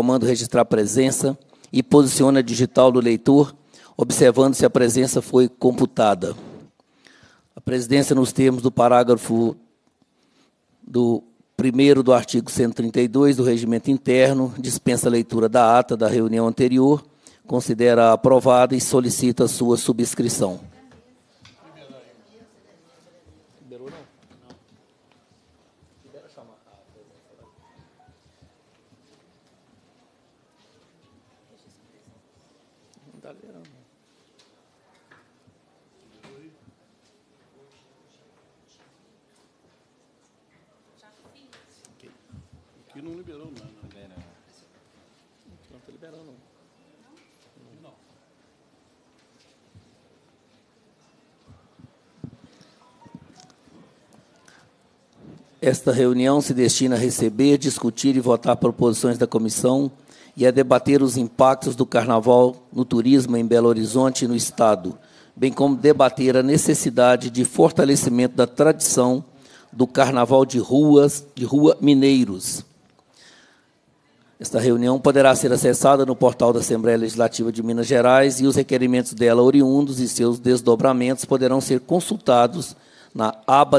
comando registrar presença, e posiciona a digital do leitor, observando se a presença foi computada. A presidência, nos termos do parágrafo do primeiro do artigo 132 do Regimento Interno, dispensa a leitura da ata da reunião anterior, considera aprovada e solicita sua subscrição. Esta reunião se destina a receber, discutir e votar proposições da comissão e a debater os impactos do carnaval no turismo em Belo Horizonte e no Estado, bem como debater a necessidade de fortalecimento da tradição do carnaval de ruas de rua Mineiros. Esta reunião poderá ser acessada no portal da Assembleia Legislativa de Minas Gerais e os requerimentos dela oriundos e seus desdobramentos poderão ser consultados na aba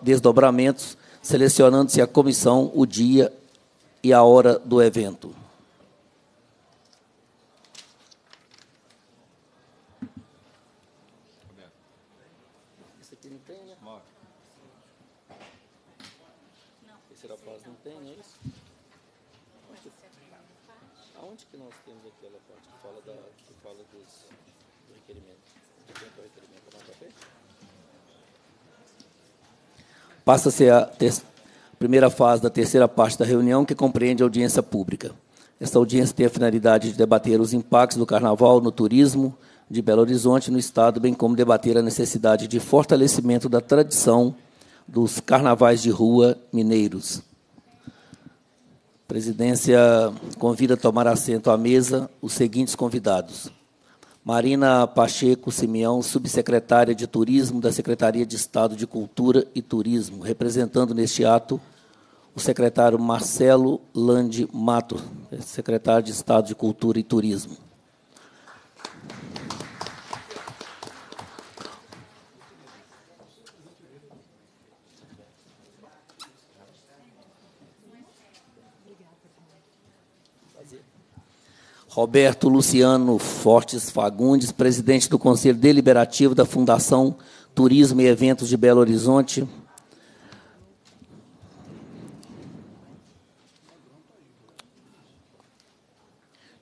Desdobramentos selecionando-se a comissão, o dia e a hora do evento. Passa-se a, a primeira fase da terceira parte da reunião, que compreende a audiência pública. Esta audiência tem a finalidade de debater os impactos do Carnaval no turismo de Belo Horizonte no Estado, bem como debater a necessidade de fortalecimento da tradição dos carnavais de rua mineiros. A presidência convida a tomar assento à mesa os seguintes convidados: Marina Pacheco Simeão, subsecretária de Turismo da Secretaria de Estado de Cultura e Turismo, representando neste ato o secretário Marcelo Landi Mato, secretário de Estado de Cultura e Turismo. Roberto Luciano Fortes Fagundes, presidente do Conselho Deliberativo da Fundação Turismo e Eventos de Belo Horizonte.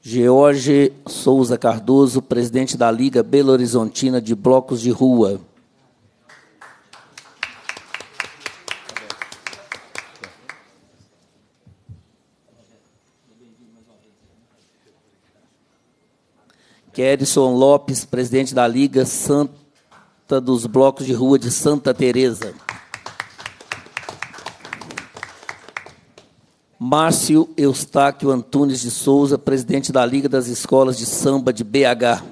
George Souza Cardoso, presidente da Liga Belo Horizontina de Blocos de Rua. que Lopes, presidente da Liga Santa dos Blocos de Rua de Santa Teresa. Márcio Eustáquio Antunes de Souza, presidente da Liga das Escolas de Samba de BH.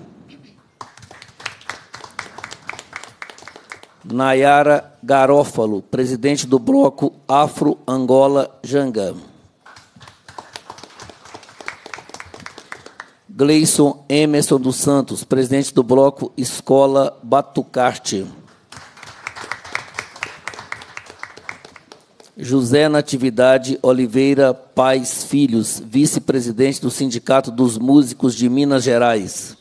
Nayara Garófalo, presidente do Bloco Afro Angola Janga. Gleison Emerson dos Santos, presidente do bloco Escola Batucarte. José Natividade Oliveira Pais Filhos, vice-presidente do Sindicato dos Músicos de Minas Gerais.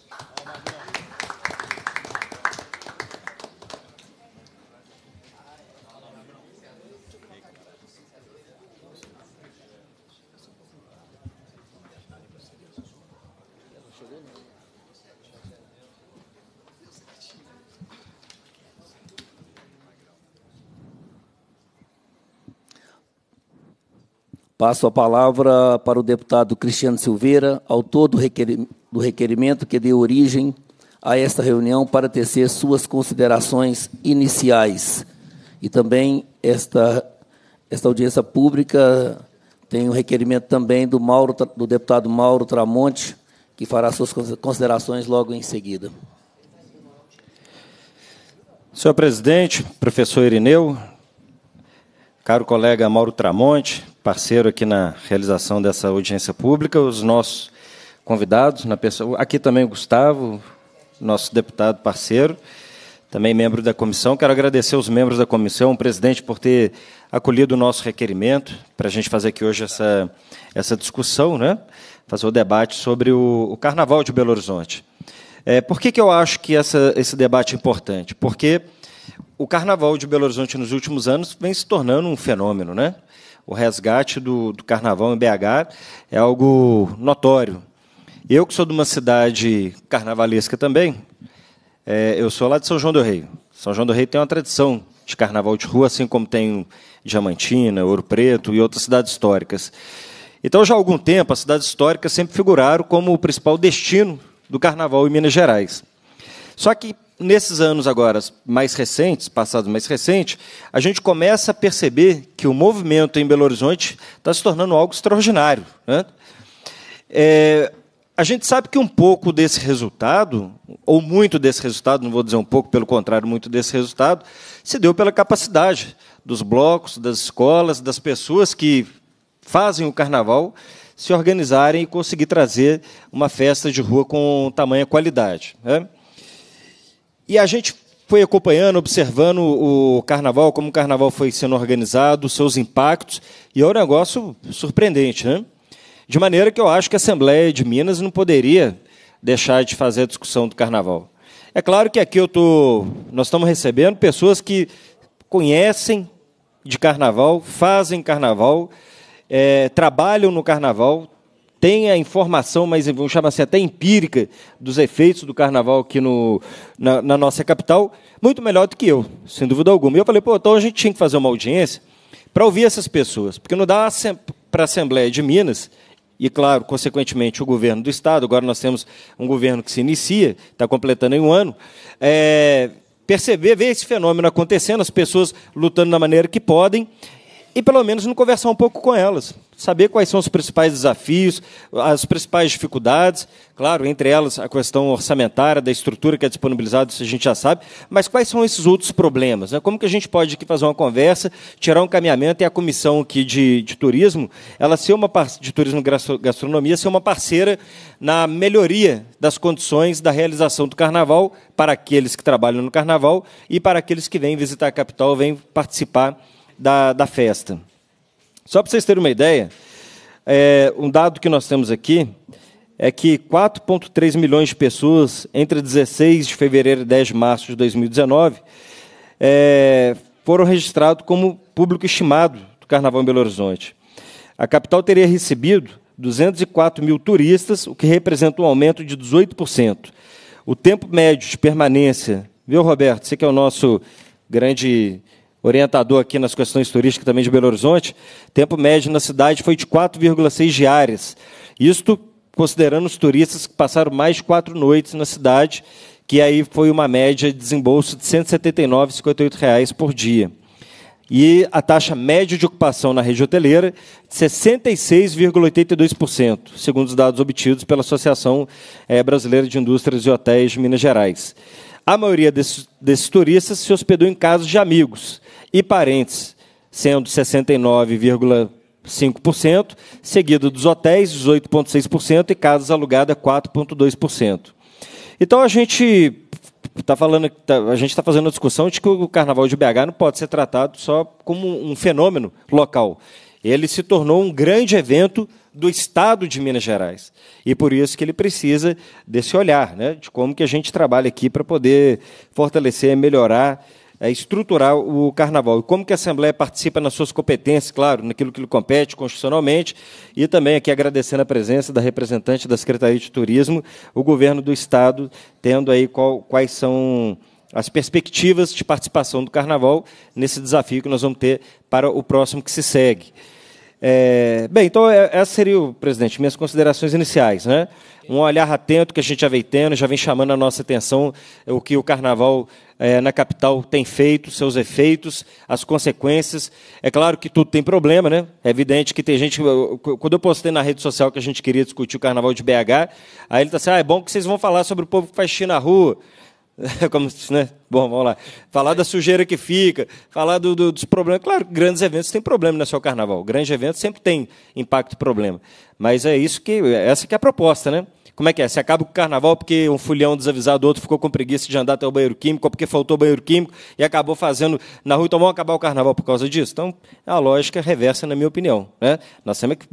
Passo a palavra para o deputado Cristiano Silveira, autor do, requer... do requerimento que deu origem a esta reunião para tecer suas considerações iniciais. E também esta, esta audiência pública tem o um requerimento também do, Mauro, do deputado Mauro Tramonte, que fará suas considerações logo em seguida. Senhor presidente, professor Irineu, caro colega Mauro Tramonte, parceiro aqui na realização dessa audiência pública, os nossos convidados, na pessoa, aqui também o Gustavo, nosso deputado parceiro, também membro da comissão. Quero agradecer os membros da comissão, o presidente, por ter acolhido o nosso requerimento para a gente fazer aqui hoje essa, essa discussão, né? fazer o debate sobre o, o Carnaval de Belo Horizonte. É, por que, que eu acho que essa, esse debate é importante? Porque o Carnaval de Belo Horizonte, nos últimos anos, vem se tornando um fenômeno. Né? o resgate do, do carnaval em BH é algo notório. Eu, que sou de uma cidade carnavalesca também, é, eu sou lá de São João do Rei. São João do Rei tem uma tradição de carnaval de rua, assim como tem Diamantina, Ouro Preto e outras cidades históricas. Então, já há algum tempo, as cidades históricas sempre figuraram como o principal destino do carnaval em Minas Gerais. Só que nesses anos agora mais recentes, passado mais recente, a gente começa a perceber que o movimento em Belo Horizonte está se tornando algo extraordinário. Né? É, a gente sabe que um pouco desse resultado, ou muito desse resultado, não vou dizer um pouco, pelo contrário, muito desse resultado, se deu pela capacidade dos blocos, das escolas, das pessoas que fazem o carnaval se organizarem e conseguir trazer uma festa de rua com tamanha qualidade. Né? E a gente foi acompanhando, observando o carnaval, como o carnaval foi sendo organizado, seus impactos, e é um negócio surpreendente, né? De maneira que eu acho que a Assembleia de Minas não poderia deixar de fazer a discussão do carnaval. É claro que aqui eu tô, nós estamos recebendo pessoas que conhecem de carnaval, fazem carnaval, é, trabalham no carnaval, tem a informação, mas vamos chamar assim, até empírica, dos efeitos do carnaval aqui no, na, na, nossa capital, muito melhor do que eu, sem dúvida alguma. E eu falei, pô, então a gente tinha que fazer uma audiência para ouvir essas pessoas, porque não dá para a Assembleia de Minas e, claro, consequentemente, o governo do Estado, agora nós temos um governo que se inicia, está completando em um ano, é, perceber, ver esse fenômeno acontecendo, as pessoas lutando da maneira que podem, e pelo menos não conversar um pouco com elas, saber quais são os principais desafios, as principais dificuldades, claro, entre elas a questão orçamentária, da estrutura que é disponibilizada, isso a gente já sabe, mas quais são esses outros problemas? Né? Como que a gente pode aqui fazer uma conversa, tirar um caminhamento e a comissão aqui de, de turismo, ela ser uma de turismo e gastronomia, ser uma parceira na melhoria das condições da realização do carnaval para aqueles que trabalham no carnaval e para aqueles que vêm visitar a capital, vêm participar da, da festa. Só para vocês terem uma ideia, é, um dado que nós temos aqui é que 4,3 milhões de pessoas entre 16 de fevereiro e 10 de março de 2019 é, foram registrados como público estimado do Carnaval em Belo Horizonte. A capital teria recebido 204 mil turistas, o que representa um aumento de 18%. O tempo médio de permanência, viu, Roberto? Você que é o nosso grande orientador aqui nas questões turísticas também de Belo Horizonte, tempo médio na cidade foi de 4,6 diárias. Isto considerando os turistas que passaram mais de quatro noites na cidade, que aí foi uma média de desembolso de R$ 179,58 reais por dia. E a taxa média de ocupação na rede hoteleira, de 66,82%, segundo os dados obtidos pela Associação eh, Brasileira de Indústrias e Hotéis de Minas Gerais. A maioria desses, desses turistas se hospedou em casas de amigos e parentes, sendo 69,5%, seguido dos hotéis, 18,6%, e casas alugadas, 4,2%. Então a gente está falando, tá, a gente está fazendo a discussão de que o Carnaval de BH não pode ser tratado só como um fenômeno local. Ele se tornou um grande evento do Estado de Minas Gerais. E por isso que ele precisa desse olhar, né, de como que a gente trabalha aqui para poder fortalecer, melhorar, é, estruturar o Carnaval. E como que a Assembleia participa nas suas competências, claro, naquilo que lhe compete constitucionalmente. E também aqui agradecendo a presença da representante da Secretaria de Turismo, o governo do Estado, tendo aí qual, quais são as perspectivas de participação do Carnaval nesse desafio que nós vamos ter para o próximo que se segue. É, bem, então é, essas seriam, presidente, minhas considerações iniciais. Né? Um olhar atento que a gente já vem tendo, já vem chamando a nossa atenção o que o carnaval é, na capital tem feito, seus efeitos, as consequências. É claro que tudo tem problema, né? É evidente que tem gente. Quando eu postei na rede social que a gente queria discutir o carnaval de BH, aí ele está assim: ah, é bom que vocês vão falar sobre o povo que faz xixi na rua. Como, né? Bom, vamos lá. Falar da sujeira que fica, falar do, do, dos problemas. Claro, grandes eventos têm problema, não é só o carnaval. Grandes eventos sempre tem impacto e problema. Mas é isso que. Essa que é a proposta, né? Como é que é? Se acaba com o carnaval porque um fulhão desavisado, outro ficou com preguiça de andar até o banheiro químico, ou porque faltou banheiro químico e acabou fazendo na rua, então vão acabar o carnaval por causa disso? Então, é a lógica é reversa, na minha opinião. Né? Nós temos que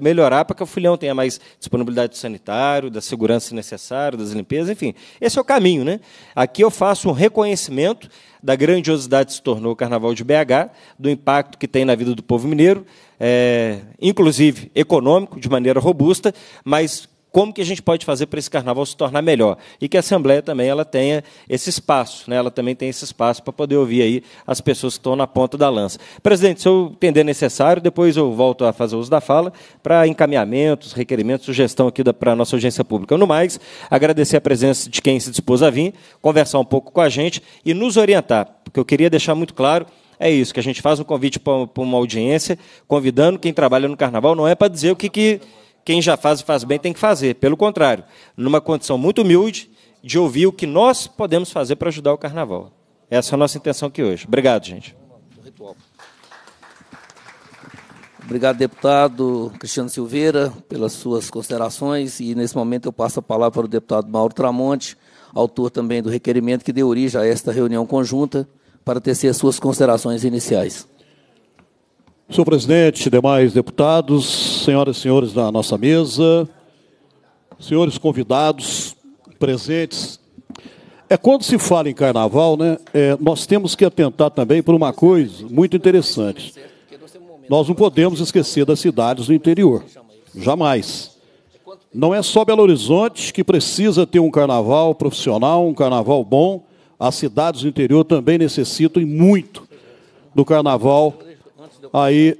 melhorar para que o fulhão tenha mais disponibilidade do sanitário, da segurança necessária, das limpezas, enfim. Esse é o caminho. Né? Aqui eu faço um reconhecimento da grandiosidade que se tornou o Carnaval de BH, do impacto que tem na vida do povo mineiro, é, inclusive econômico, de maneira robusta, mas como que a gente pode fazer para esse carnaval se tornar melhor e que a Assembleia também ela tenha esse espaço, né? ela também tem esse espaço para poder ouvir aí as pessoas que estão na ponta da lança. Presidente, se eu entender necessário, depois eu volto a fazer uso da fala para encaminhamentos, requerimentos, sugestão aqui para a nossa audiência pública. No mais, agradecer a presença de quem se dispôs a vir, conversar um pouco com a gente e nos orientar, porque eu queria deixar muito claro é isso, que a gente faz um convite para uma audiência, convidando quem trabalha no carnaval, não é para dizer o que, que quem já faz e faz bem tem que fazer. Pelo contrário, numa condição muito humilde de ouvir o que nós podemos fazer para ajudar o carnaval. Essa é a nossa intenção aqui hoje. Obrigado, gente. Obrigado, deputado Cristiano Silveira, pelas suas considerações. E, nesse momento, eu passo a palavra para o deputado Mauro Tramonte, autor também do requerimento que deu origem a esta reunião conjunta, para tecer as suas considerações iniciais. Senhor presidente, demais deputados, senhoras e senhores da nossa mesa, senhores convidados, presentes. É quando se fala em carnaval, né, é, nós temos que atentar também por uma coisa muito interessante. Nós não podemos esquecer das cidades do interior. Jamais. Não é só Belo Horizonte que precisa ter um carnaval profissional, um carnaval bom. As cidades do interior também necessitam e muito do carnaval aí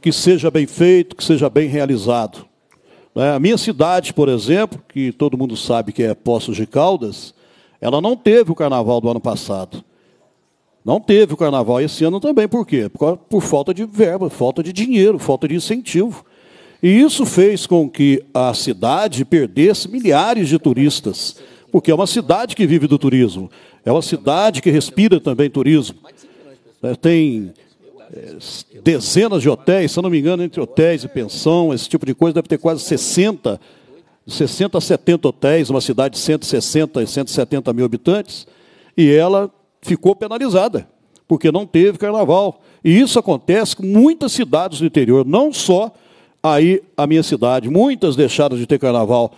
que seja bem feito, que seja bem realizado. Né? A minha cidade, por exemplo, que todo mundo sabe que é Poços de Caldas, ela não teve o carnaval do ano passado. Não teve o carnaval esse ano também, por quê? Por, por falta de verba, falta de dinheiro, falta de incentivo. E isso fez com que a cidade perdesse milhares de turistas, porque é uma cidade que vive do turismo, é uma cidade que respira também turismo. Né? Tem é, dezenas de hotéis, se eu não me engano, entre hotéis e pensão, esse tipo de coisa, deve ter quase 60, 60 a 70 hotéis, uma cidade de 160 e 170 mil habitantes, e ela ficou penalizada, porque não teve carnaval. E isso acontece com muitas cidades do interior, não só aí a minha cidade, muitas deixaram de ter carnaval.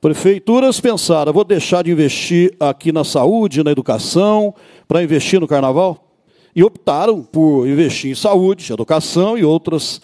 Prefeituras pensaram, vou deixar de investir aqui na saúde, na educação, para investir no carnaval? e optaram por investir em saúde, educação e outras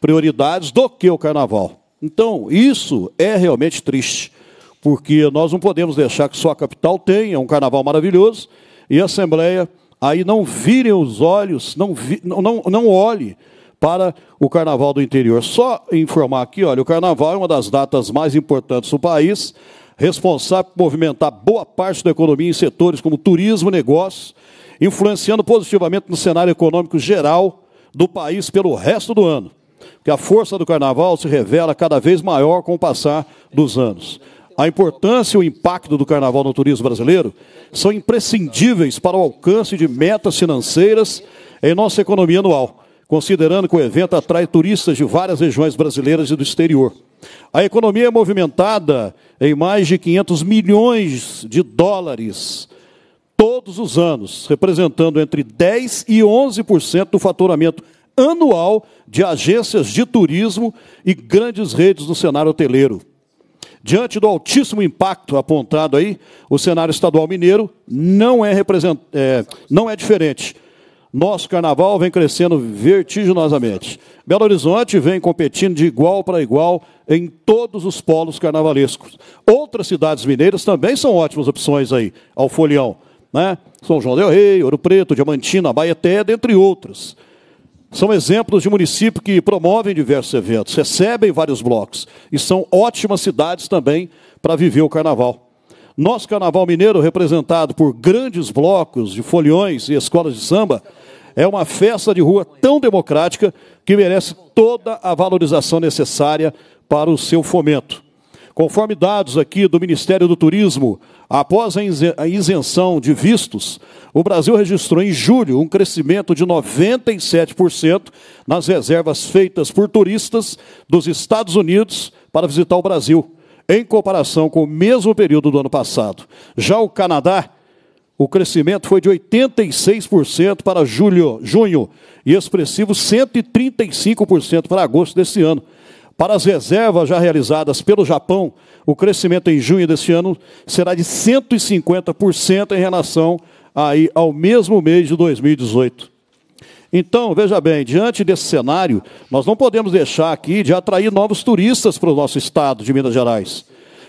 prioridades do que o carnaval. Então, isso é realmente triste, porque nós não podemos deixar que só a capital tenha um carnaval maravilhoso e a Assembleia aí não virem os olhos, não, vi, não, não, não olhe para o carnaval do interior. Só informar aqui, olha, o carnaval é uma das datas mais importantes do país, responsável por movimentar boa parte da economia em setores como turismo, negócios, influenciando positivamente no cenário econômico geral do país pelo resto do ano. Porque a força do carnaval se revela cada vez maior com o passar dos anos. A importância e o impacto do carnaval no turismo brasileiro são imprescindíveis para o alcance de metas financeiras em nossa economia anual, considerando que o evento atrai turistas de várias regiões brasileiras e do exterior. A economia é movimentada em mais de 500 milhões de dólares todos os anos, representando entre 10% e 11% do faturamento anual de agências de turismo e grandes redes do cenário hoteleiro. Diante do altíssimo impacto apontado aí, o cenário estadual mineiro não é, represent... é, não é diferente. Nosso carnaval vem crescendo vertiginosamente. Belo Horizonte vem competindo de igual para igual em todos os polos carnavalescos. Outras cidades mineiras também são ótimas opções aí ao folião né? São João del Rei, Ouro Preto, Diamantina, Baeté, dentre outros. São exemplos de municípios que promovem diversos eventos, recebem vários blocos e são ótimas cidades também para viver o carnaval. Nosso carnaval mineiro, representado por grandes blocos de foliões e escolas de samba, é uma festa de rua tão democrática que merece toda a valorização necessária para o seu fomento. Conforme dados aqui do Ministério do Turismo, após a isenção de vistos, o Brasil registrou em julho um crescimento de 97% nas reservas feitas por turistas dos Estados Unidos para visitar o Brasil, em comparação com o mesmo período do ano passado. Já o Canadá, o crescimento foi de 86% para julho, junho e expressivo 135% para agosto desse ano. Para as reservas já realizadas pelo Japão, o crescimento em junho deste ano será de 150% em relação aí ao mesmo mês de 2018. Então, veja bem, diante desse cenário, nós não podemos deixar aqui de atrair novos turistas para o nosso estado de Minas Gerais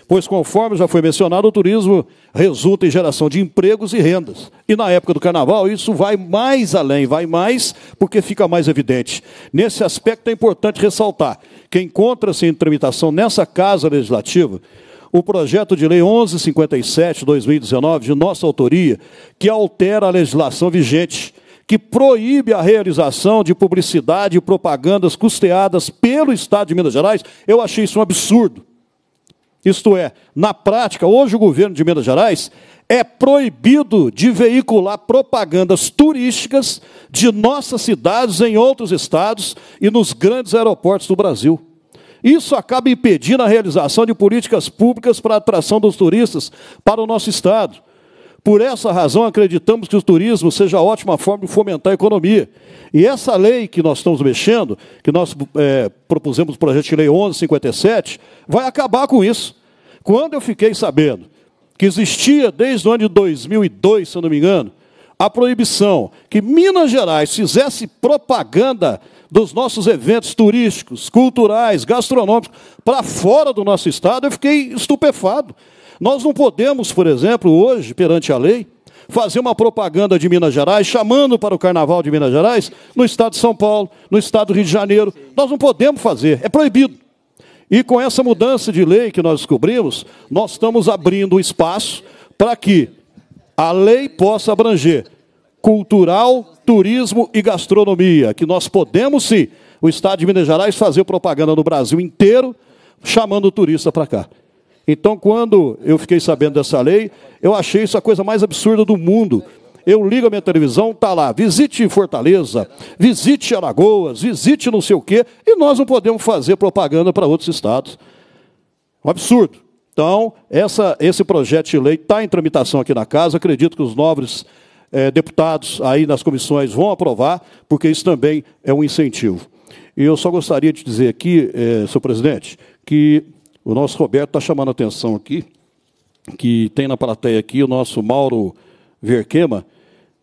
pois, conforme já foi mencionado, o turismo resulta em geração de empregos e rendas. E na época do carnaval, isso vai mais além, vai mais, porque fica mais evidente. Nesse aspecto, é importante ressaltar que encontra-se em tramitação nessa Casa Legislativa o projeto de lei 1157-2019, de nossa autoria, que altera a legislação vigente, que proíbe a realização de publicidade e propagandas custeadas pelo Estado de Minas Gerais. Eu achei isso um absurdo. Isto é, na prática, hoje o governo de Minas Gerais é proibido de veicular propagandas turísticas de nossas cidades em outros estados e nos grandes aeroportos do Brasil. Isso acaba impedindo a realização de políticas públicas para a atração dos turistas para o nosso estado. Por essa razão, acreditamos que o turismo seja ótima forma de fomentar a economia. E essa lei que nós estamos mexendo, que nós é, propusemos o projeto de lei 1157, vai acabar com isso. Quando eu fiquei sabendo que existia desde o ano de 2002, se eu não me engano, a proibição que Minas Gerais fizesse propaganda dos nossos eventos turísticos, culturais, gastronômicos para fora do nosso estado, eu fiquei estupefado. Nós não podemos, por exemplo, hoje, perante a lei, fazer uma propaganda de Minas Gerais, chamando para o carnaval de Minas Gerais, no estado de São Paulo, no estado do Rio de Janeiro. Nós não podemos fazer, é proibido. E com essa mudança de lei que nós descobrimos, nós estamos abrindo espaço para que a lei possa abranger cultural, turismo e gastronomia, que nós podemos sim, o estado de Minas Gerais fazer propaganda no Brasil inteiro, chamando o turista para cá. Então, quando eu fiquei sabendo dessa lei, eu achei isso a coisa mais absurda do mundo. Eu ligo a minha televisão, está lá, visite Fortaleza, visite Alagoas, visite não sei o quê, e nós não podemos fazer propaganda para outros estados. Um absurdo. Então, essa, esse projeto de lei está em tramitação aqui na casa, acredito que os nobres eh, deputados aí nas comissões vão aprovar, porque isso também é um incentivo. E eu só gostaria de dizer aqui, eh, senhor presidente, que o nosso Roberto está chamando a atenção aqui, que tem na plateia aqui o nosso Mauro Verquema,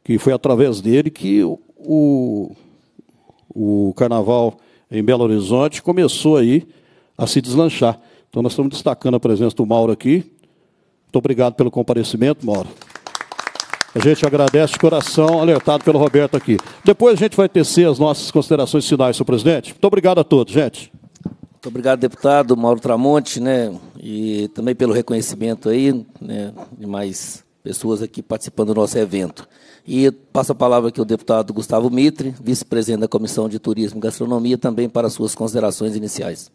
que foi através dele que o, o carnaval em Belo Horizonte começou aí a se deslanchar. Então nós estamos destacando a presença do Mauro aqui. Muito obrigado pelo comparecimento, Mauro. A gente agradece de coração, alertado pelo Roberto aqui. Depois a gente vai tecer as nossas considerações finais, senhor presidente. Muito obrigado a todos, gente. Muito obrigado, deputado Mauro Tramonte, né? E também pelo reconhecimento aí, né? De mais pessoas aqui participando do nosso evento. E passo a palavra aqui ao deputado Gustavo Mitre, vice-presidente da Comissão de Turismo e Gastronomia, também para suas considerações iniciais.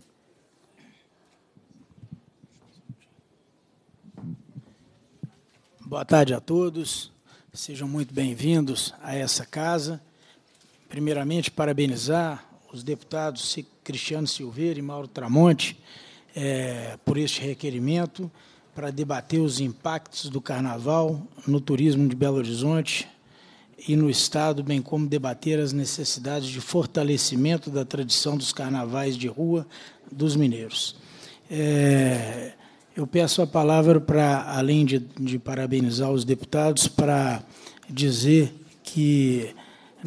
Boa tarde a todos. Sejam muito bem-vindos a essa casa. Primeiramente, parabenizar os deputados Cristiano Silveira e Mauro Tramonte é, por este requerimento para debater os impactos do Carnaval no turismo de Belo Horizonte e no Estado, bem como debater as necessidades de fortalecimento da tradição dos carnavais de rua dos mineiros. É, eu peço a palavra para, além de, de parabenizar os deputados, para dizer que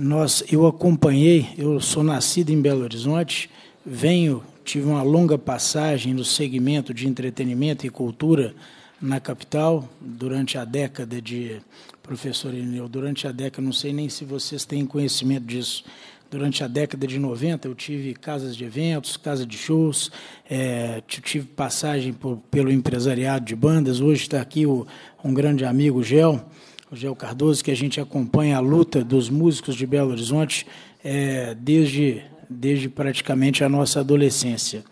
nós, eu acompanhei, eu sou nascido em Belo Horizonte, venho, tive uma longa passagem no segmento de entretenimento e cultura na capital durante a década de professor Ineu, durante a década, não sei nem se vocês têm conhecimento disso. Durante a década de 90, eu tive casas de eventos, casa de shows, é, tive passagem por, pelo empresariado de bandas. Hoje está aqui o, um grande amigo, Gel, Rogério Cardoso, que a gente acompanha a luta dos músicos de Belo Horizonte é, desde, desde praticamente a nossa adolescência.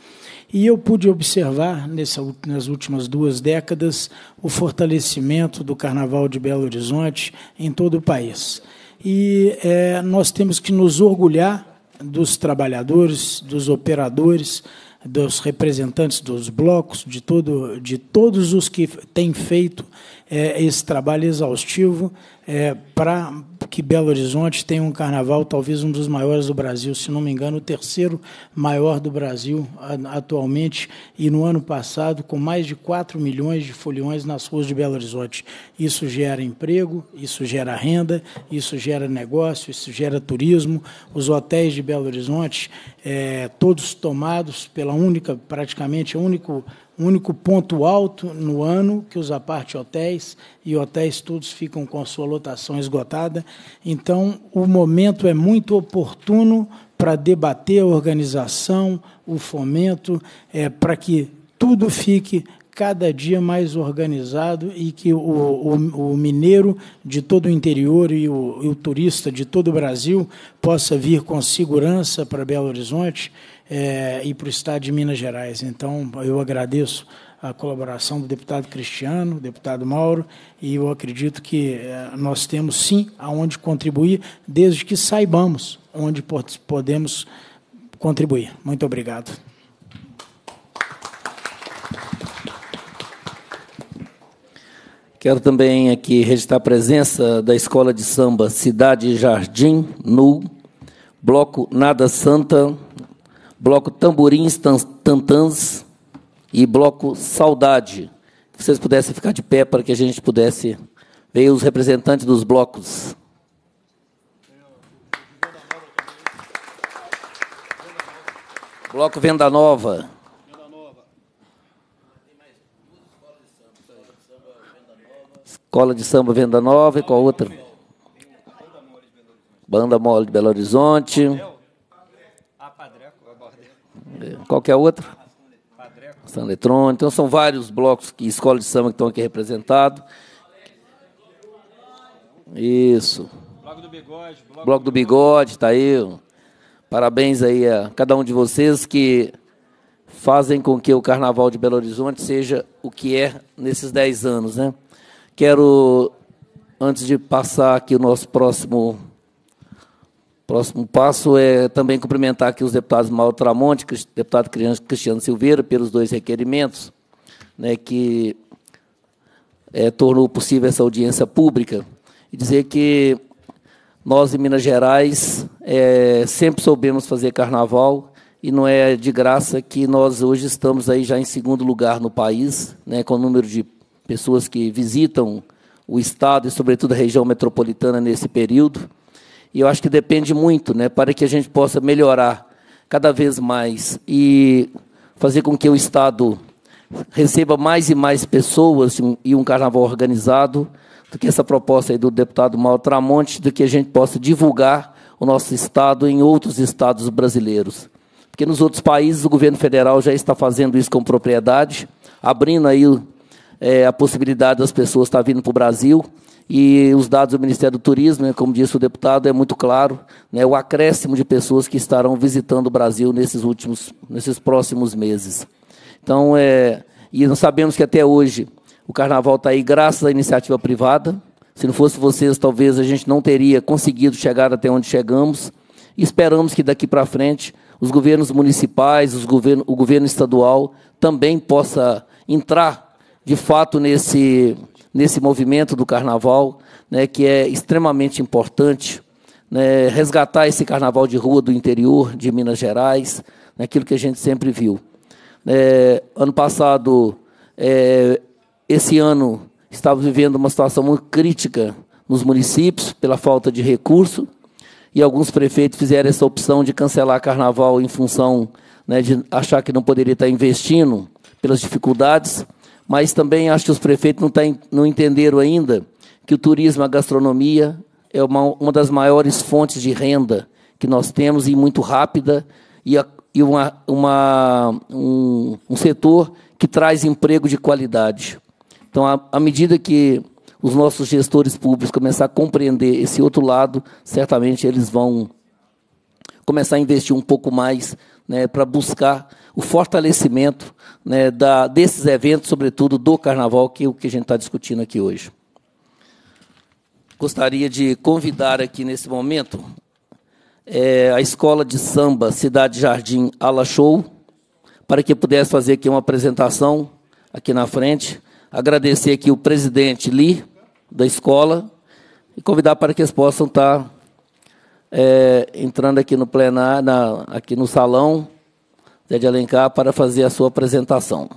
E eu pude observar, nessa, nas últimas duas décadas, o fortalecimento do Carnaval de Belo Horizonte em todo o país. E é, nós temos que nos orgulhar dos trabalhadores, dos operadores, dos representantes dos blocos, de, todo, de todos os que têm feito é, esse trabalho exaustivo é, para que Belo Horizonte tenha um carnaval talvez um dos maiores do Brasil, se não me engano, o terceiro maior do Brasil atualmente, e no ano passado, com mais de 4 milhões de foliões nas ruas de Belo Horizonte. Isso gera emprego, isso gera renda, isso gera negócio, isso gera turismo. Os hotéis de Belo Horizonte, é, todos tomados pela única, praticamente, a única o único ponto alto no ano que os aparte hotéis e hotéis todos ficam com a sua lotação esgotada. Então, o momento é muito oportuno para debater a organização, o fomento, é, para que tudo fique cada dia mais organizado e que o, o, o mineiro de todo o interior e o, e o turista de todo o Brasil possa vir com segurança para Belo Horizonte é, e para o Estado de Minas Gerais. Então, eu agradeço a colaboração do deputado Cristiano, deputado Mauro, e eu acredito que é, nós temos sim aonde contribuir, desde que saibamos onde podemos contribuir. Muito obrigado. Quero também aqui registrar a presença da Escola de Samba Cidade Jardim, NU, Bloco Nada Santa, bloco Tamborins Tantans e bloco Saudade. Se vocês pudessem ficar de pé para que a gente pudesse ver os representantes dos blocos. Bloco Venda Nova. Escola de Samba Venda Nova e qual outra? Banda Mole de Belo Horizonte qualquer outro? São Eletrônico. Então, são vários blocos que escola de samba que estão aqui representados. Isso. Bloco do Bigode. Bloco, bloco do Bigode, está aí. Parabéns aí a cada um de vocês que fazem com que o Carnaval de Belo Horizonte seja o que é nesses 10 anos. Né? Quero, antes de passar aqui o nosso próximo Próximo passo é também cumprimentar aqui os deputados Mauro Tramonte, deputado Cristiano Silveira, pelos dois requerimentos, né, que é, tornou possível essa audiência pública. E dizer que nós, em Minas Gerais, é, sempre soubemos fazer carnaval, e não é de graça que nós hoje estamos aí já em segundo lugar no país, né, com o número de pessoas que visitam o Estado e, sobretudo, a região metropolitana nesse período. E eu acho que depende muito, né, para que a gente possa melhorar cada vez mais e fazer com que o Estado receba mais e mais pessoas e um carnaval organizado, do que essa proposta aí do deputado Mauro Tramonte, do que a gente possa divulgar o nosso Estado em outros estados brasileiros. Porque nos outros países o governo federal já está fazendo isso com propriedade, abrindo aí é, a possibilidade das pessoas estar vindo para o Brasil e os dados do Ministério do Turismo, né, como disse o deputado, é muito claro né, o acréscimo de pessoas que estarão visitando o Brasil nesses últimos, nesses próximos meses. Então, é, e nós sabemos que até hoje o Carnaval está aí graças à iniciativa privada. Se não fosse vocês, talvez a gente não teria conseguido chegar até onde chegamos. E esperamos que daqui para frente os governos municipais, os governo, o governo estadual também possa entrar de fato nesse nesse movimento do carnaval, né, que é extremamente importante. Né, resgatar esse carnaval de rua do interior de Minas Gerais, né, aquilo que a gente sempre viu. É, ano passado, é, esse ano, estava vivendo uma situação muito crítica nos municípios pela falta de recurso e alguns prefeitos fizeram essa opção de cancelar carnaval em função né, de achar que não poderia estar investindo pelas dificuldades mas também acho que os prefeitos não, tá, não entenderam ainda que o turismo, a gastronomia, é uma, uma das maiores fontes de renda que nós temos e muito rápida, e, a, e uma, uma, um, um, setor que traz emprego de qualidade. Então, à medida que os nossos gestores públicos começar a compreender esse outro lado, certamente eles vão começar a investir um pouco mais né, para buscar o fortalecimento né, da, desses eventos, sobretudo do carnaval, que é o que a gente está discutindo aqui hoje. Gostaria de convidar aqui nesse momento é, a escola de samba Cidade Jardim Ala Show, para que pudesse fazer aqui uma apresentação aqui na frente. Agradecer aqui o presidente Li, da escola, e convidar para que eles possam estar tá, é, entrando aqui no plenário, na, aqui no salão, Zé de Alencar para fazer a sua apresentação.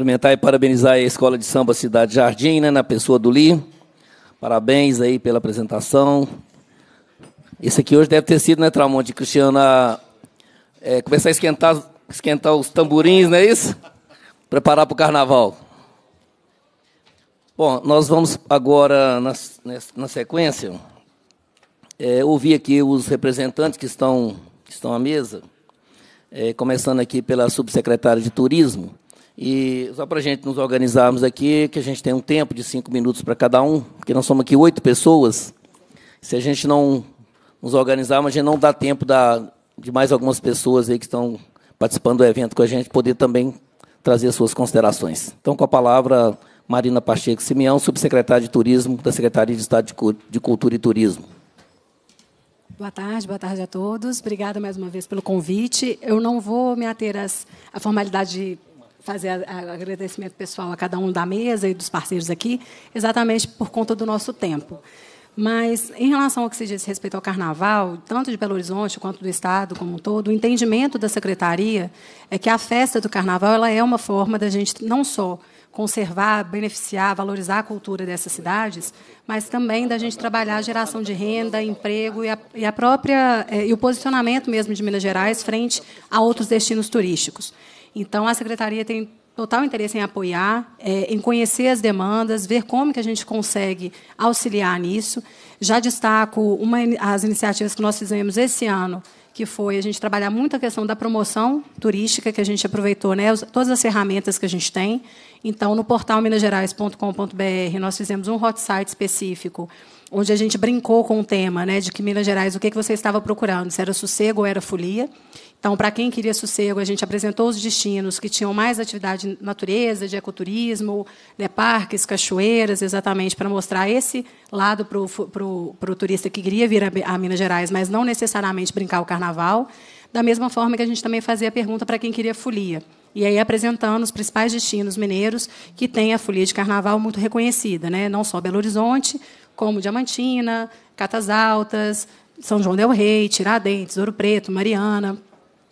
Cumprimentar e parabenizar a Escola de Samba Cidade Jardim, né, na pessoa do Li. Parabéns aí pela apresentação. Esse aqui hoje deve ter sido, né, Tramonte, Cristiana, é, começar a esquentar, esquentar os tamborins, não é isso? Preparar para o carnaval. Bom, nós vamos agora, na, na sequência, é, ouvir aqui os representantes que estão, que estão à mesa, é, começando aqui pela subsecretária de Turismo, e só para a gente nos organizarmos aqui, que a gente tem um tempo de cinco minutos para cada um, porque nós somos aqui oito pessoas. Se a gente não nos organizarmos, a gente não dá tempo da, de mais algumas pessoas aí que estão participando do evento com a gente poder também trazer suas considerações. Então, com a palavra, Marina Pacheco Simeão, subsecretária de Turismo da Secretaria de Estado de Cultura e Turismo. Boa tarde, boa tarde a todos. Obrigada mais uma vez pelo convite. Eu não vou me ater às, à formalidade fazer agradecimento pessoal a cada um da mesa e dos parceiros aqui, exatamente por conta do nosso tempo. Mas, em relação ao que se diz respeito ao Carnaval, tanto de Belo Horizonte quanto do Estado como um todo, o entendimento da Secretaria é que a festa do Carnaval ela é uma forma da gente não só conservar, beneficiar, valorizar a cultura dessas cidades, mas também da gente trabalhar a geração de renda, emprego e a, e a própria eh, e o posicionamento mesmo de Minas Gerais frente a outros destinos turísticos. Então, a secretaria tem total interesse em apoiar, é, em conhecer as demandas, ver como que a gente consegue auxiliar nisso. Já destaco uma, as iniciativas que nós fizemos esse ano, que foi a gente trabalhar muito a questão da promoção turística, que a gente aproveitou né, todas as ferramentas que a gente tem. Então, no portal minasgerais.com.br, nós fizemos um hot site específico, onde a gente brincou com o tema né, de que Minas Gerais, o que, que você estava procurando, se era sossego ou era folia. Então, para quem queria sossego, a gente apresentou os destinos que tinham mais atividade de natureza, de ecoturismo, né, parques, cachoeiras, exatamente para mostrar esse lado para o turista que queria vir a, a Minas Gerais, mas não necessariamente brincar o carnaval. Da mesma forma que a gente também fazia a pergunta para quem queria folia. E aí apresentando os principais destinos mineiros que têm a folia de carnaval muito reconhecida, né? não só Belo Horizonte, como Diamantina, Catas Altas, São João del Rei, Tiradentes, Ouro Preto, Mariana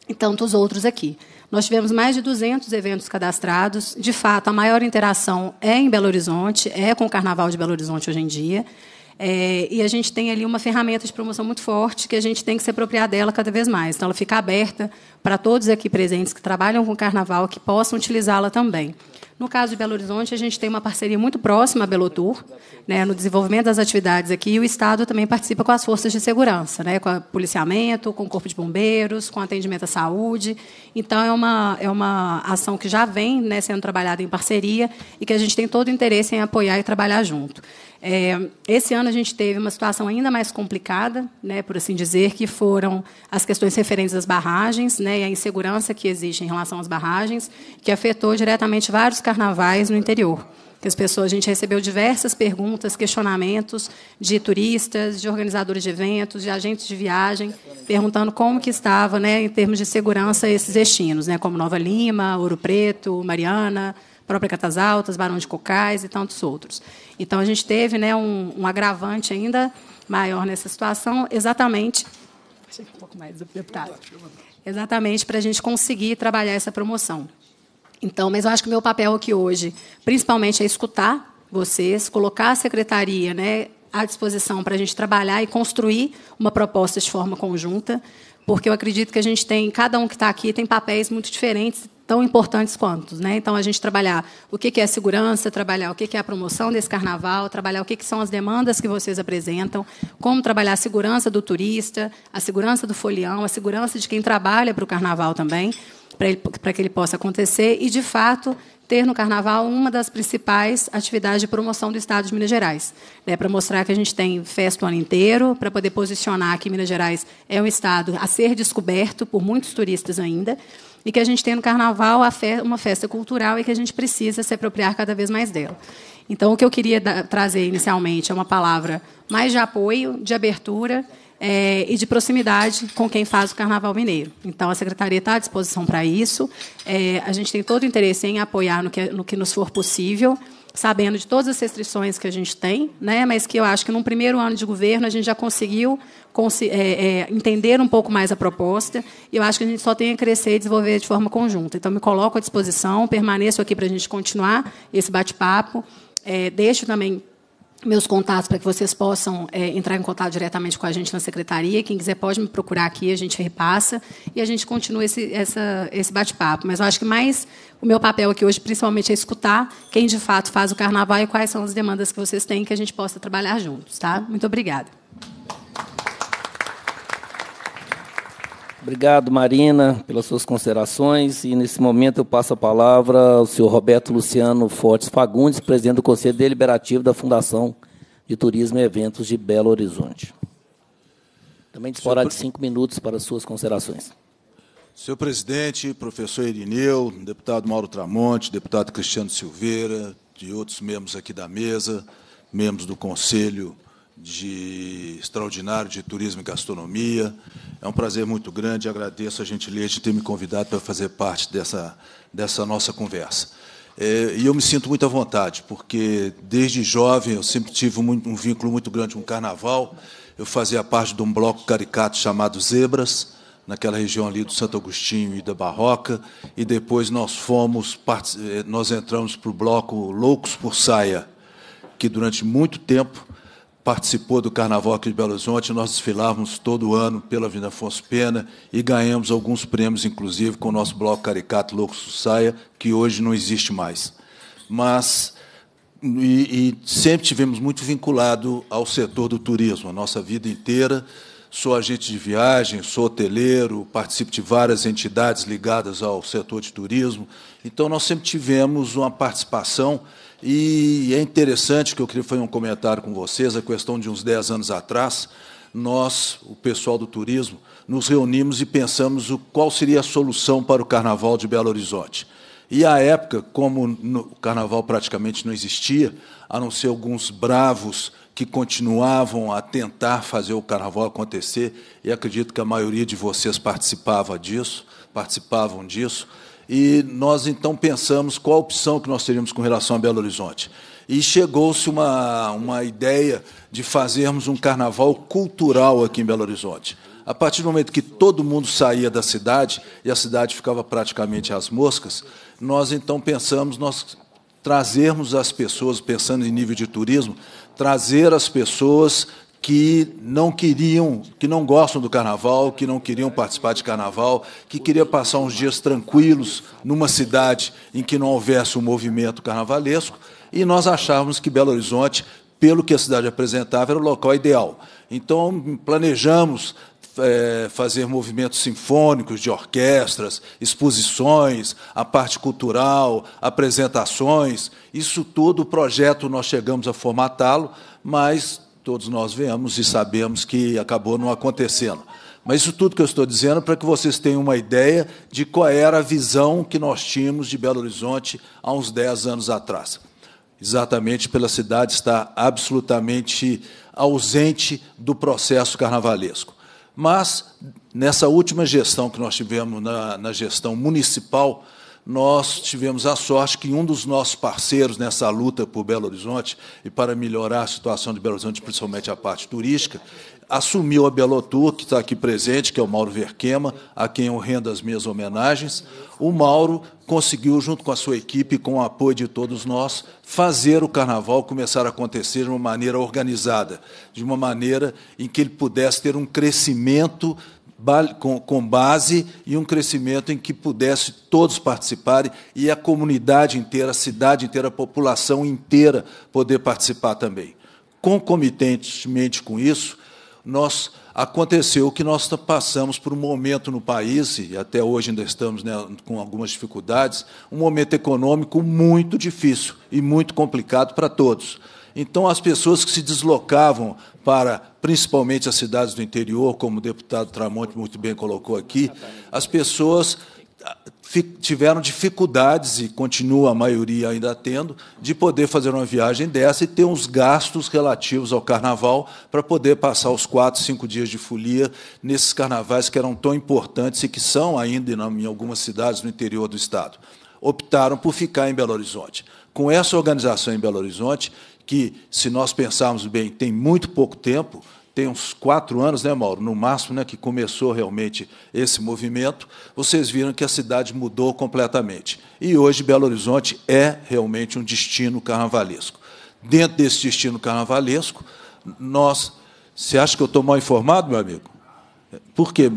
e tantos outros aqui. Nós tivemos mais de 200 eventos cadastrados. De fato, a maior interação é em Belo Horizonte, é com o Carnaval de Belo Horizonte hoje em dia. É, e a gente tem ali uma ferramenta de promoção muito forte que a gente tem que se apropriar dela cada vez mais. Então, ela fica aberta para todos aqui presentes que trabalham com carnaval que possam utilizá-la também. No caso de Belo Horizonte, a gente tem uma parceria muito próxima à Belotur, né, no desenvolvimento das atividades aqui, e o Estado também participa com as forças de segurança, né, com o policiamento, com o Corpo de Bombeiros, com atendimento à saúde. Então, é uma, é uma ação que já vem né, sendo trabalhada em parceria e que a gente tem todo o interesse em apoiar e trabalhar junto. É, esse ano a gente teve uma situação ainda mais complicada, né, por assim dizer, que foram as questões referentes às barragens né, e a insegurança que existe em relação às barragens, que afetou diretamente vários carnavais no interior. as pessoas, a gente recebeu diversas perguntas, questionamentos de turistas, de organizadores de eventos, de agentes de viagem, perguntando como que estava, né, em termos de segurança, esses destinos, né, como Nova Lima, Ouro Preto, Mariana, própria Catas Altas, Barão de Cocais e tantos outros. Então, a gente teve né, um, um agravante ainda maior nessa situação, exatamente. Chega um pouco mais, deputado. Exatamente para a gente conseguir trabalhar essa promoção. Então, mas eu acho que o meu papel aqui hoje, principalmente, é escutar vocês, colocar a secretaria né, à disposição para a gente trabalhar e construir uma proposta de forma conjunta, porque eu acredito que a gente tem, cada um que está aqui tem papéis muito diferentes, tão importantes quanto. Né? Então, a gente trabalhar o que é segurança, trabalhar o que é a promoção desse carnaval, trabalhar o que são as demandas que vocês apresentam, como trabalhar a segurança do turista, a segurança do folião, a segurança de quem trabalha para o carnaval também, para que ele possa acontecer e, de fato, ter no carnaval uma das principais atividades de promoção do Estado de Minas Gerais. né? para mostrar que a gente tem festa o ano inteiro, para poder posicionar que Minas Gerais é um Estado a ser descoberto por muitos turistas ainda e que a gente tem no carnaval uma festa cultural e que a gente precisa se apropriar cada vez mais dela. Então, o que eu queria trazer inicialmente é uma palavra mais de apoio, de abertura é, e de proximidade com quem faz o Carnaval Mineiro. Então, a Secretaria está à disposição para isso. É, a gente tem todo o interesse em apoiar no que, é, no que nos for possível sabendo de todas as restrições que a gente tem, né, mas que eu acho que num primeiro ano de governo a gente já conseguiu é, é, entender um pouco mais a proposta, e eu acho que a gente só tem a crescer e desenvolver de forma conjunta. Então, me coloco à disposição, permaneço aqui para a gente continuar esse bate-papo, é, deixo também meus contatos para que vocês possam é, entrar em contato diretamente com a gente na secretaria. Quem quiser pode me procurar aqui, a gente repassa e a gente continua esse, essa, esse bate-papo. Mas eu acho que mais o meu papel aqui hoje, principalmente, é escutar quem de fato faz o carnaval e quais são as demandas que vocês têm que a gente possa trabalhar juntos. Tá? Muito obrigada. Obrigado, Marina, pelas suas considerações. E, nesse momento, eu passo a palavra ao senhor Roberto Luciano Fortes Fagundes, presidente do Conselho Deliberativo da Fundação de Turismo e Eventos de Belo Horizonte. Também disporá de cinco minutos para suas considerações. Senhor presidente, professor Irineu, deputado Mauro Tramonte, deputado Cristiano Silveira, de outros membros aqui da mesa, membros do Conselho de extraordinário de turismo e gastronomia. É um prazer muito grande. Agradeço a gentileza de ter me convidado para fazer parte dessa, dessa nossa conversa. É, e eu me sinto muito à vontade, porque desde jovem eu sempre tive um, um vínculo muito grande com o carnaval. Eu fazia parte de um bloco caricato chamado Zebras, naquela região ali do Santo Agostinho e da Barroca, e depois nós fomos eh, nós entramos para o bloco Loucos por Saia, que durante muito tempo participou do carnaval aqui de Belo Horizonte, nós desfilávamos todo ano pela Avenida Afonso Pena e ganhamos alguns prêmios, inclusive com o nosso bloco Caricato Louco Sussaia, que hoje não existe mais. Mas e, e, sempre tivemos muito vinculado ao setor do turismo, a nossa vida inteira. Sou agente de viagem, sou hoteleiro, participo de várias entidades ligadas ao setor de turismo. Então, nós sempre tivemos uma participação e é interessante que eu queria fazer um comentário com vocês, a questão de uns 10 anos atrás, nós, o pessoal do turismo, nos reunimos e pensamos o, qual seria a solução para o Carnaval de Belo Horizonte. E à época, como o Carnaval praticamente não existia, a não ser alguns bravos que continuavam a tentar fazer o Carnaval acontecer, e acredito que a maioria de vocês participava disso, participavam disso, e nós então pensamos qual a opção que nós teríamos com relação a Belo Horizonte. E chegou-se uma, uma ideia de fazermos um carnaval cultural aqui em Belo Horizonte. A partir do momento que todo mundo saía da cidade e a cidade ficava praticamente às moscas, nós então pensamos nós trazermos as pessoas, pensando em nível de turismo, trazer as pessoas que não queriam, que não gostam do carnaval, que não queriam participar de carnaval, que queriam passar uns dias tranquilos numa cidade em que não houvesse um movimento carnavalesco, e nós achávamos que Belo Horizonte, pelo que a cidade apresentava, era o local ideal. Então, planejamos eh, fazer movimentos sinfônicos de orquestras, exposições, a parte cultural, apresentações. Isso tudo, o projeto, nós chegamos a formatá-lo, mas todos nós vemos e sabemos que acabou não acontecendo. Mas isso tudo que eu estou dizendo é para que vocês tenham uma ideia de qual era a visão que nós tínhamos de Belo Horizonte há uns 10 anos atrás. Exatamente pela cidade estar absolutamente ausente do processo carnavalesco. Mas, nessa última gestão que nós tivemos, na, na gestão municipal, nós tivemos a sorte que um dos nossos parceiros nessa luta por Belo Horizonte, e para melhorar a situação de Belo Horizonte, principalmente a parte turística, assumiu a Belotur, que está aqui presente, que é o Mauro Verquema, a quem eu rendo as minhas homenagens. O Mauro conseguiu, junto com a sua equipe, com o apoio de todos nós, fazer o carnaval começar a acontecer de uma maneira organizada, de uma maneira em que ele pudesse ter um crescimento com base e um crescimento em que pudesse todos participarem e a comunidade inteira, a cidade inteira, a população inteira poder participar também. Concomitantemente com isso, nós aconteceu que nós passamos por um momento no país, e até hoje ainda estamos né, com algumas dificuldades, um momento econômico muito difícil e muito complicado para todos. Então, as pessoas que se deslocavam para principalmente as cidades do interior, como o deputado Tramonte muito bem colocou aqui, as pessoas ah, tiveram dificuldades, e continua a maioria ainda tendo, de poder fazer uma viagem dessa e ter uns gastos relativos ao carnaval para poder passar os quatro, cinco dias de folia nesses carnavais que eram tão importantes e que são ainda em algumas cidades no interior do Estado. Optaram por ficar em Belo Horizonte. Com essa organização em Belo Horizonte, que, se nós pensarmos bem, tem muito pouco tempo, tem uns quatro anos, né, Mauro, no máximo, né, que começou realmente esse movimento, vocês viram que a cidade mudou completamente. E hoje Belo Horizonte é realmente um destino carnavalesco. Dentro desse destino carnavalesco, nós. Você acha que eu estou mal informado, meu amigo? Por quê?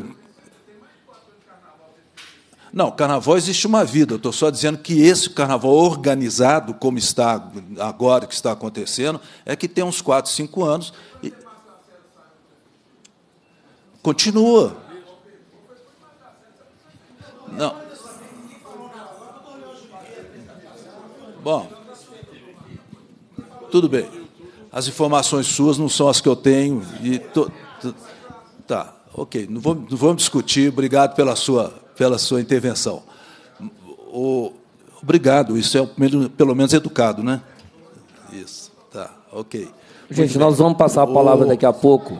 Não, carnaval existe uma vida. estou só dizendo que esse carnaval organizado, como está agora, que está acontecendo, é que tem uns 4, 5 anos. E... Continua. Não. Bom, tudo bem. As informações suas não são as que eu tenho. E Tá, ok. não vamos discutir. Obrigado pela sua pela sua intervenção. O, obrigado, isso é pelo menos educado, né? Isso, tá, ok. Gente, nós vamos passar a palavra daqui a pouco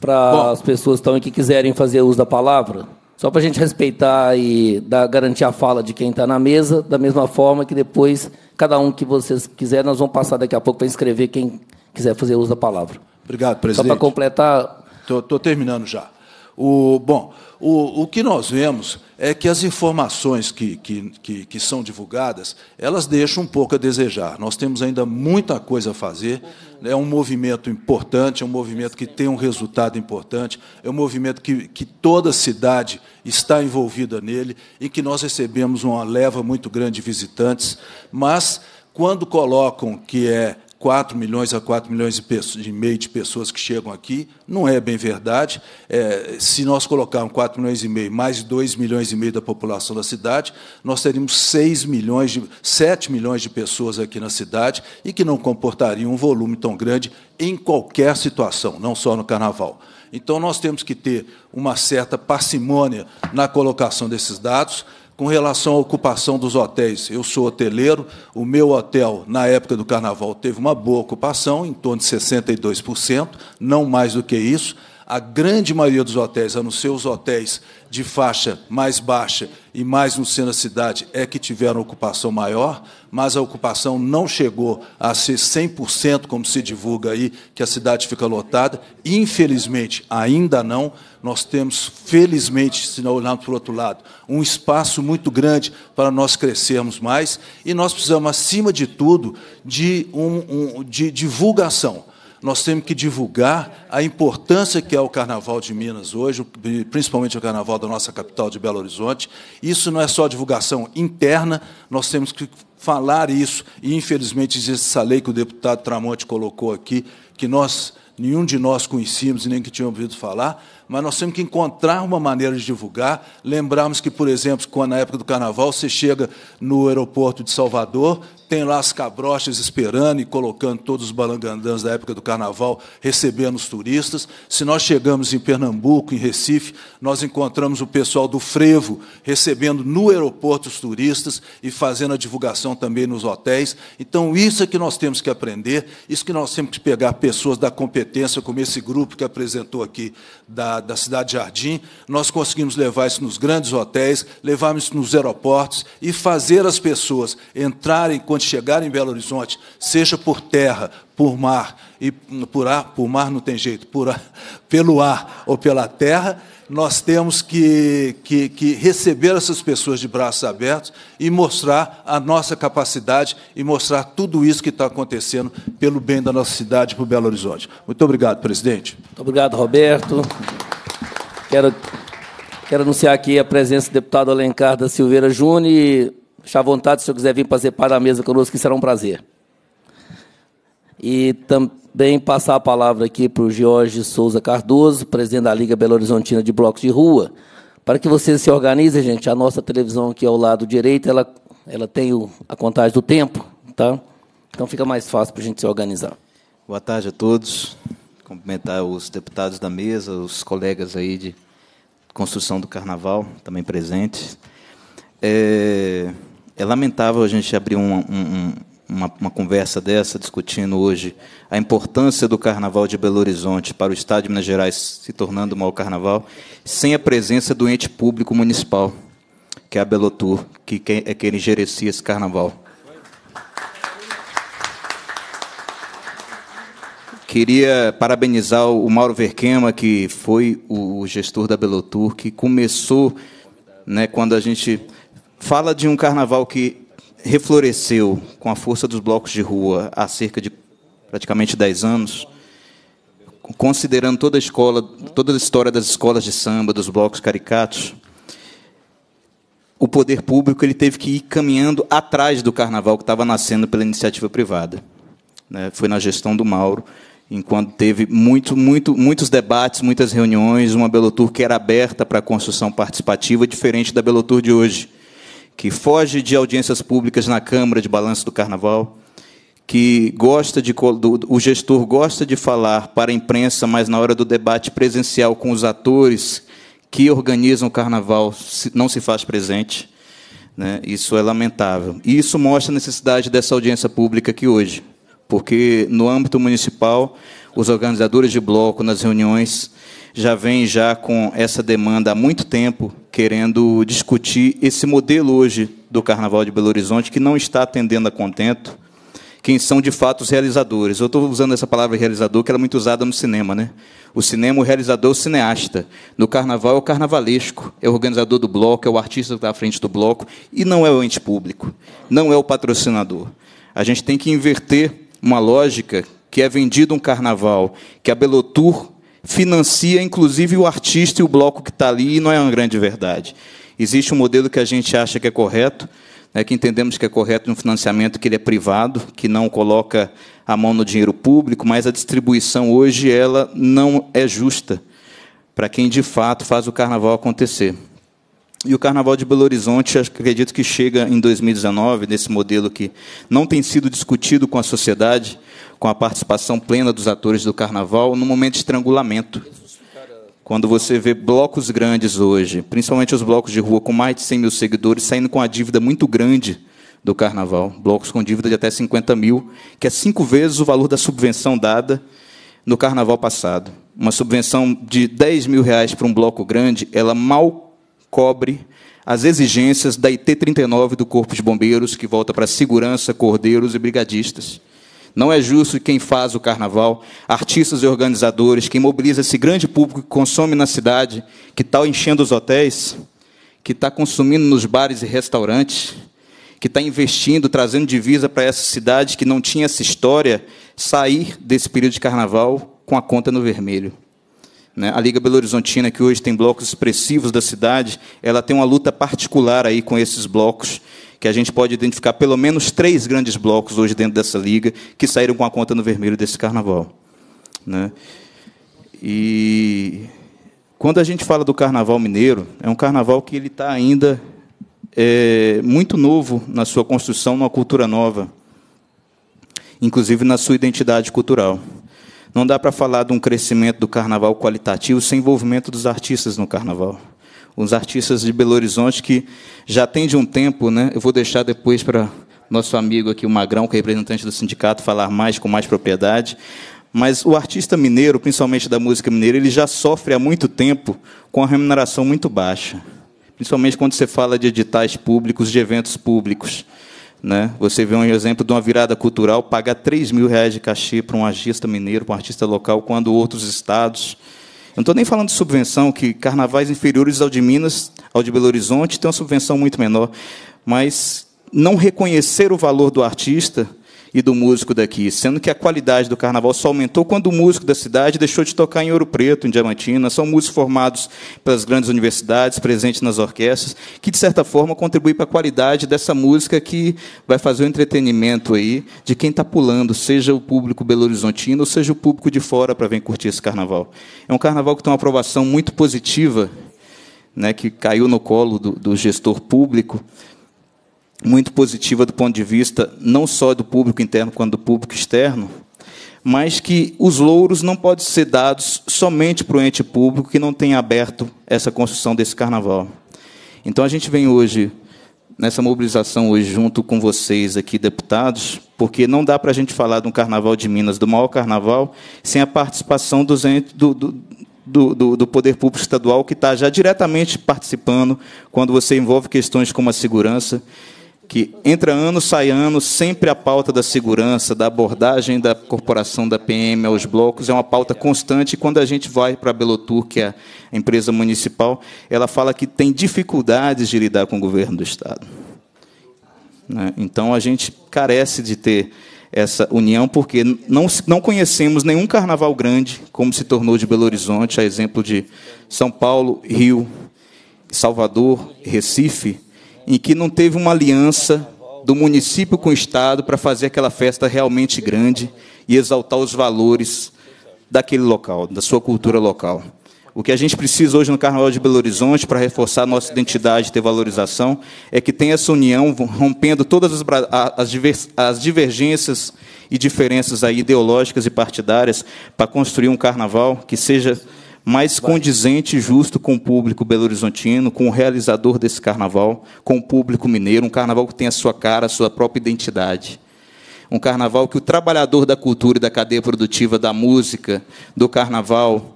para as pessoas também que quiserem fazer uso da palavra, só para a gente respeitar e dar, garantir a fala de quem está na mesa, da mesma forma que depois, cada um que vocês quiserem, nós vamos passar daqui a pouco para inscrever quem quiser fazer uso da palavra. Obrigado, presidente. Só para completar. Estou terminando já. O, bom, o, o que nós vemos é que as informações que, que, que, que, são divulgadas, elas deixam um pouco a desejar. Nós temos ainda muita coisa a fazer. Né? É um movimento importante, é um movimento que tem um resultado importante, é um movimento que, que toda a cidade está envolvida nele e que nós recebemos uma leva muito grande de visitantes, mas quando colocam que é 4 milhões a 4 milhões e meio de pessoas que chegam aqui. Não é bem verdade. É, se nós colocarmos 4 milhões e meio, mais 2 milhões e meio da população da cidade, nós teríamos 6 milhões, de, 7 milhões de pessoas aqui na cidade e que não comportariam um volume tão grande em qualquer situação, não só no Carnaval. Então, nós temos que ter uma certa parcimônia na colocação desses dados, com relação à ocupação dos hotéis, eu sou hoteleiro, o meu hotel, na época do carnaval, teve uma boa ocupação, em torno de 62%, não mais do que isso. A grande maioria dos hotéis, a não ser os hotéis de faixa mais baixa e mais no centro da cidade, é que tiveram ocupação maior, mas a ocupação não chegou a ser 100%, como se divulga aí, que a cidade fica lotada. Infelizmente, ainda não. Nós temos, felizmente, se não olharmos para o outro lado, um espaço muito grande para nós crescermos mais e nós precisamos, acima de tudo, de, um, um, de divulgação nós temos que divulgar a importância que é o Carnaval de Minas hoje, principalmente o Carnaval da nossa capital de Belo Horizonte. Isso não é só divulgação interna, nós temos que falar isso. E, infelizmente, existe essa lei que o deputado Tramonte colocou aqui, que nós nenhum de nós conhecíamos e nem que tínhamos ouvido falar, mas nós temos que encontrar uma maneira de divulgar. Lembrarmos que, por exemplo, quando na época do carnaval você chega no aeroporto de Salvador, tem lá as cabrochas esperando e colocando todos os balangandãs da época do carnaval, recebendo os turistas. Se nós chegamos em Pernambuco, em Recife, nós encontramos o pessoal do Frevo recebendo no aeroporto os turistas e fazendo a divulgação também nos hotéis. Então, isso é que nós temos que aprender, isso que nós temos que pegar pessoas da competência, como esse grupo que apresentou aqui da, da Cidade Jardim. Nós conseguimos levar isso nos grandes hotéis, levarmos isso nos aeroportos e fazer as pessoas entrarem com Horizonte, chegar em Belo Horizonte, seja por terra, por mar, e por, ar, por mar não tem jeito, por ar, pelo ar ou pela terra, nós temos que, que, que, receber essas pessoas de braços abertos e mostrar a nossa capacidade e mostrar tudo isso que está acontecendo pelo bem da nossa cidade, para o Belo Horizonte. Muito obrigado, presidente. Muito obrigado, Roberto. Quero, quero anunciar aqui a presença do deputado Alencar da Silveira Júnior Está à vontade, se o senhor quiser vir fazer para a mesa conosco, que será um prazer. E também passar a palavra aqui para o Jorge Souza Cardoso, presidente da Liga Belo Horizontina de Blocos de Rua, para que vocês se organizem, gente. A nossa televisão aqui ao lado direito, ela, ela tem o, a contagem do tempo, tá? Então fica mais fácil para a gente se organizar. Boa tarde a todos. Cumprimentar os deputados da mesa, os colegas aí de construção do Carnaval, também presentes. É... É lamentável a gente abrir um, um, uma, uma conversa dessa, discutindo hoje a importância do Carnaval de Belo Horizonte para o Estado de Minas Gerais se tornando o maior carnaval, sem a presença do ente público municipal, que é a Belotur, que é quem gerencia esse carnaval. Queria parabenizar o Mauro Verquema, que foi o gestor da Belotur, que começou, né, quando a gente fala de um carnaval que refloresceu com a força dos blocos de rua há cerca de praticamente 10 anos, considerando toda a escola, toda a história das escolas de samba, dos blocos caricatos, o poder público ele teve que ir caminhando atrás do carnaval que estava nascendo pela iniciativa privada. Né? Foi na gestão do Mauro, enquanto teve muito, muito, muitos debates, muitas reuniões, uma Belotur que era aberta para a construção participativa, diferente da Belotur de hoje, que foge de audiências públicas na Câmara de Balanço do Carnaval, que gosta de do, o gestor gosta de falar para a imprensa, mas na hora do debate presencial com os atores que organizam o carnaval não se faz presente. Né? Isso é lamentável. E isso mostra a necessidade dessa audiência pública aqui hoje, porque no âmbito municipal, os organizadores de bloco, nas reuniões, já vem já com essa demanda há muito tempo, querendo discutir esse modelo hoje do Carnaval de Belo Horizonte, que não está atendendo a contento quem são de fato os realizadores. Eu estou usando essa palavra realizador, que era é muito usada no cinema, né? O cinema, o realizador, o cineasta. No carnaval é o carnavalesco, é o organizador do bloco, é o artista que está à frente do bloco, e não é o ente público, não é o patrocinador. A gente tem que inverter uma lógica que é vendido um carnaval, que a Belotur financia inclusive o artista e o bloco que está ali, e não é uma grande verdade. Existe um modelo que a gente acha que é correto, né, que entendemos que é correto no financiamento, que ele é privado, que não coloca a mão no dinheiro público, mas a distribuição hoje ela não é justa para quem de fato faz o carnaval acontecer. E o Carnaval de Belo Horizonte, acredito que chega em 2019, nesse modelo que não tem sido discutido com a sociedade com a participação plena dos atores do carnaval, num momento de estrangulamento. Quando você vê blocos grandes hoje, principalmente os blocos de rua com mais de 100 mil seguidores, saindo com a dívida muito grande do carnaval, blocos com dívida de até 50 mil, que é cinco vezes o valor da subvenção dada no carnaval passado. Uma subvenção de 10 mil reais para um bloco grande, ela mal cobre as exigências da IT 39 do Corpo de Bombeiros, que volta para segurança, cordeiros e brigadistas. Não é justo quem faz o carnaval, artistas e organizadores, quem mobiliza esse grande público que consome na cidade, que está enchendo os hotéis, que está consumindo nos bares e restaurantes, que está investindo, trazendo divisa para essa cidade que não tinha essa história, sair desse período de carnaval com a conta no vermelho. Né? A Liga Belo Horizontina, que hoje tem blocos expressivos da cidade, ela tem uma luta particular aí com esses blocos que a gente pode identificar pelo menos três grandes blocos hoje dentro dessa liga que saíram com a conta no vermelho desse carnaval. Né? E quando a gente fala do carnaval mineiro, é um carnaval que ele está ainda é, muito novo na sua construção, numa cultura nova, inclusive na sua identidade cultural. Não dá para falar de um crescimento do carnaval qualitativo sem envolvimento dos artistas no carnaval uns artistas de Belo Horizonte que já tem de um tempo, né? Eu vou deixar depois para nosso amigo aqui, o Magrão, que é representante do sindicato, falar mais com mais propriedade. Mas o artista mineiro, principalmente da música mineira, ele já sofre há muito tempo com a remuneração muito baixa. Principalmente quando você fala de editais públicos, de eventos públicos. Né? Você vê um exemplo de uma virada cultural pagar 3 mil reais de cachê para um artista mineiro, para um artista local, quando outros estados não estou nem falando de subvenção, que carnavais inferiores ao de Minas, ao de Belo Horizonte, tem uma subvenção muito menor. Mas não reconhecer o valor do artista e do músico daqui, sendo que a qualidade do carnaval só aumentou quando o músico da cidade deixou de tocar em Ouro Preto, em Diamantina. São músicos formados pelas grandes universidades, presentes nas orquestras, que de certa forma contribuem para a qualidade dessa música que vai fazer o entretenimento aí de quem está pulando, seja o público belo-horizontino, seja o público de fora para vir curtir esse carnaval. É um carnaval que tem uma aprovação muito positiva, né, que caiu no colo do, do gestor público muito positiva do ponto de vista não só do público interno quanto do público externo, mas que os louros não podem ser dados somente para o ente público que não tem aberto essa construção desse carnaval. Então a gente vem hoje nessa mobilização hoje junto com vocês aqui deputados, porque não dá para a gente falar de um carnaval de Minas, do maior carnaval, sem a participação dos do, do do, do, do, poder público estadual que está já diretamente participando quando você envolve questões como a segurança que entra ano, sai ano, sempre a pauta da segurança, da abordagem da corporação da PM aos blocos, é uma pauta constante. E quando a gente vai para a Belotur, que é a empresa municipal, ela fala que tem dificuldades de lidar com o governo do Estado. Né? Então, a gente carece de ter essa união, porque não, não conhecemos nenhum carnaval grande como se tornou de Belo Horizonte, a exemplo de São Paulo, Rio, Salvador, Recife, em que não teve uma aliança do município com o Estado para fazer aquela festa realmente grande e exaltar os valores daquele local, da sua cultura local. O que a gente precisa hoje no Carnaval de Belo Horizonte para reforçar nossa identidade e ter valorização é que tenha essa união, rompendo todas as, as, as divergências e diferenças ideológicas e partidárias para construir um carnaval que seja mais condizente e justo com o público belo-horizontino, com o realizador desse carnaval, com o público mineiro, um carnaval que tem a sua cara, a sua própria identidade. Um carnaval que o trabalhador da cultura e da cadeia produtiva da música, do carnaval,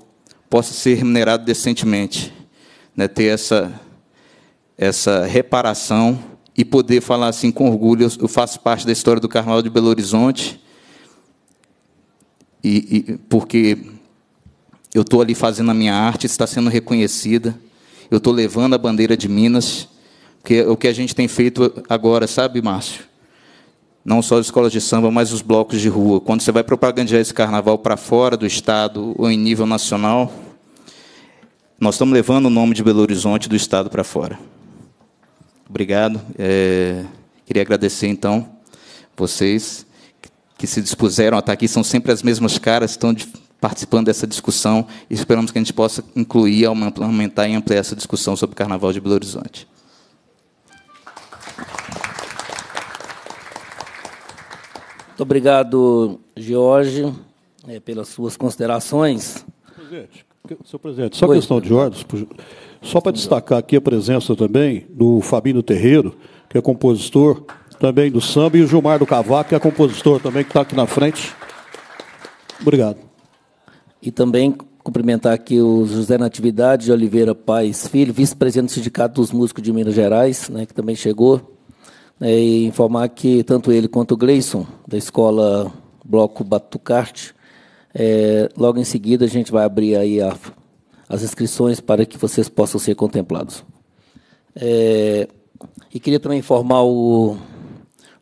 possa ser remunerado decentemente, né? ter essa, essa reparação e poder falar assim com orgulho: eu faço parte da história do Carnaval de Belo Horizonte, e, e porque eu estou ali fazendo a minha arte, está sendo reconhecida. Eu estou levando a bandeira de Minas, que é o que a gente tem feito agora, sabe, Márcio? Não só as escolas de samba, mas os blocos de rua. Quando você vai propagandear esse carnaval para fora do estado ou em nível nacional, nós estamos levando o nome de Belo Horizonte do estado para fora. Obrigado. É... Queria agradecer então vocês que se dispuseram a estar aqui. São sempre as mesmas caras, estão de participando dessa discussão e esperamos que a gente possa incluir, aumentar e ampliar essa discussão sobre o Carnaval de Belo Horizonte. Muito obrigado, Jorge, eh, pelas suas considerações. Presidente, presidente, só Oi. questão de ordens, só para destacar aqui a presença também do Fabinho Terreiro, que é compositor também do samba, e o Gilmar do Cavaco, que é compositor também, que está aqui na frente. Obrigado. E também cumprimentar aqui o José Natividade de Oliveira Pais Filho, vice-presidente do Sindicato dos Músicos de Minas Gerais, né, que também chegou, né, e informar que tanto ele quanto o Gleison, da escola Bloco Batucarte, é, logo em seguida a gente vai abrir aí a, as inscrições para que vocês possam ser contemplados. É, e queria também informar o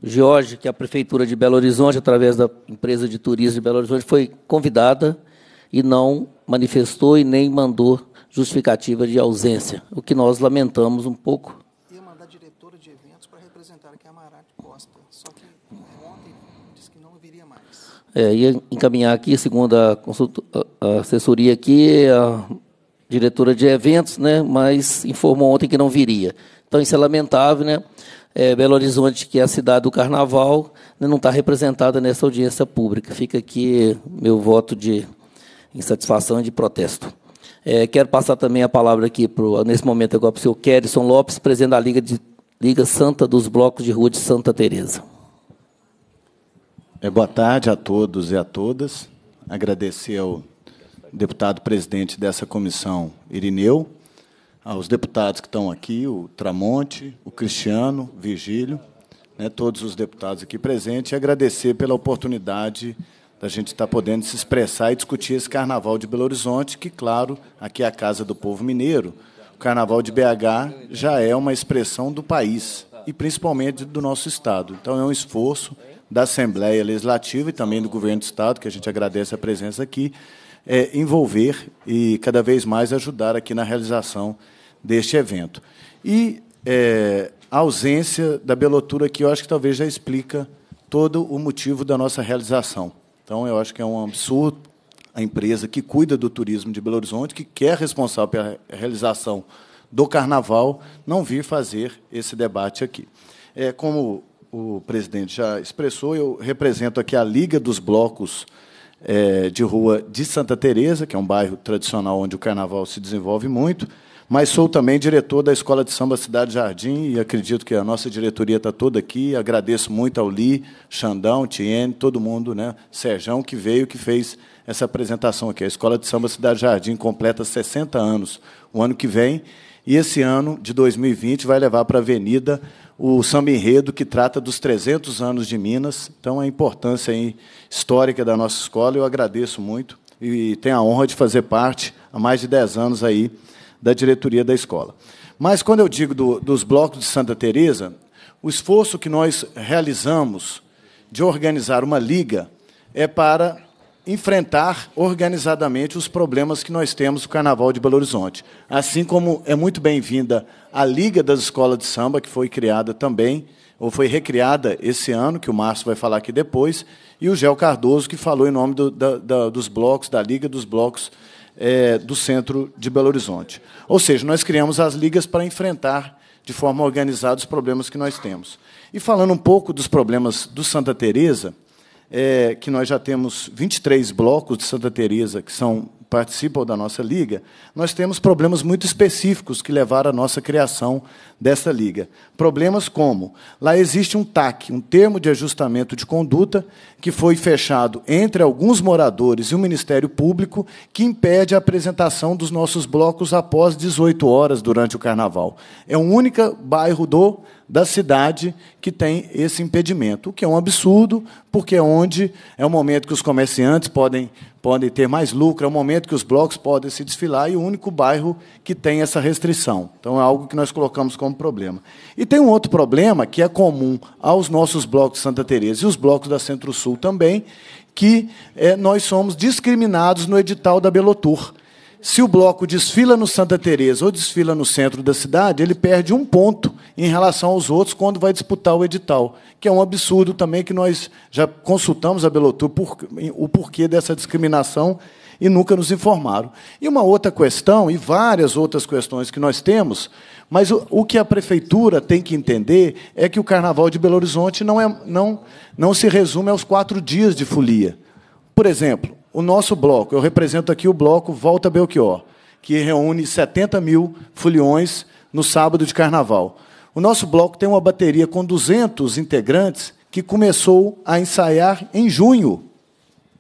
Jorge que a Prefeitura de Belo Horizonte, através da empresa de turismo de Belo Horizonte, foi convidada e não manifestou e nem mandou justificativa de ausência, o que nós lamentamos um pouco. Ia mandar diretora de eventos para representar aqui a Marat Costa, só que ontem disse que não viria mais. É, ia encaminhar aqui, segundo a, a assessoria aqui, a diretora de eventos, né, mas informou ontem que não viria. Então isso é lamentável, né? É, Belo Horizonte, que é a cidade do carnaval, né, não está representada nessa audiência pública. Fica aqui meu voto de insatisfação e de protesto. É, quero passar também a palavra aqui, pro, nesse momento agora, para o senhor Kerison Lopes, presidente da Liga, de, Liga Santa dos Blocos de Rua de Santa Teresa. É, boa tarde a todos e a todas. Agradecer ao deputado presidente dessa comissão, Irineu, aos deputados que estão aqui, o Tramonte, o Cristiano, Virgílio, né, todos os deputados aqui presentes, e agradecer pela oportunidade de da gente estar tá podendo se expressar e discutir esse carnaval de Belo Horizonte, que, claro, aqui é a casa do povo mineiro. O carnaval de BH já é uma expressão do país e principalmente do nosso Estado. Então, é um esforço da Assembleia Legislativa e também do Governo do Estado, que a gente agradece a presença aqui, é, envolver e cada vez mais ajudar aqui na realização deste evento. E é, a ausência da Belotura aqui, eu acho que talvez já explica todo o motivo da nossa realização. Então, eu acho que é um absurdo a empresa que cuida do turismo de Belo Horizonte, que é responsável pela realização do Carnaval, não vir fazer esse debate aqui. É, como o presidente já expressou, eu represento aqui a Liga dos Blocos é, de Rua de Santa Teresa, que é um bairro tradicional onde o Carnaval se desenvolve muito, mas sou também diretor da Escola de Samba Cidade Jardim e acredito que a nossa diretoria está toda aqui. Agradeço muito ao Li, Xandão, Tiene, todo mundo, né? Serjão, que veio, que fez essa apresentação aqui. A Escola de Samba Cidade Jardim completa 60 anos o ano que vem. E esse ano, de 2020, vai levar para a Avenida o samba enredo que trata dos 300 anos de Minas. Então, a importância histórica da nossa escola, eu agradeço muito e tenho a honra de fazer parte há mais de 10 anos aí da diretoria da escola. Mas quando eu digo do, dos blocos de Santa Teresa, o esforço que nós realizamos de organizar uma liga é para enfrentar organizadamente os problemas que nós temos no Carnaval de Belo Horizonte. Assim como é muito bem-vinda a Liga das Escolas de Samba, que foi criada também, ou foi recriada esse ano, que o Márcio vai falar aqui depois, e o Gel Cardoso, que falou em nome do, da, da, dos blocos, da Liga dos Blocos é, do centro de Belo Horizonte. Ou seja, nós criamos as ligas para enfrentar de forma organizada os problemas que nós temos. E falando um pouco dos problemas do Santa Teresa, é, que nós já temos 23 blocos de Santa Teresa que são participam da nossa liga, nós temos problemas muito específicos que levaram à nossa criação dessa liga. Problemas como: lá existe um TAC, um termo de ajustamento de conduta, que foi fechado entre alguns moradores e o Ministério Público, que impede a apresentação dos nossos blocos após 18 horas durante o carnaval. É um único bairro do da cidade que tem esse impedimento, o que é um absurdo, porque é onde é o momento que os comerciantes podem, podem ter mais lucro, é o momento que os blocos podem se desfilar e o único bairro que tem essa restrição. Então é algo que nós colocamos como problema. E tem um outro problema que é comum aos nossos blocos de Santa Teresa e os blocos da Centro-Sul também, que é, nós somos discriminados no edital da Belotur. Se o bloco desfila no Santa Teresa ou desfila no centro da cidade, ele perde um ponto em relação aos outros quando vai disputar o edital, que é um absurdo também que nós já consultamos a Belotur por, o porquê dessa discriminação e nunca nos informaram. E uma outra questão, e várias outras questões que nós temos, mas o, o, que a prefeitura tem que entender é que o Carnaval de Belo Horizonte não, é, não, não se resume aos quatro dias de folia. Por exemplo, o nosso bloco, eu represento aqui o bloco Volta Belchior, que reúne 70 mil foliões no sábado de carnaval. O nosso bloco tem uma bateria com 200 integrantes que começou a ensaiar em junho.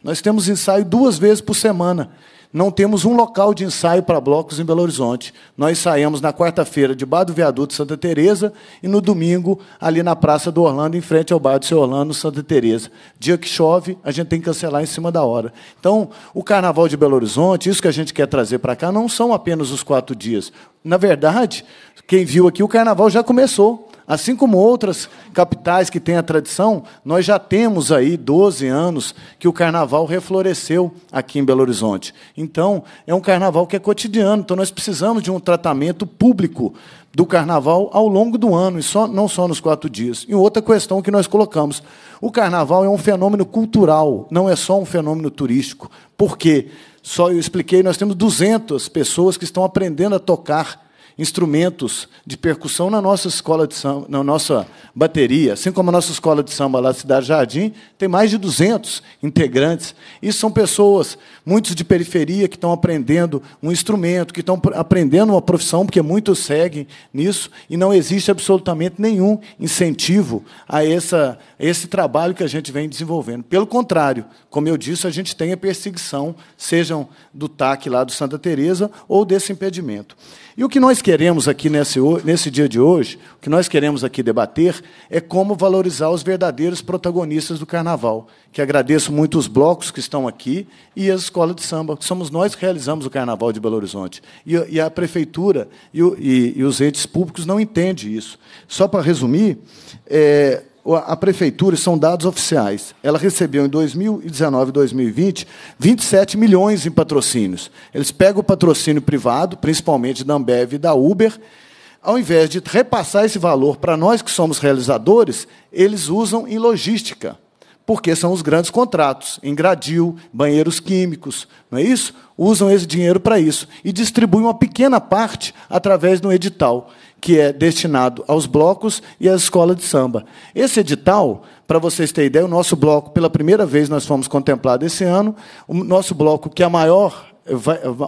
Nós temos ensaio duas vezes por semana não temos um local de ensaio para blocos em Belo Horizonte. Nós saímos na quarta-feira de Bar do Viaduto Santa Teresa e no domingo ali na Praça do Orlando, em frente ao Bar do Seu Orlando, Santa Teresa. Dia que chove, a gente tem que cancelar em cima da hora. Então, o Carnaval de Belo Horizonte, isso que a gente quer trazer para cá, não são apenas os quatro dias. Na verdade, quem viu aqui, o Carnaval já começou. Assim como outras capitais que têm a tradição, nós já temos aí 12 anos que o carnaval refloresceu aqui em Belo Horizonte. Então, é um carnaval que é cotidiano, então nós precisamos de um tratamento público do carnaval ao longo do ano, e só, não só nos quatro dias. E outra questão que nós colocamos: o carnaval é um fenômeno cultural, não é só um fenômeno turístico. Por quê? Só eu expliquei, nós temos 200 pessoas que estão aprendendo a tocar instrumentos de percussão na nossa escola de samba, na nossa bateria, assim como a nossa escola de samba lá Cidade Jardim tem mais de 200 integrantes. Isso são pessoas, muitos de periferia que estão aprendendo um instrumento, que estão aprendendo uma profissão, porque muitos seguem nisso e não existe absolutamente nenhum incentivo a essa a esse trabalho que a gente vem desenvolvendo. Pelo contrário, como eu disse, a gente tem a perseguição, sejam do TAC lá do Santa Teresa ou desse impedimento. E o que nós queremos queremos aqui nesse, nesse dia de hoje, o que nós queremos aqui debater, é como valorizar os verdadeiros protagonistas do carnaval. Que agradeço muito os blocos que estão aqui e as escolas de samba, que somos nós que realizamos o carnaval de Belo Horizonte. E, e a prefeitura e, e, e, os entes públicos não entendem isso. Só para resumir, é, a prefeitura, são dados oficiais, ela recebeu em 2019 e 2020 27 milhões em patrocínios. Eles pegam o patrocínio privado, principalmente da Ambev e da Uber, ao invés de repassar esse valor para nós que somos realizadores, eles usam em logística, porque são os grandes contratos, em gradil, banheiros químicos, não é isso? Usam esse dinheiro para isso e distribuem uma pequena parte através de um edital que é destinado aos blocos e à escola de samba. Esse edital, para vocês terem ideia, o nosso bloco, pela primeira vez nós fomos contemplados esse ano, o nosso bloco, que é a maior,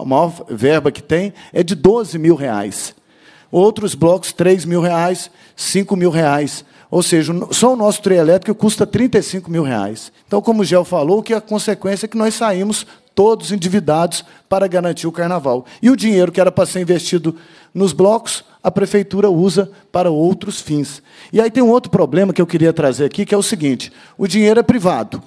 a maior verba que tem, é de 12 mil reais. Outros blocos, 3 mil reais, 5 mil reais. Ou seja, só o nosso trio elétrico custa 35 mil reais. Então, como o Gel falou, que é a consequência é que nós saímos todos endividados para garantir o carnaval. E o dinheiro que era para ser investido nos blocos, a prefeitura usa para outros fins. E aí tem um outro problema que eu queria trazer aqui, que é o seguinte: o dinheiro é privado.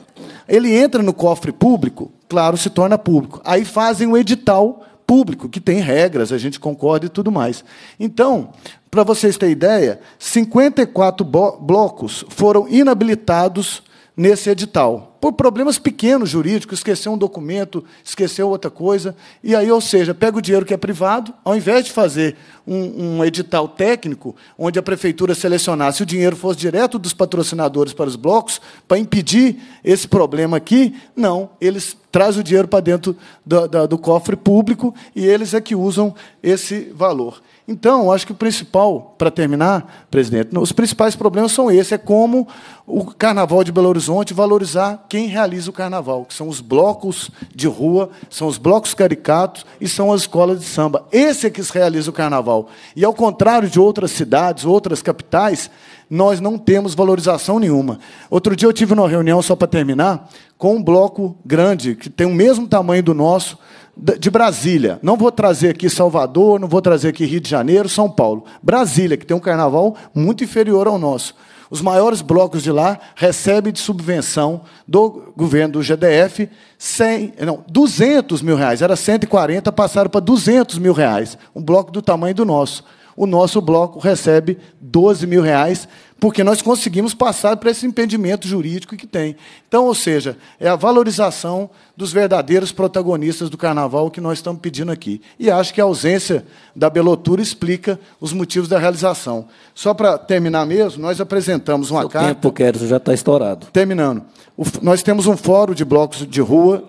Ele entra no cofre público, claro, se torna público. Aí fazem o edital público, que tem regras, a gente concorda e tudo mais. Então, para vocês terem ideia, 54 blocos foram inabilitados nesse edital. Por problemas pequenos jurídicos, esqueceu um documento, esqueceu outra coisa. E aí, ou seja, pega o dinheiro que é privado, ao invés de fazer um, um edital técnico, onde a prefeitura selecionasse o dinheiro fosse direto dos patrocinadores para os blocos, para impedir esse problema aqui, não, eles trazem o dinheiro para dentro do, do, do cofre público e eles é que usam esse valor. Então, acho que o principal, para terminar, presidente, os principais problemas são esses: é como o Carnaval de Belo Horizonte valorizar quem realiza o Carnaval, que são os blocos de rua, são os blocos caricatos e são as escolas de samba. Esse é que se realiza o Carnaval. E, ao contrário de outras cidades, outras capitais, nós não temos valorização nenhuma. Outro dia eu tive uma reunião, só para terminar, com um bloco grande, que tem o mesmo tamanho do nosso, de Brasília. Não vou trazer aqui Salvador, não vou trazer aqui Rio de Janeiro, São Paulo. Brasília, que tem um carnaval muito inferior ao nosso. Os maiores blocos de lá recebem de subvenção do governo do GDF 100, não, 200 mil reais. Era 140, passaram para 200 mil reais. Um bloco do tamanho do nosso. O nosso bloco recebe 12 mil reais porque nós conseguimos passar para esse impedimento jurídico que tem. Então, ou seja, é a valorização dos verdadeiros protagonistas do carnaval que nós estamos pedindo aqui. E acho que a ausência da Belotura explica os motivos da realização. Só para terminar mesmo, nós apresentamos uma Seu carta. O tempo, Kércio, já está estourado. Terminando. O, nós temos um fórum de blocos de rua.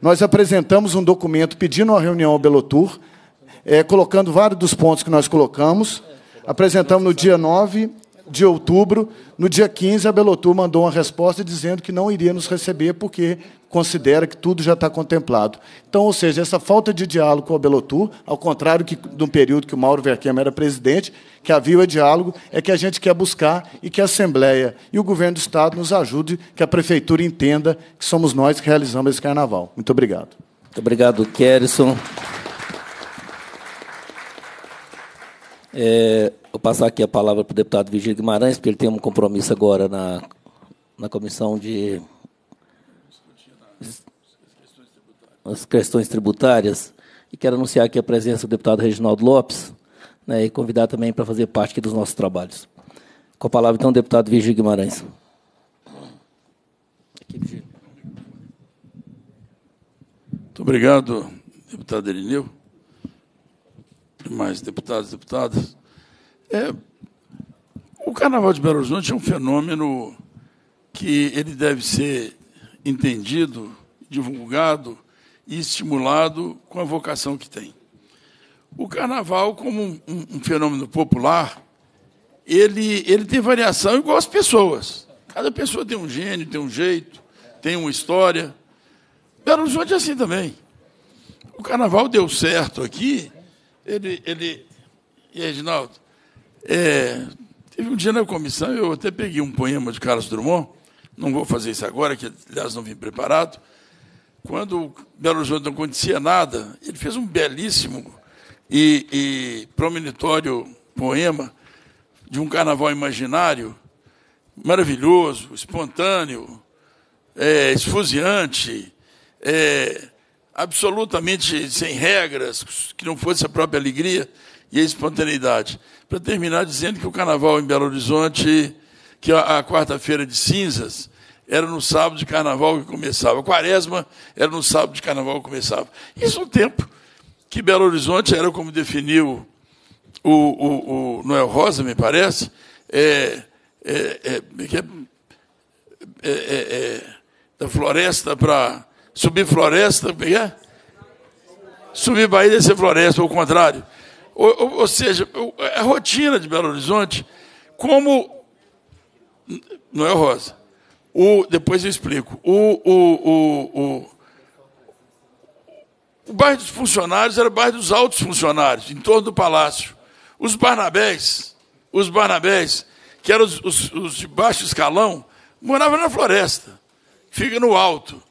Nós apresentamos um documento pedindo uma reunião ao Belotur, é, colocando vários dos pontos que nós colocamos. Apresentamos no dia 9 de outubro, no dia 15, a Belotur mandou uma resposta dizendo que não iria nos receber porque considera que tudo já está contemplado. Então, ou seja, essa falta de diálogo com a Belotur, ao contrário que do período que o Mauro Verquema era presidente, que havia diálogo, é que a gente quer buscar e que a Assembleia e o Governo do Estado nos ajude, que a Prefeitura entenda que somos nós que realizamos esse carnaval. Muito obrigado. Muito obrigado, Kerison. É, vou passar aqui a palavra para o deputado Vigílio Guimarães, porque ele tem um compromisso agora na, na comissão de. As questões tributárias. E quero anunciar aqui a presença do deputado Reginaldo Lopes, né, e convidar também para fazer parte dos nossos trabalhos. Com a palavra, então, o deputado Vigílio Guimarães. Muito obrigado, deputado Erineu demais deputados e deputadas, é, o Carnaval de Belo Horizonte é um fenômeno que ele deve ser entendido, divulgado e estimulado com a vocação que tem. O Carnaval, como um, um, um fenômeno popular, ele, ele tem variação igual as pessoas. Cada pessoa tem um gênio, tem um jeito, tem uma história. Belo Horizonte é assim também. O Carnaval deu certo aqui ele, ele e Reginaldo, é, teve um dia na comissão, eu até peguei um poema de Carlos Drummond, não vou fazer isso agora, que aliás não vim preparado. Quando Belo Horizonte não acontecia nada, ele fez um belíssimo e, e promenitório poema de um carnaval imaginário, maravilhoso, espontâneo, é, esfuziante, é, absolutamente sem regras, que não fosse a própria alegria e a espontaneidade. Para terminar dizendo que o carnaval em Belo Horizonte, que a, quarta-feira de cinzas, era no sábado de carnaval que começava. A quaresma era no sábado de carnaval que começava. Isso é um tempo que Belo Horizonte era como definiu o, o, o Noel Rosa, me parece, é, é, é, da floresta para subir floresta, é, é? Subir Bahia e ser floresta, ao contrário. Ou, ou, ou seja, a é rotina de Belo Horizonte, como. Não é rosa. O, depois eu explico. O, o, o, o, bairro dos funcionários era o bairro dos altos funcionários, em torno do palácio. Os Barnabés, os Barnabés, que eram os, os, os de baixo escalão, moravam na floresta, fica no alto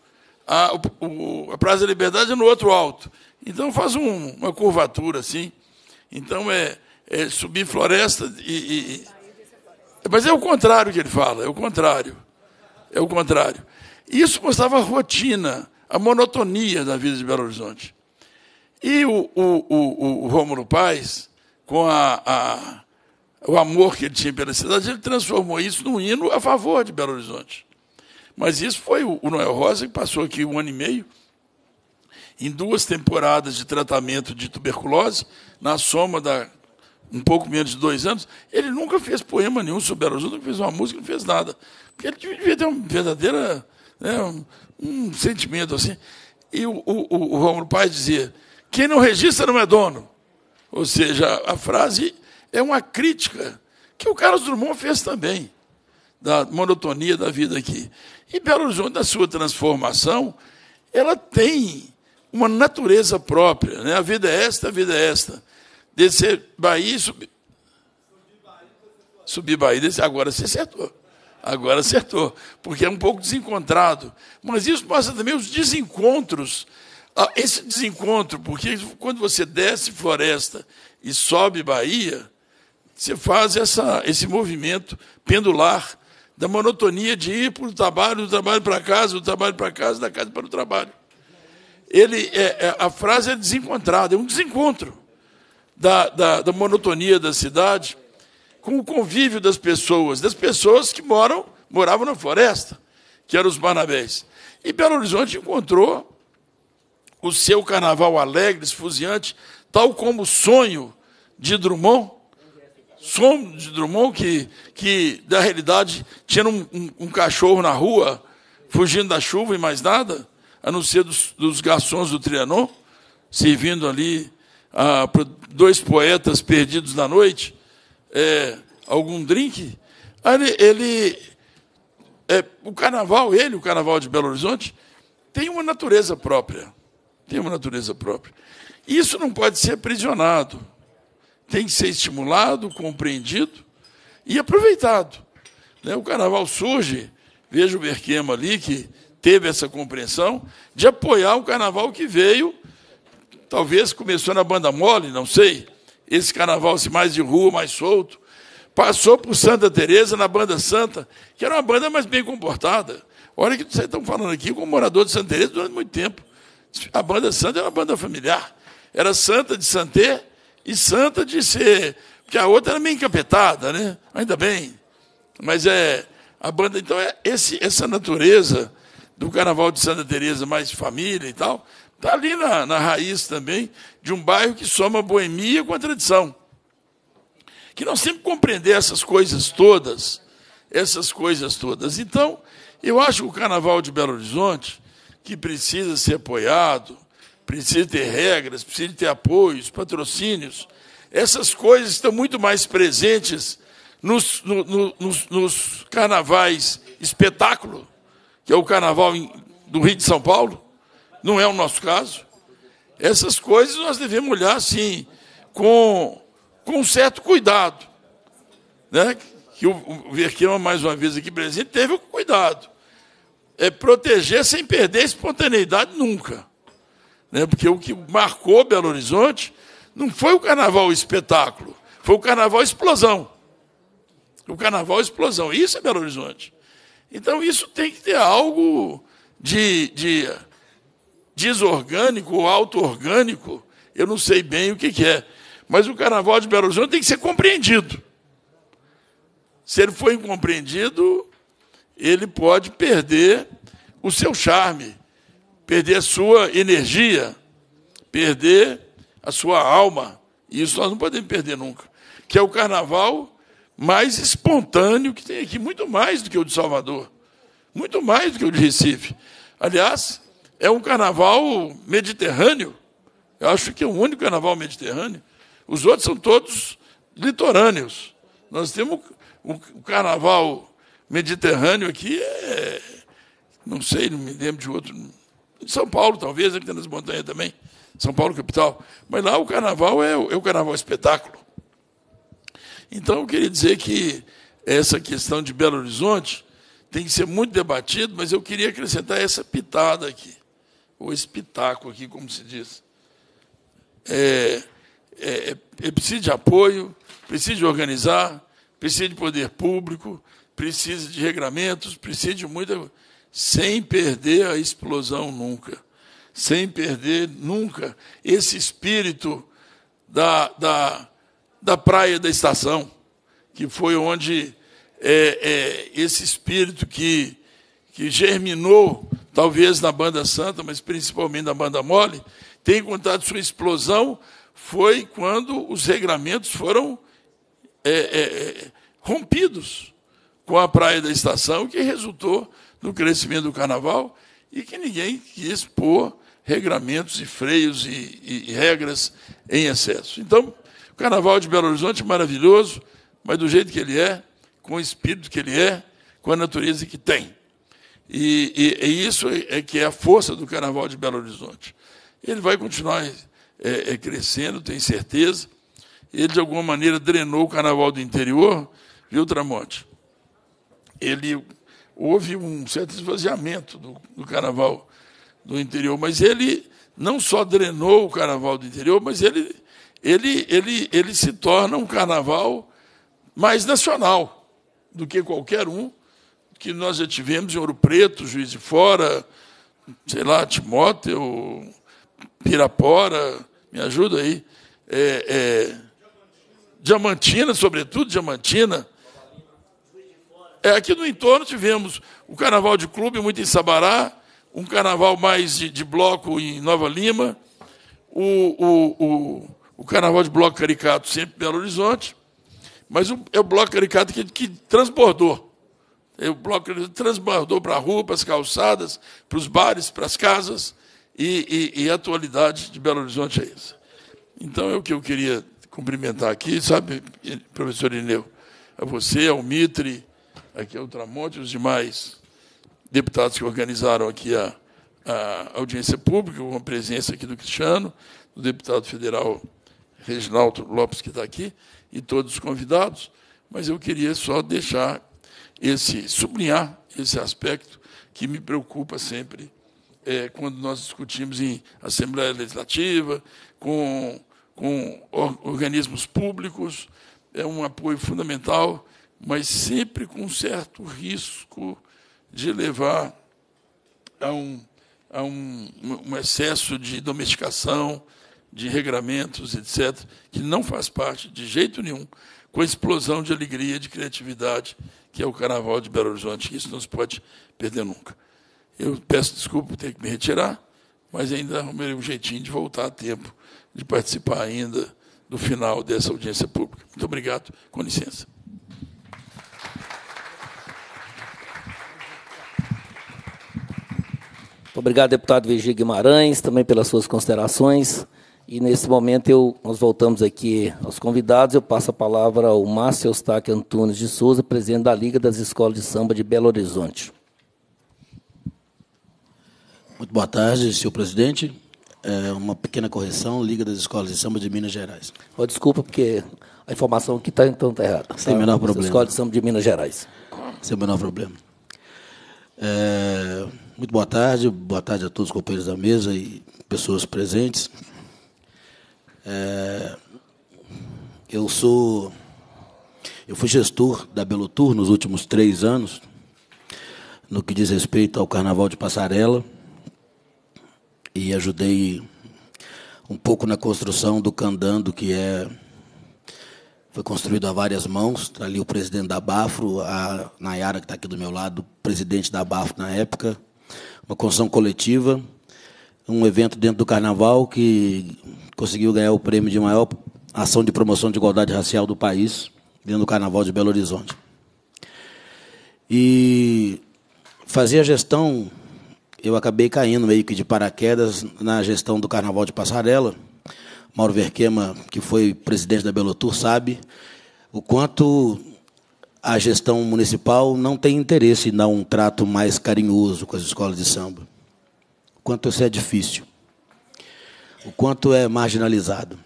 a, o, a Praça da Liberdade é no outro alto. Então faz um, uma curvatura assim. Então é, é subir floresta e, e, Mas é o contrário que ele fala, é o contrário. É o contrário. Isso mostrava a rotina, a monotonia da vida de Belo Horizonte. E o, o, o, o Rômulo Paz, com a, a, o amor que ele tinha pela cidade, ele transformou isso num hino a favor de Belo Horizonte. Mas isso foi o, Noel Rosa que passou aqui um ano e meio em duas temporadas de tratamento de tuberculose, na soma da um pouco menos de dois anos, ele nunca fez poema nenhum sobre Belo Horizonte, não fez uma música, não fez nada. Porque ele devia ter uma verdadeira, né, um, um, sentimento assim. E o, o, o Romulo Paz dizia, quem não registra não é dono. Ou seja, a frase é uma crítica que o Carlos Drummond fez também da monotonia da vida aqui. E Belo Horizonte, na sua transformação, ela tem uma natureza própria. Né? A vida é esta, a vida é esta. Descer Bahia e subir. Subir Bahia, descer. Agora você acertou. Agora acertou. Porque é um pouco desencontrado. Mas isso mostra também os desencontros. Ah, esse desencontro, porque quando você desce floresta e sobe Bahia, você faz essa, esse movimento pendular da monotonia de ir para o trabalho, do trabalho para casa, do trabalho para casa, da casa para o trabalho. Ele é, é, a frase é desencontrada, é um desencontro da, da, da monotonia da cidade com o convívio das pessoas, das pessoas que moram moravam na floresta, que eram os Barnabés. E Belo Horizonte encontrou o seu carnaval alegre, esfuziante, tal como o sonho de Drummond som de Drummond que, que da realidade, tinha um, um, um, cachorro na rua, fugindo da chuva e mais nada, a não ser dos, dos garçons do Trianon, servindo ali ah, para dois poetas perdidos na noite, é, algum drink. Ele, ele é, o carnaval, ele, o carnaval de Belo Horizonte, tem uma natureza própria. Tem uma natureza própria. Isso não pode ser aprisionado tem que ser estimulado, compreendido e aproveitado. Né? O carnaval surge, veja o Berquema ali, que teve essa compreensão, de apoiar o carnaval que veio, talvez começou na banda mole, não sei, esse carnaval se assim, mais de rua, mais solto, passou por Santa Teresa na banda Santa, que era uma banda mais bem comportada. Olha que vocês estão falando aqui como morador de Santa Teresa durante muito tempo. A banda Santa era uma banda familiar. Era Santa de Santé e santa de ser. Porque a outra era meio encapetada, né? Ainda bem. Mas é. A banda, então, é esse, essa natureza do Carnaval de Santa Teresa mais família e tal, está ali na, na raiz também de um bairro que soma boemia com a tradição. Que nós temos que compreender essas coisas todas, essas coisas todas. Então, eu acho que o Carnaval de Belo Horizonte, que precisa ser apoiado, precisa ter regras, precisa ter apoios, patrocínios. Essas coisas estão muito mais presentes nos, no, no, nos, nos carnavais espetáculo, que é o carnaval em, do Rio de São Paulo, não é o nosso caso. Essas coisas nós devemos olhar assim, com, com um certo cuidado. Né? Que o, o Verquema, mais uma vez aqui presente, teve o cuidado. É proteger sem perder a espontaneidade nunca. Né? Porque o que marcou Belo Horizonte não foi o carnaval espetáculo, foi o carnaval explosão. O carnaval explosão. Isso é Belo Horizonte. Então, isso tem que ter algo de, de desorgânico ou auto-orgânico. Eu não sei bem o que, que é. Mas o carnaval de Belo Horizonte tem que ser compreendido. Se ele for incompreendido, ele pode perder o seu charme perder sua energia, perder a sua alma. E isso nós não podemos perder nunca. Que é o carnaval mais espontâneo que tem aqui, muito mais do que o de Salvador, muito mais do que o de Recife. Aliás, é um carnaval mediterrâneo. Eu acho que é o único carnaval mediterrâneo. Os outros são todos litorâneos. Nós temos o carnaval mediterrâneo aqui, é, não sei, não me lembro de outro são Paulo, talvez, aqui nas montanhas também. São Paulo, capital. Mas lá o carnaval é, é o carnaval espetáculo. Então, eu queria dizer que essa questão de Belo Horizonte tem que ser muito debatido, mas eu queria acrescentar essa pitada aqui, ou esse pitaco aqui, como se diz. É, é, é, é precisa de apoio, precisa de organizar, precisa de poder público, precisa de regramentos, precisa de muita coisa sem perder a explosão nunca, sem perder nunca esse espírito da, da, da praia da estação, que foi onde é, é, esse espírito que, que germinou, talvez na banda santa, mas principalmente na banda mole, tem contado sua explosão foi quando os regramentos foram é, é, é rompidos com a praia da estação, que resultou no crescimento do carnaval e que ninguém quis pôr regramentos e freios e, e, e regras em excesso. Então, o carnaval de Belo Horizonte é maravilhoso, mas do jeito que ele é, com o espírito que ele é, com a natureza que tem. E, e, e isso é que é a força do carnaval de Belo Horizonte. Ele vai continuar é, é, crescendo, tenho certeza. Ele, de alguma maneira, drenou o carnaval do interior, viu, Tramonte? Ele houve um certo esvaziamento do, do carnaval do interior, mas ele não só drenou o carnaval do interior, mas ele, ele, ele, ele se torna um carnaval mais nacional do que qualquer um que nós já tivemos em Ouro Preto, Juiz de Fora, sei lá, Timóteo, Pirapora, me ajuda aí, é, é, Diamantina, sobretudo Diamantina, é, aqui no entorno tivemos o carnaval de clube muito em Sabará, um carnaval mais de, de bloco em Nova Lima, o, o, o, o, carnaval de bloco caricato sempre em Belo Horizonte, mas o, é o bloco caricato que, que transbordou. É, o bloco caricato transbordou para a rua, para as calçadas, para os bares, para as casas, e, e, e a atualidade de Belo Horizonte é essa. Então é o que eu queria cumprimentar aqui, sabe, professor Ineu, a você, ao Mitre, aqui é o Tramonte os demais deputados que organizaram aqui a, a audiência pública, com a presença aqui do Cristiano, do deputado federal Reginaldo Lopes, que está aqui, e todos os convidados, mas eu queria só deixar esse, sublinhar esse aspecto que me preocupa sempre é, quando nós discutimos em Assembleia Legislativa, com, com organismos públicos, é um apoio fundamental mas sempre com um certo risco de levar a um, a um, um excesso de domesticação, de regramentos, etc., que não faz parte de jeito nenhum com a explosão de alegria, de criatividade, que é o Carnaval de Belo Horizonte, que isso não se pode perder nunca. Eu peço desculpa por ter que me retirar, mas ainda arrumarei um jeitinho de voltar a tempo de participar ainda do final dessa audiência pública. Muito obrigado, com licença. Obrigado, deputado Virgílio Guimarães, também pelas suas considerações. E, nesse momento, eu, nós voltamos aqui aos convidados. Eu passo a palavra ao Márcio Eustáquio Antunes de Souza, presidente da Liga das Escolas de Samba de Belo Horizonte. Muito boa tarde, senhor presidente. É uma pequena correção, Liga das Escolas de Samba de Minas Gerais. Oh, desculpa, porque a informação aqui está então tá errada. Sem o tá? menor problema. Escola de Samba de Minas Gerais. Sem o menor problema. É... Muito boa tarde, boa tarde a todos os companheiros da mesa e pessoas presentes. É, eu sou, eu fui gestor da Belo Tour nos últimos três anos, no que diz respeito ao Carnaval de Passarela, e ajudei um pouco na construção do candando que é foi construído a várias mãos. Está ali o presidente da Bafro, a Nayara que está aqui do meu lado, presidente da Bafro na época uma construção coletiva, um evento dentro do carnaval que conseguiu ganhar o prêmio de maior ação de promoção de igualdade racial do país, dentro do carnaval de Belo Horizonte. E fazer a gestão, eu acabei caindo meio que de paraquedas na gestão do carnaval de Passarela. Mauro Verquema, que foi presidente da Belotur, sabe o quanto a gestão municipal não tem interesse em dar um trato mais carinhoso com as escolas de samba. O quanto isso é difícil, o quanto é marginalizado.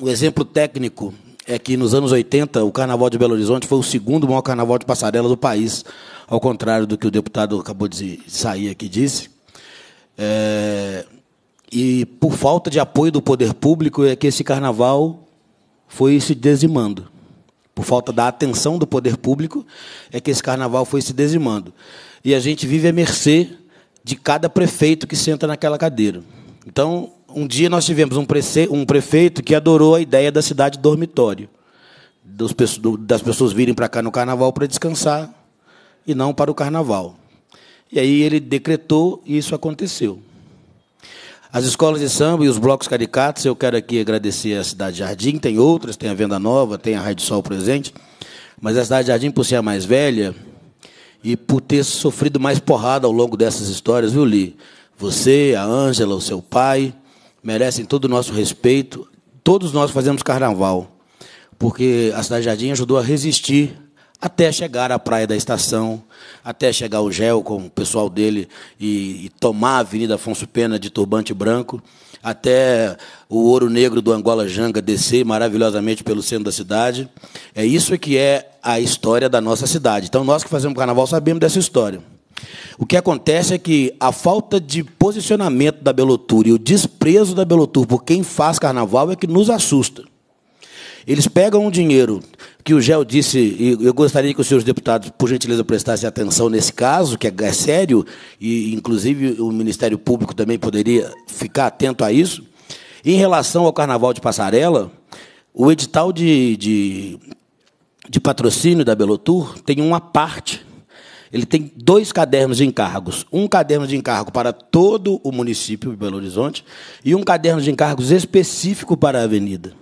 O exemplo técnico é que nos anos 80 o Carnaval de Belo Horizonte foi o segundo maior carnaval de passarela do país, ao contrário do que o deputado acabou de sair aqui disse. É... e por falta de apoio do poder público é que esse carnaval foi se dizimando por falta da atenção do poder público, é que esse carnaval foi se dizimando. E a gente vive à mercê de cada prefeito que senta naquela cadeira. Então, um dia nós tivemos um, um prefeito que adorou a ideia da cidade dormitório, dos, das pessoas virem para cá no carnaval para descansar e não para o carnaval. E aí ele decretou e isso aconteceu. As escolas de samba e os blocos caricatos, eu quero aqui agradecer a Cidade Jardim, tem outras, tem a Venda Nova, tem a Rádio Sol presente, mas a Cidade Jardim, por ser a mais velha e por ter sofrido mais porrada ao longo dessas histórias, viu, Li? Você, a Ângela, o seu pai, merecem todo o nosso respeito. Todos nós fazemos carnaval, porque a Cidade Jardim ajudou a resistir até chegar à Praia da Estação, até chegar ao Gel com o pessoal dele e, e, tomar a Avenida Afonso Pena de turbante branco, até o Ouro Negro do Angola Janga descer maravilhosamente pelo centro da cidade. É isso que é a história da nossa cidade. Então, nós que fazemos carnaval sabemos dessa história. O que acontece é que a falta de posicionamento da Belotur e o desprezo da Belotur por quem faz carnaval é que nos assusta. Eles pegam o dinheiro que o GEL disse, e eu gostaria que os senhores deputados, por gentileza, prestassem atenção nesse caso, que é, é sério, e inclusive o Ministério Público também poderia ficar atento a isso. Em relação ao Carnaval de Passarela, o edital de, de, de patrocínio da Belotur tem uma parte. Ele tem dois cadernos de encargos. Um caderno de encargo para todo o município de Belo Horizonte e um caderno de encargos específico para a Avenida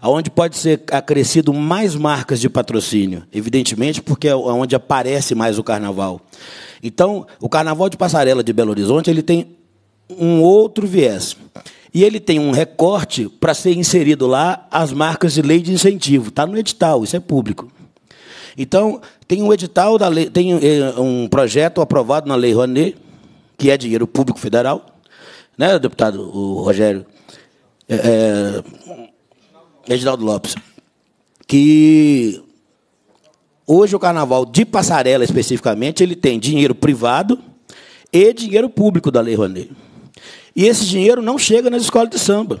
aonde pode ser acrescido mais marcas de patrocínio, evidentemente, porque é onde aparece mais o carnaval. Então, o carnaval de Passarela de Belo Horizonte, ele tem um outro viés. E ele tem um recorte para ser inserido lá as marcas de lei de incentivo. Está no edital, isso é público. Então, tem um edital da lei, tem eh, um projeto aprovado na Lei Rouanet, que é dinheiro público federal, né, deputado o Rogério? É, é Reginaldo Lopes, que hoje o carnaval de Passarela, especificamente, ele tem dinheiro privado e dinheiro público da Lei Rouanet. E esse dinheiro não chega nas escolas de samba.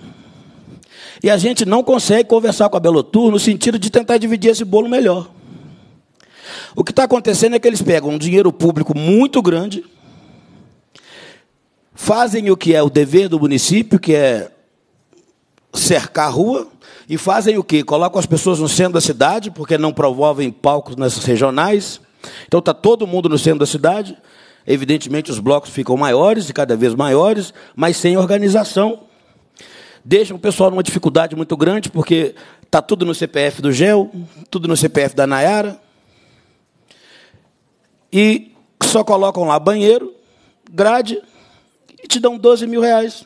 E a gente não consegue conversar com a Belotur no sentido de tentar dividir esse bolo melhor. O que está acontecendo é que eles pegam um dinheiro público muito grande, fazem o que é o dever do município, que é cercar a rua, e fazem o quê? Colocam as pessoas no centro da cidade, porque não promovem palcos nessas regionais. Então está todo mundo no centro da cidade. Evidentemente, os blocos ficam maiores e cada vez maiores, mas sem organização. Deixam o pessoal numa dificuldade muito grande, porque está tudo no CPF do GEL, tudo no CPF da Nayara. E só colocam lá banheiro, grade e te dão 12 mil reais.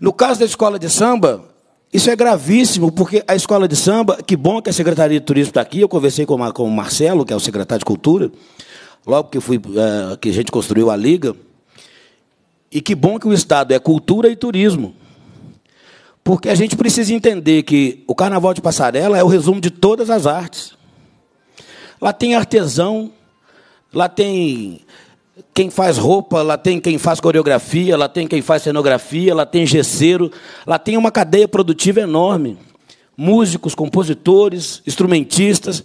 No caso da escola de samba, isso é gravíssimo, porque a escola de samba, que bom que a Secretaria de Turismo está aqui, eu conversei com, com o Marcelo, que é o secretário de Cultura, logo que, fui, é, que a gente construiu a Liga, e que bom que o Estado é cultura e turismo. Porque a gente precisa entender que o Carnaval de Passarela é o resumo de todas as artes. Lá tem artesão, lá tem quem faz roupa, lá tem quem faz coreografia, lá tem quem faz cenografia, lá tem gesseiro, lá tem uma cadeia produtiva enorme. Músicos, compositores, instrumentistas.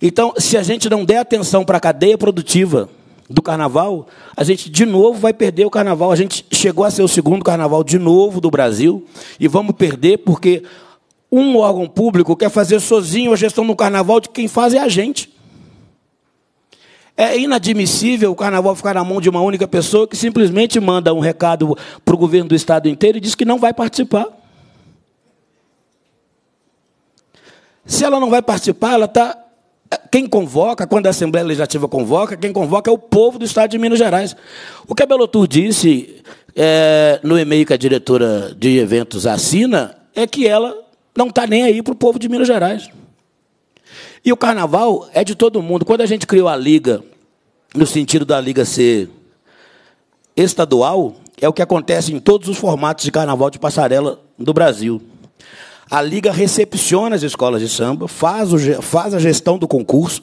Então, se a gente não der atenção para a cadeia produtiva do carnaval, a gente de novo vai perder o carnaval. A gente chegou a ser o segundo carnaval de novo do Brasil e vamos perder porque um órgão público quer fazer sozinho a gestão do carnaval de quem faz é a gente. É inadmissível o carnaval ficar na mão de uma única pessoa que simplesmente manda um recado para o governo do estado inteiro e diz que não vai participar. Se ela não vai participar, ela está. É, quem convoca, quando a Assembleia Legislativa convoca, quem convoca é o povo do estado de Minas Gerais. O que a Belotur disse é, no e-mail que a diretora de eventos assina é que ela não está nem aí para o povo de Minas Gerais. E o carnaval é de todo mundo. Quando a gente criou a Liga no sentido da liga ser estadual, é o que acontece em todos os formatos de carnaval de passarela do Brasil. A liga recepciona as escolas de samba, faz, o, faz a gestão do concurso,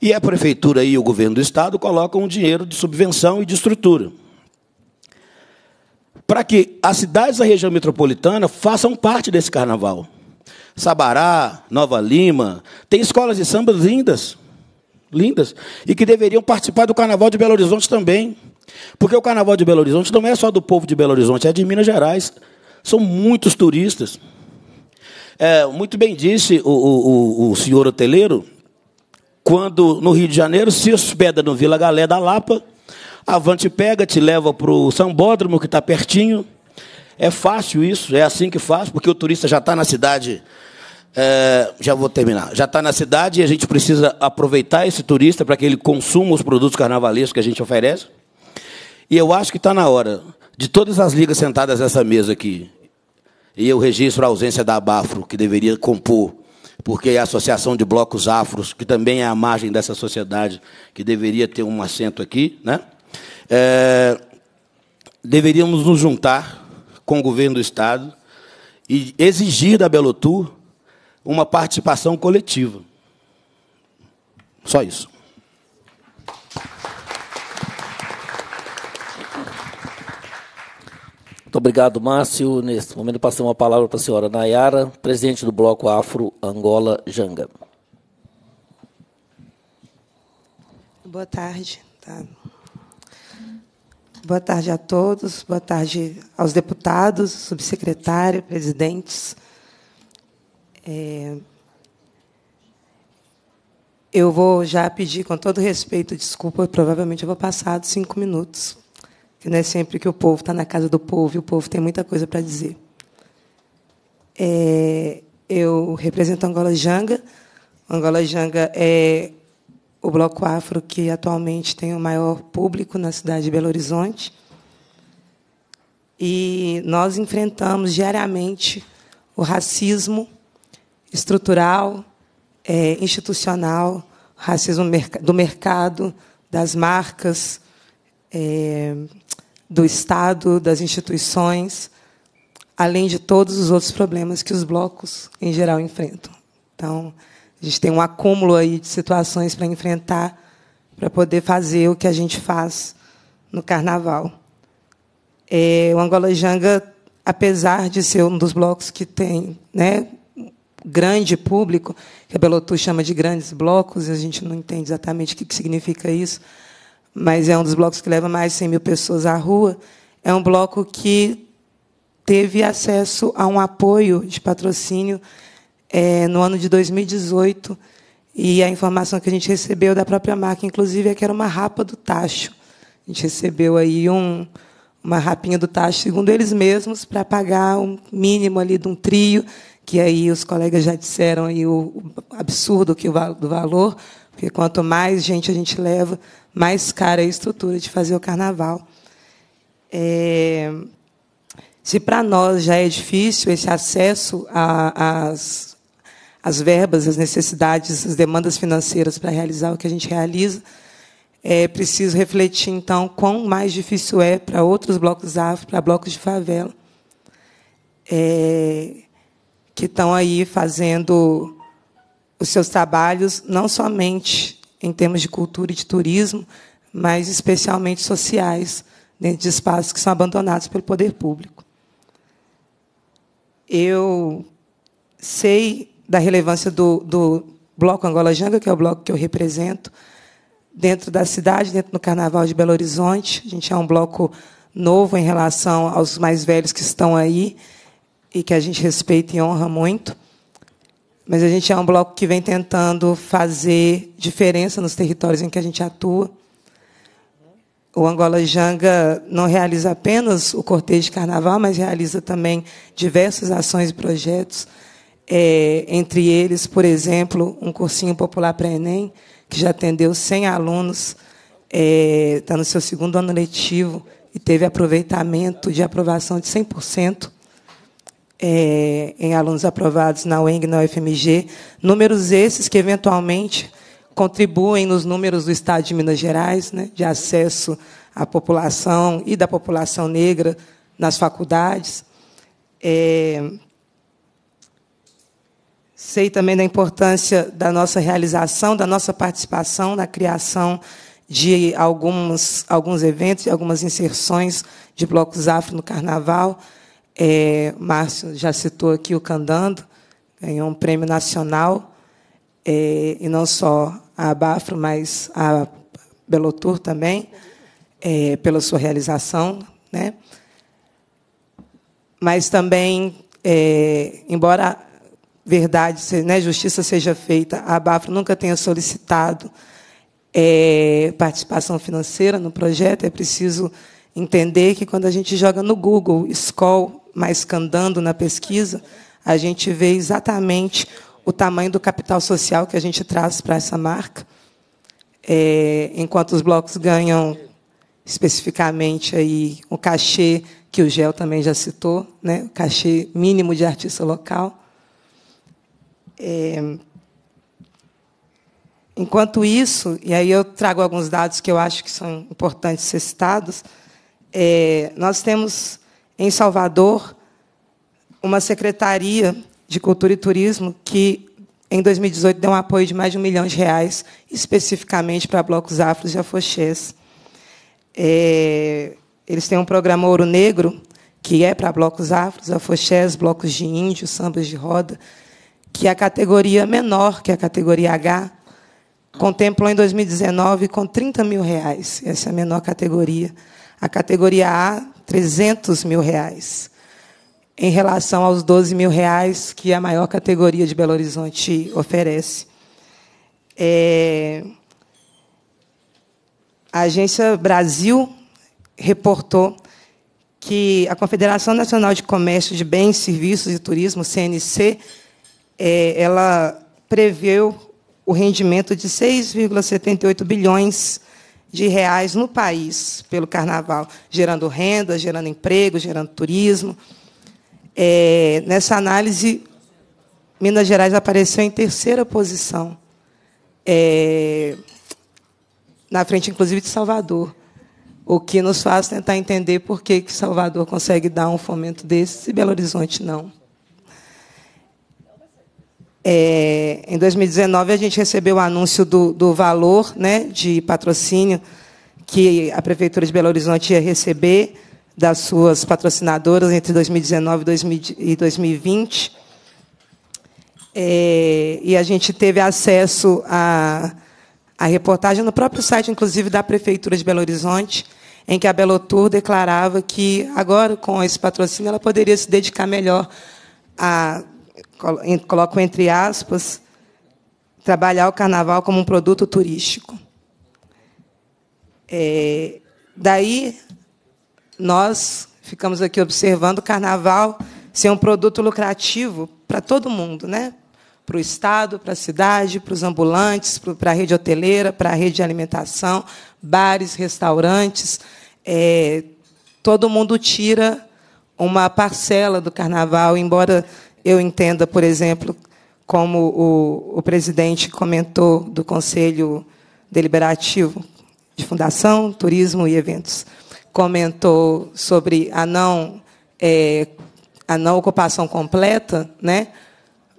e a prefeitura e o governo do estado colocam o dinheiro de subvenção e de estrutura. Para que as cidades da região metropolitana façam parte desse carnaval. Sabará, Nova Lima, tem escolas de samba lindas lindas e que deveriam participar do Carnaval de Belo Horizonte também. Porque o Carnaval de Belo Horizonte não é só do povo de Belo Horizonte, é de Minas Gerais. São muitos turistas. É, muito bem disse o, o, o senhor hoteleiro, quando no Rio de Janeiro se hospeda no Vila Galé da Lapa, avante pega, te leva para o Sambódromo, que está pertinho. É fácil isso, é assim que faz, porque o turista já está na cidade é, já vou terminar. Já está na cidade e a gente precisa aproveitar esse turista para que ele consuma os produtos carnavalescos que a gente oferece. E eu acho que está na hora de todas as ligas sentadas nessa mesa aqui. E eu registro a ausência da Abafro, que deveria compor, porque é a Associação de Blocos Afros, que também é a margem dessa sociedade, que deveria ter um assento aqui, né? É, deveríamos nos juntar com o governo do Estado e exigir da Belotur uma participação coletiva. Só isso. Muito obrigado, Márcio. Neste momento, passamos a palavra para a senhora Nayara, presidente do Bloco Afro Angola Janga. Boa tarde. Tá. Boa tarde a todos, boa tarde aos deputados, subsecretário, presidentes. É... Eu vou já pedir, com todo respeito, desculpa, provavelmente eu vou passar dos cinco minutos, que não é sempre que o povo está na casa do povo e o povo tem muita coisa para dizer. É... Eu represento Angola Janga. Angola Janga é o bloco afro que atualmente tem o maior público na cidade de Belo Horizonte. E nós enfrentamos diariamente o racismo estrutural, é, institucional, racismo do mercado, das marcas, é, do Estado, das instituições, além de todos os outros problemas que os blocos, em geral, enfrentam. Então, a gente tem um acúmulo aí de situações para enfrentar, para poder fazer o que a gente faz no Carnaval. É, o Angola Janga, apesar de ser um dos blocos que tem né, grande público, que a Belotu chama de grandes blocos, e a gente não entende exatamente o que significa isso, mas é um dos blocos que leva mais de 100 mil pessoas à rua. É um bloco que teve acesso a um apoio de patrocínio é, no ano de 2018. E a informação que a gente recebeu da própria marca, inclusive, é que era uma rapa do tacho. A gente recebeu aí um, uma rapinha do tacho, segundo eles mesmos, para pagar um mínimo ali de um trio que aí os colegas já disseram aí o absurdo que o do valor, porque quanto mais gente a gente leva, mais cara é a estrutura de fazer o carnaval. É, se para nós já é difícil esse acesso às as verbas, as necessidades, as demandas financeiras para realizar o que a gente realiza, é preciso refletir, então, quão mais difícil é para outros blocos afro, para blocos de favela. É, que estão aí fazendo os seus trabalhos, não somente em termos de cultura e de turismo, mas especialmente sociais, dentro de espaços que são abandonados pelo poder público. Eu sei da relevância do, do Bloco Angola Janga, que é o bloco que eu represento, dentro da cidade, dentro do Carnaval de Belo Horizonte. A gente é um bloco novo em relação aos mais velhos que estão aí e que a gente respeita e honra muito. Mas a gente é um bloco que vem tentando fazer diferença nos territórios em que a gente atua. O Angola Janga não realiza apenas o cortejo de carnaval, mas realiza também diversas ações e projetos. É, entre eles, por exemplo, um cursinho popular para Enem, que já atendeu 100 alunos, está é, no seu segundo ano letivo e teve aproveitamento de aprovação de 100% é, em alunos aprovados na UENG e na UFMG, números esses que eventualmente contribuem nos números do Estado de Minas Gerais, né, de acesso à população e da população negra nas faculdades. É, sei também da importância da nossa realização, da nossa participação na criação de alguns, alguns eventos, algumas inserções de blocos afro no Carnaval. É, Márcio já citou aqui o Candando, ganhou um prêmio nacional, é, e não só a Abafro, mas a Belotur também, é, pela sua realização. Né? Mas também, é, embora verdade, né, justiça seja feita, a Abafro nunca tenha solicitado é, participação financeira no projeto, é preciso entender que quando a gente joga no Google, escol mas candando na pesquisa, a gente vê exatamente o tamanho do capital social que a gente traz para essa marca. É, enquanto os blocos ganham especificamente aí o cachê que o Gel também já citou, né, o cachê mínimo de artista local. É, enquanto isso, e aí eu trago alguns dados que eu acho que são importantes ser citados, é, nós temos em Salvador uma secretaria de cultura e turismo que em 2018 deu um apoio de mais de um milhão de reais especificamente para blocos afros e afoxés. É, eles têm um programa Ouro Negro que é para blocos afros, afoxés, blocos de índios, sambas de roda, que é a categoria menor, que é a categoria H, contemplou em 2019 com 30 mil reais. Essa é a menor categoria. A categoria A 300 mil reais, em relação aos 12 mil reais que a maior categoria de Belo Horizonte oferece. É... A Agência Brasil reportou que a Confederação Nacional de Comércio de Bens, Serviços e Turismo, CNC, é, ela preveu o rendimento de 6,78 bilhões de reais no país pelo carnaval, gerando renda, gerando emprego, gerando turismo. É, nessa análise, Minas Gerais apareceu em terceira posição, é, na frente, inclusive, de Salvador. O que nos faz tentar entender por que, que Salvador consegue dar um fomento desse e Belo Horizonte não. É, em 2019, a gente recebeu o anúncio do, do valor né, de patrocínio que a Prefeitura de Belo Horizonte ia receber das suas patrocinadoras entre 2019 e 2020. É, e a gente teve acesso à a, a reportagem no próprio site, inclusive, da Prefeitura de Belo Horizonte, em que a Belotur declarava que, agora, com esse patrocínio, ela poderia se dedicar melhor a coloco entre aspas, trabalhar o carnaval como um produto turístico. É, daí, nós ficamos aqui observando o carnaval ser um produto lucrativo para todo mundo, né? para o Estado, para a cidade, para os ambulantes, para a rede hoteleira, para a rede de alimentação, bares, restaurantes. É, todo mundo tira uma parcela do carnaval, embora eu entenda, por exemplo, como o, o presidente comentou do Conselho Deliberativo de Fundação, Turismo e Eventos, comentou sobre a não, é, a não ocupação completa, né?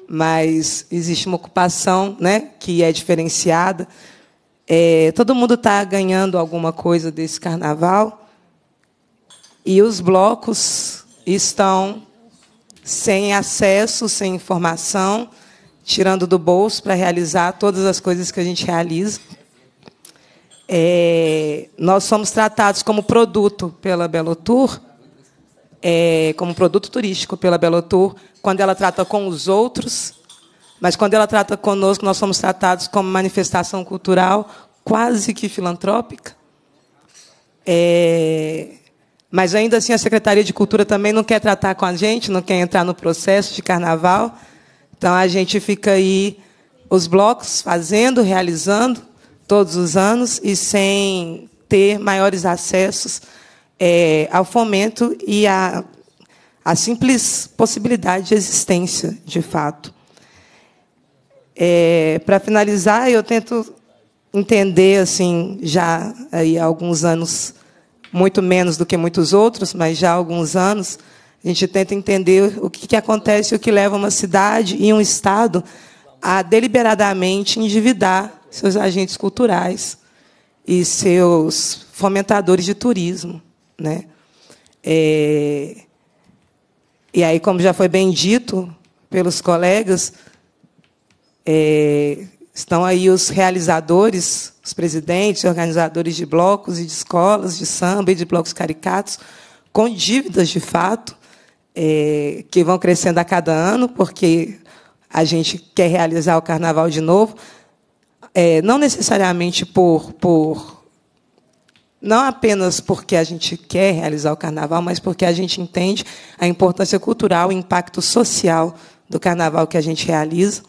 mas existe uma ocupação né, que é diferenciada. É, todo mundo está ganhando alguma coisa desse carnaval e os blocos estão sem acesso, sem informação, tirando do bolso para realizar todas as coisas que a gente realiza. É, nós somos tratados como produto pela Belotour, é, como produto turístico pela Belotour, quando ela trata com os outros, mas quando ela trata conosco, nós somos tratados como manifestação cultural quase que filantrópica. É, mas ainda assim a Secretaria de Cultura também não quer tratar com a gente, não quer entrar no processo de carnaval. Então a gente fica aí os blocos fazendo, realizando todos os anos e sem ter maiores acessos é, ao fomento e à, a simples possibilidade de existência, de fato. É, Para finalizar, eu tento entender, assim, já aí há alguns anos muito menos do que muitos outros, mas já há alguns anos, a gente tenta entender o que, que acontece, o que leva uma cidade e um Estado a deliberadamente endividar seus agentes culturais e seus fomentadores de turismo. Né? É... E aí, como já foi bem dito pelos colegas, é... estão aí os realizadores os presidentes, organizadores de blocos e de escolas de samba e de blocos caricatos, com dívidas de fato, é, que vão crescendo a cada ano, porque a gente quer realizar o carnaval de novo, é, não necessariamente por, por. Não apenas porque a gente quer realizar o carnaval, mas porque a gente entende a importância cultural, o impacto social do carnaval que a gente realiza.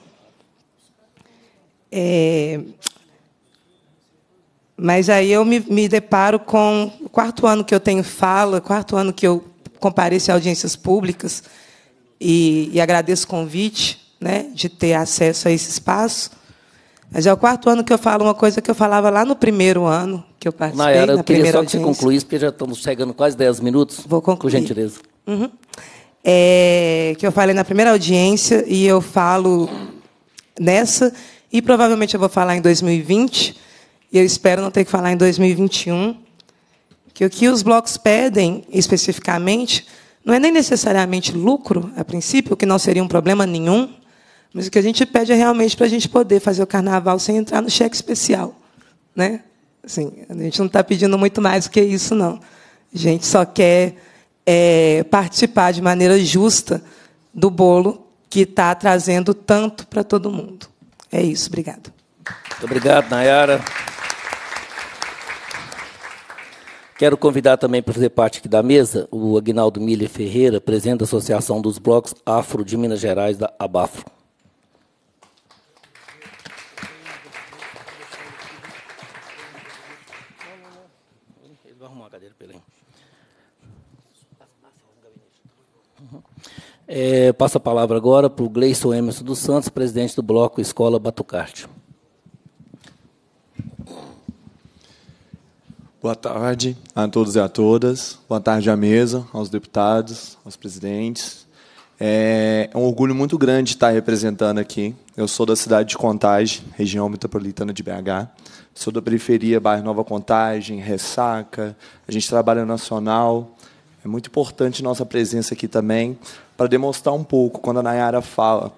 É, mas aí eu me, me deparo com o quarto ano que eu tenho fala, quarto ano que eu compareço a audiências públicas e, e agradeço o convite né, de ter acesso a esse espaço. Mas é o quarto ano que eu falo uma coisa que eu falava lá no primeiro ano que eu participei. Nayara, eu na queria só audiência. que você concluísse, porque já estamos chegando quase 10 minutos. Vou concluir. Com gentileza. Uhum. É, que eu falei na primeira audiência e eu falo nessa, e provavelmente eu vou falar em 2020 e eu espero não ter que falar em 2021, que o que os blocos pedem especificamente não é nem necessariamente lucro, a princípio, que não seria um problema nenhum, mas o que a gente pede é realmente para a gente poder fazer o carnaval sem entrar no cheque especial. Né? Assim, a gente não está pedindo muito mais do que isso, não. A gente só quer é, participar de maneira justa do bolo que está trazendo tanto para todo mundo. É isso, obrigado. Muito obrigado, Nayara. Quero convidar também para fazer parte aqui da mesa o Agnaldo Mille Ferreira, presidente da Associação dos Blocos Afro de Minas Gerais, da Abafro. Uhum. É, passo a palavra agora para o Gleison Emerson dos Santos, presidente do Bloco Escola Batucarte. Boa tarde a todos e a todas. Boa tarde à mesa, aos deputados, aos presidentes. É um orgulho muito grande estar representando aqui. Eu sou da cidade de Contagem, região metropolitana de BH. Sou da periferia, bairro Nova Contagem, Ressaca. A gente trabalha nacional. É muito importante nossa presença aqui também para demonstrar um pouco quando a Nayara fala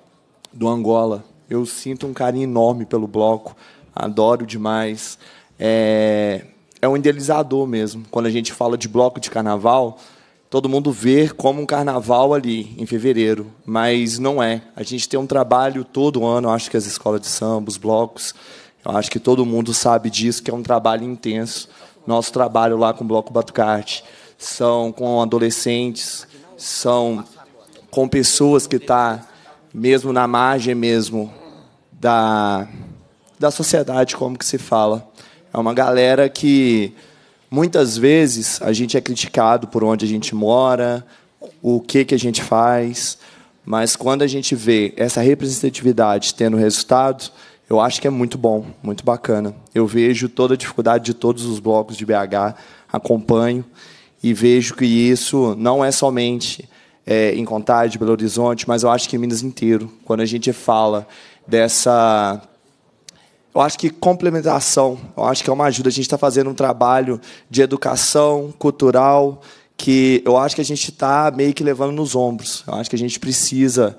do Angola. Eu sinto um carinho enorme pelo bloco, adoro demais. É, é um idealizador mesmo. Quando a gente fala de bloco de carnaval, todo mundo vê como um carnaval ali em fevereiro, mas não é. A gente tem um trabalho todo ano, acho que as escolas de samba, os blocos, eu acho que todo mundo sabe disso, que é um trabalho intenso. Nosso trabalho lá com o Bloco Batucarte são com adolescentes, são com pessoas que estão tá mesmo na margem mesmo da, da sociedade, como que se fala. É uma galera que muitas vezes a gente é criticado por onde a gente mora, o que, que a gente faz, mas quando a gente vê essa representatividade tendo resultado, eu acho que é muito bom, muito bacana. Eu vejo toda a dificuldade de todos os blocos de BH, acompanho e vejo que isso não é somente é, em Contagem, Belo Horizonte, mas eu acho que em Minas inteiro. Quando a gente fala dessa eu acho que complementação, eu acho que é uma ajuda. A gente está fazendo um trabalho de educação cultural que eu acho que a gente está meio que levando nos ombros. Eu acho que a gente precisa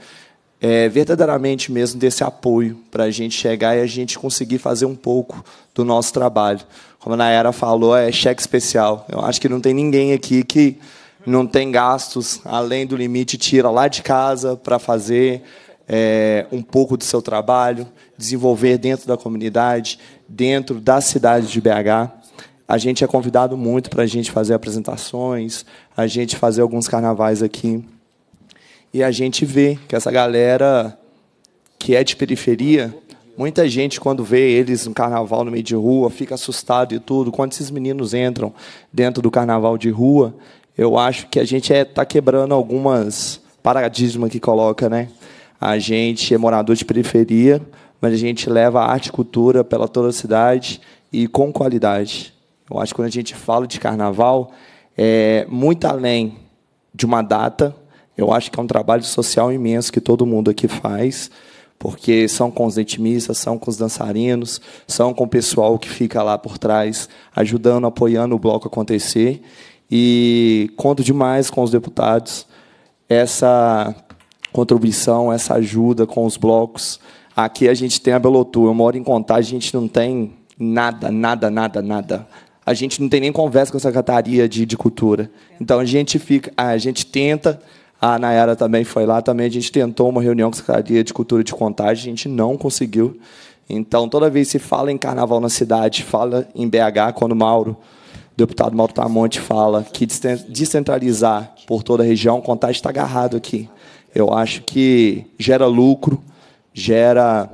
é, verdadeiramente mesmo desse apoio para a gente chegar e a gente conseguir fazer um pouco do nosso trabalho. Como a Nayara falou, é cheque especial. Eu acho que não tem ninguém aqui que não tem gastos além do limite, tira lá de casa para fazer é, um pouco do seu trabalho desenvolver dentro da comunidade, dentro da cidade de BH. A gente é convidado muito para a gente fazer apresentações, a gente fazer alguns carnavais aqui. E a gente vê que essa galera que é de periferia, muita gente, quando vê eles no carnaval no meio de rua, fica assustado e tudo. Quando esses meninos entram dentro do carnaval de rua, eu acho que a gente está é, tá quebrando algumas paradigmas que coloca, né? A gente é morador de periferia, mas a gente leva arte e cultura pela toda a cidade e com qualidade. Eu acho que quando a gente fala de carnaval, é muito além de uma data, eu acho que é um trabalho social imenso que todo mundo aqui faz, porque são com os intimistas, são com os dançarinos, são com o pessoal que fica lá por trás, ajudando, apoiando o bloco acontecer. E conto demais com os deputados essa contribuição, essa ajuda com os blocos. Aqui a gente tem a Belotu. Eu moro em Contagem, a gente não tem nada, nada, nada, nada. A gente não tem nem conversa com a Secretaria de, de Cultura. Então a gente fica, ah, a gente tenta. A Nayara também foi lá, também a gente tentou uma reunião com a Secretaria de Cultura de Contagem, a gente não conseguiu. Então, toda vez que se fala em carnaval na cidade, fala em BH, quando Mauro, o deputado Mauro Tamonte, fala que descentralizar por toda a região, o Contagem está agarrado aqui. Eu acho que gera lucro, gera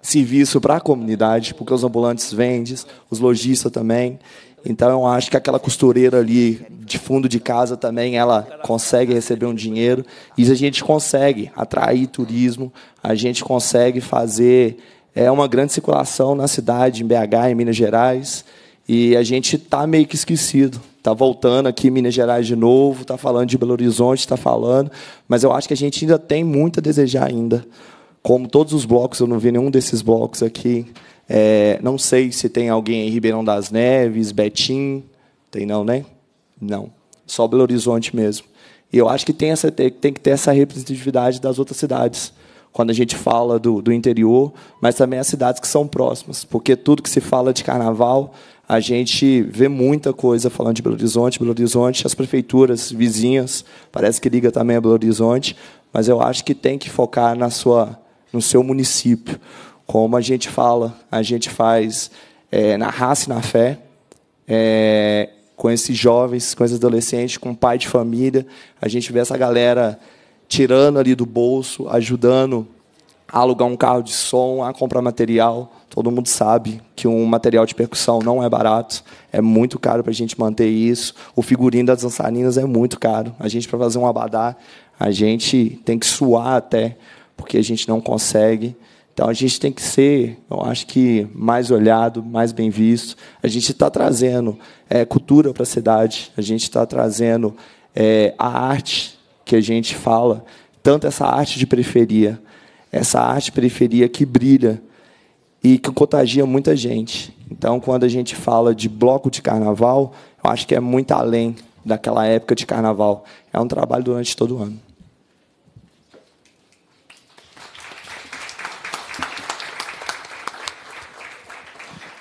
serviço para a comunidade, porque os ambulantes vendem, os lojistas também. Então eu acho que aquela costureira ali de fundo de casa também ela consegue receber um dinheiro e a gente consegue atrair turismo, a gente consegue fazer é uma grande circulação na cidade, em BH, em Minas Gerais e a gente está meio que esquecido. está voltando aqui em Minas Gerais de novo, está falando de Belo Horizonte, está falando, mas eu acho que a gente ainda tem muito a desejar ainda. Como todos os blocos, eu não vi nenhum desses blocos aqui. É, não sei se tem alguém em Ribeirão das Neves, Betim. Tem não, né? Não. Só Belo Horizonte mesmo. E eu acho que tem, essa, tem que ter essa representatividade das outras cidades. Quando a gente fala do, do interior, mas também as cidades que são próximas. Porque tudo que se fala de carnaval, a gente vê muita coisa falando de Belo Horizonte, Belo Horizonte, as prefeituras vizinhas, parece que liga também a Belo Horizonte, mas eu acho que tem que focar na sua no seu município. Como a gente fala, a gente faz é, na raça e na fé, é, com esses jovens, com esses adolescentes, com pai de família. A gente vê essa galera tirando ali do bolso, ajudando a alugar um carro de som, a comprar material. Todo mundo sabe que um material de percussão não é barato, é muito caro para a gente manter isso. O figurino das dançarinas é muito caro. A gente, para fazer um abadá, a gente tem que suar até porque a gente não consegue. Então a gente tem que ser, eu acho que, mais olhado, mais bem visto. A gente está trazendo é, cultura para a cidade, a gente está trazendo é, a arte que a gente fala, tanto essa arte de periferia, essa arte periferia que brilha e que contagia muita gente. Então, quando a gente fala de bloco de carnaval, eu acho que é muito além daquela época de carnaval. É um trabalho durante todo o ano.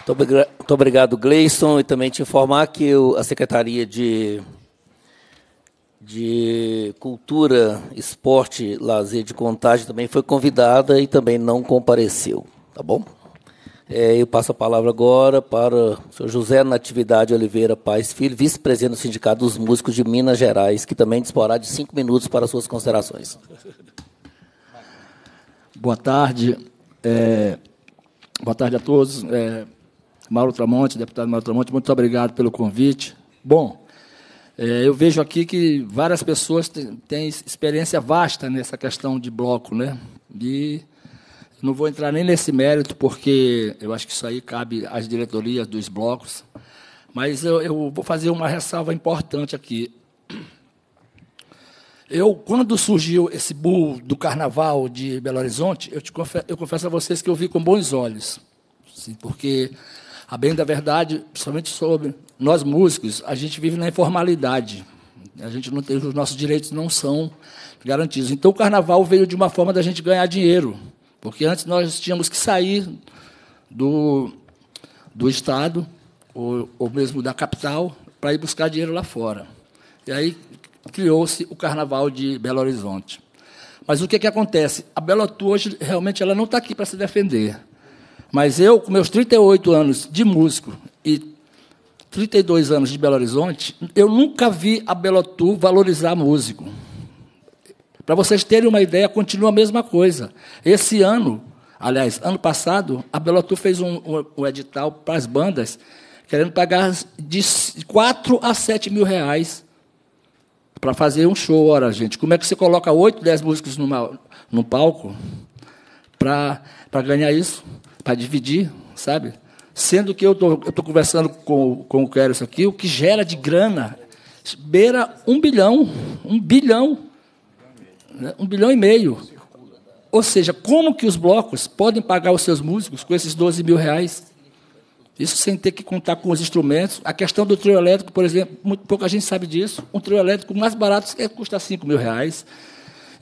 Muito obrigado, Gleison, e também te informar que a Secretaria de, de Cultura, Esporte, Lazer de Contagem também foi convidada e também não compareceu, tá bom? É, eu passo a palavra agora para o senhor José Natividade Oliveira Paz Filho, vice-presidente do Sindicato dos Músicos de Minas Gerais, que também disporá de cinco minutos para suas considerações. Boa tarde. É, boa tarde a todos. É, Mauro Tramonte, deputado Mauro Tramonte, muito obrigado pelo convite. Bom, é, eu vejo aqui que várias pessoas têm experiência vasta nessa questão de bloco, né? E não vou entrar nem nesse mérito, porque eu acho que isso aí cabe às diretorias dos blocos. Mas eu, eu vou fazer uma ressalva importante aqui. Eu, quando surgiu esse bull do carnaval de Belo Horizonte, eu, te confesso, eu confesso a vocês que eu vi com bons olhos. Assim, porque a bem da verdade, principalmente sobre nós músicos, a gente vive na informalidade. A gente não tem, os nossos direitos não são garantidos. Então o carnaval veio de uma forma da gente ganhar dinheiro, porque antes nós tínhamos que sair do, do estado ou, ou mesmo da capital para ir buscar dinheiro lá fora. E aí criou-se o carnaval de Belo Horizonte. Mas o que, que acontece? A Bela Tua hoje realmente ela não está aqui para se defender. Mas eu, com meus 38 anos de músico e 32 anos de Belo Horizonte, eu nunca vi a Belotu valorizar músico. Para vocês terem uma ideia, continua a mesma coisa. Esse ano, aliás, ano passado, a Belotu fez um, um, um edital para as bandas, querendo pagar de 4 a 7 mil reais para fazer um show. Ora, gente, como é que você coloca 8, 10 músicos numa, palco para ganhar isso? para dividir, sabe? Sendo que eu estou conversando com, com o Quérus aqui, o que gera de grana beira um bilhão, um bilhão, né? um bilhão e meio. Ou seja, como que os blocos podem pagar os seus músicos com esses 12 mil reais? Isso sem ter que contar com os instrumentos. A questão do trio elétrico, por exemplo, muito pouca gente sabe disso. Um trio elétrico mais barato é, custa 5 mil reais.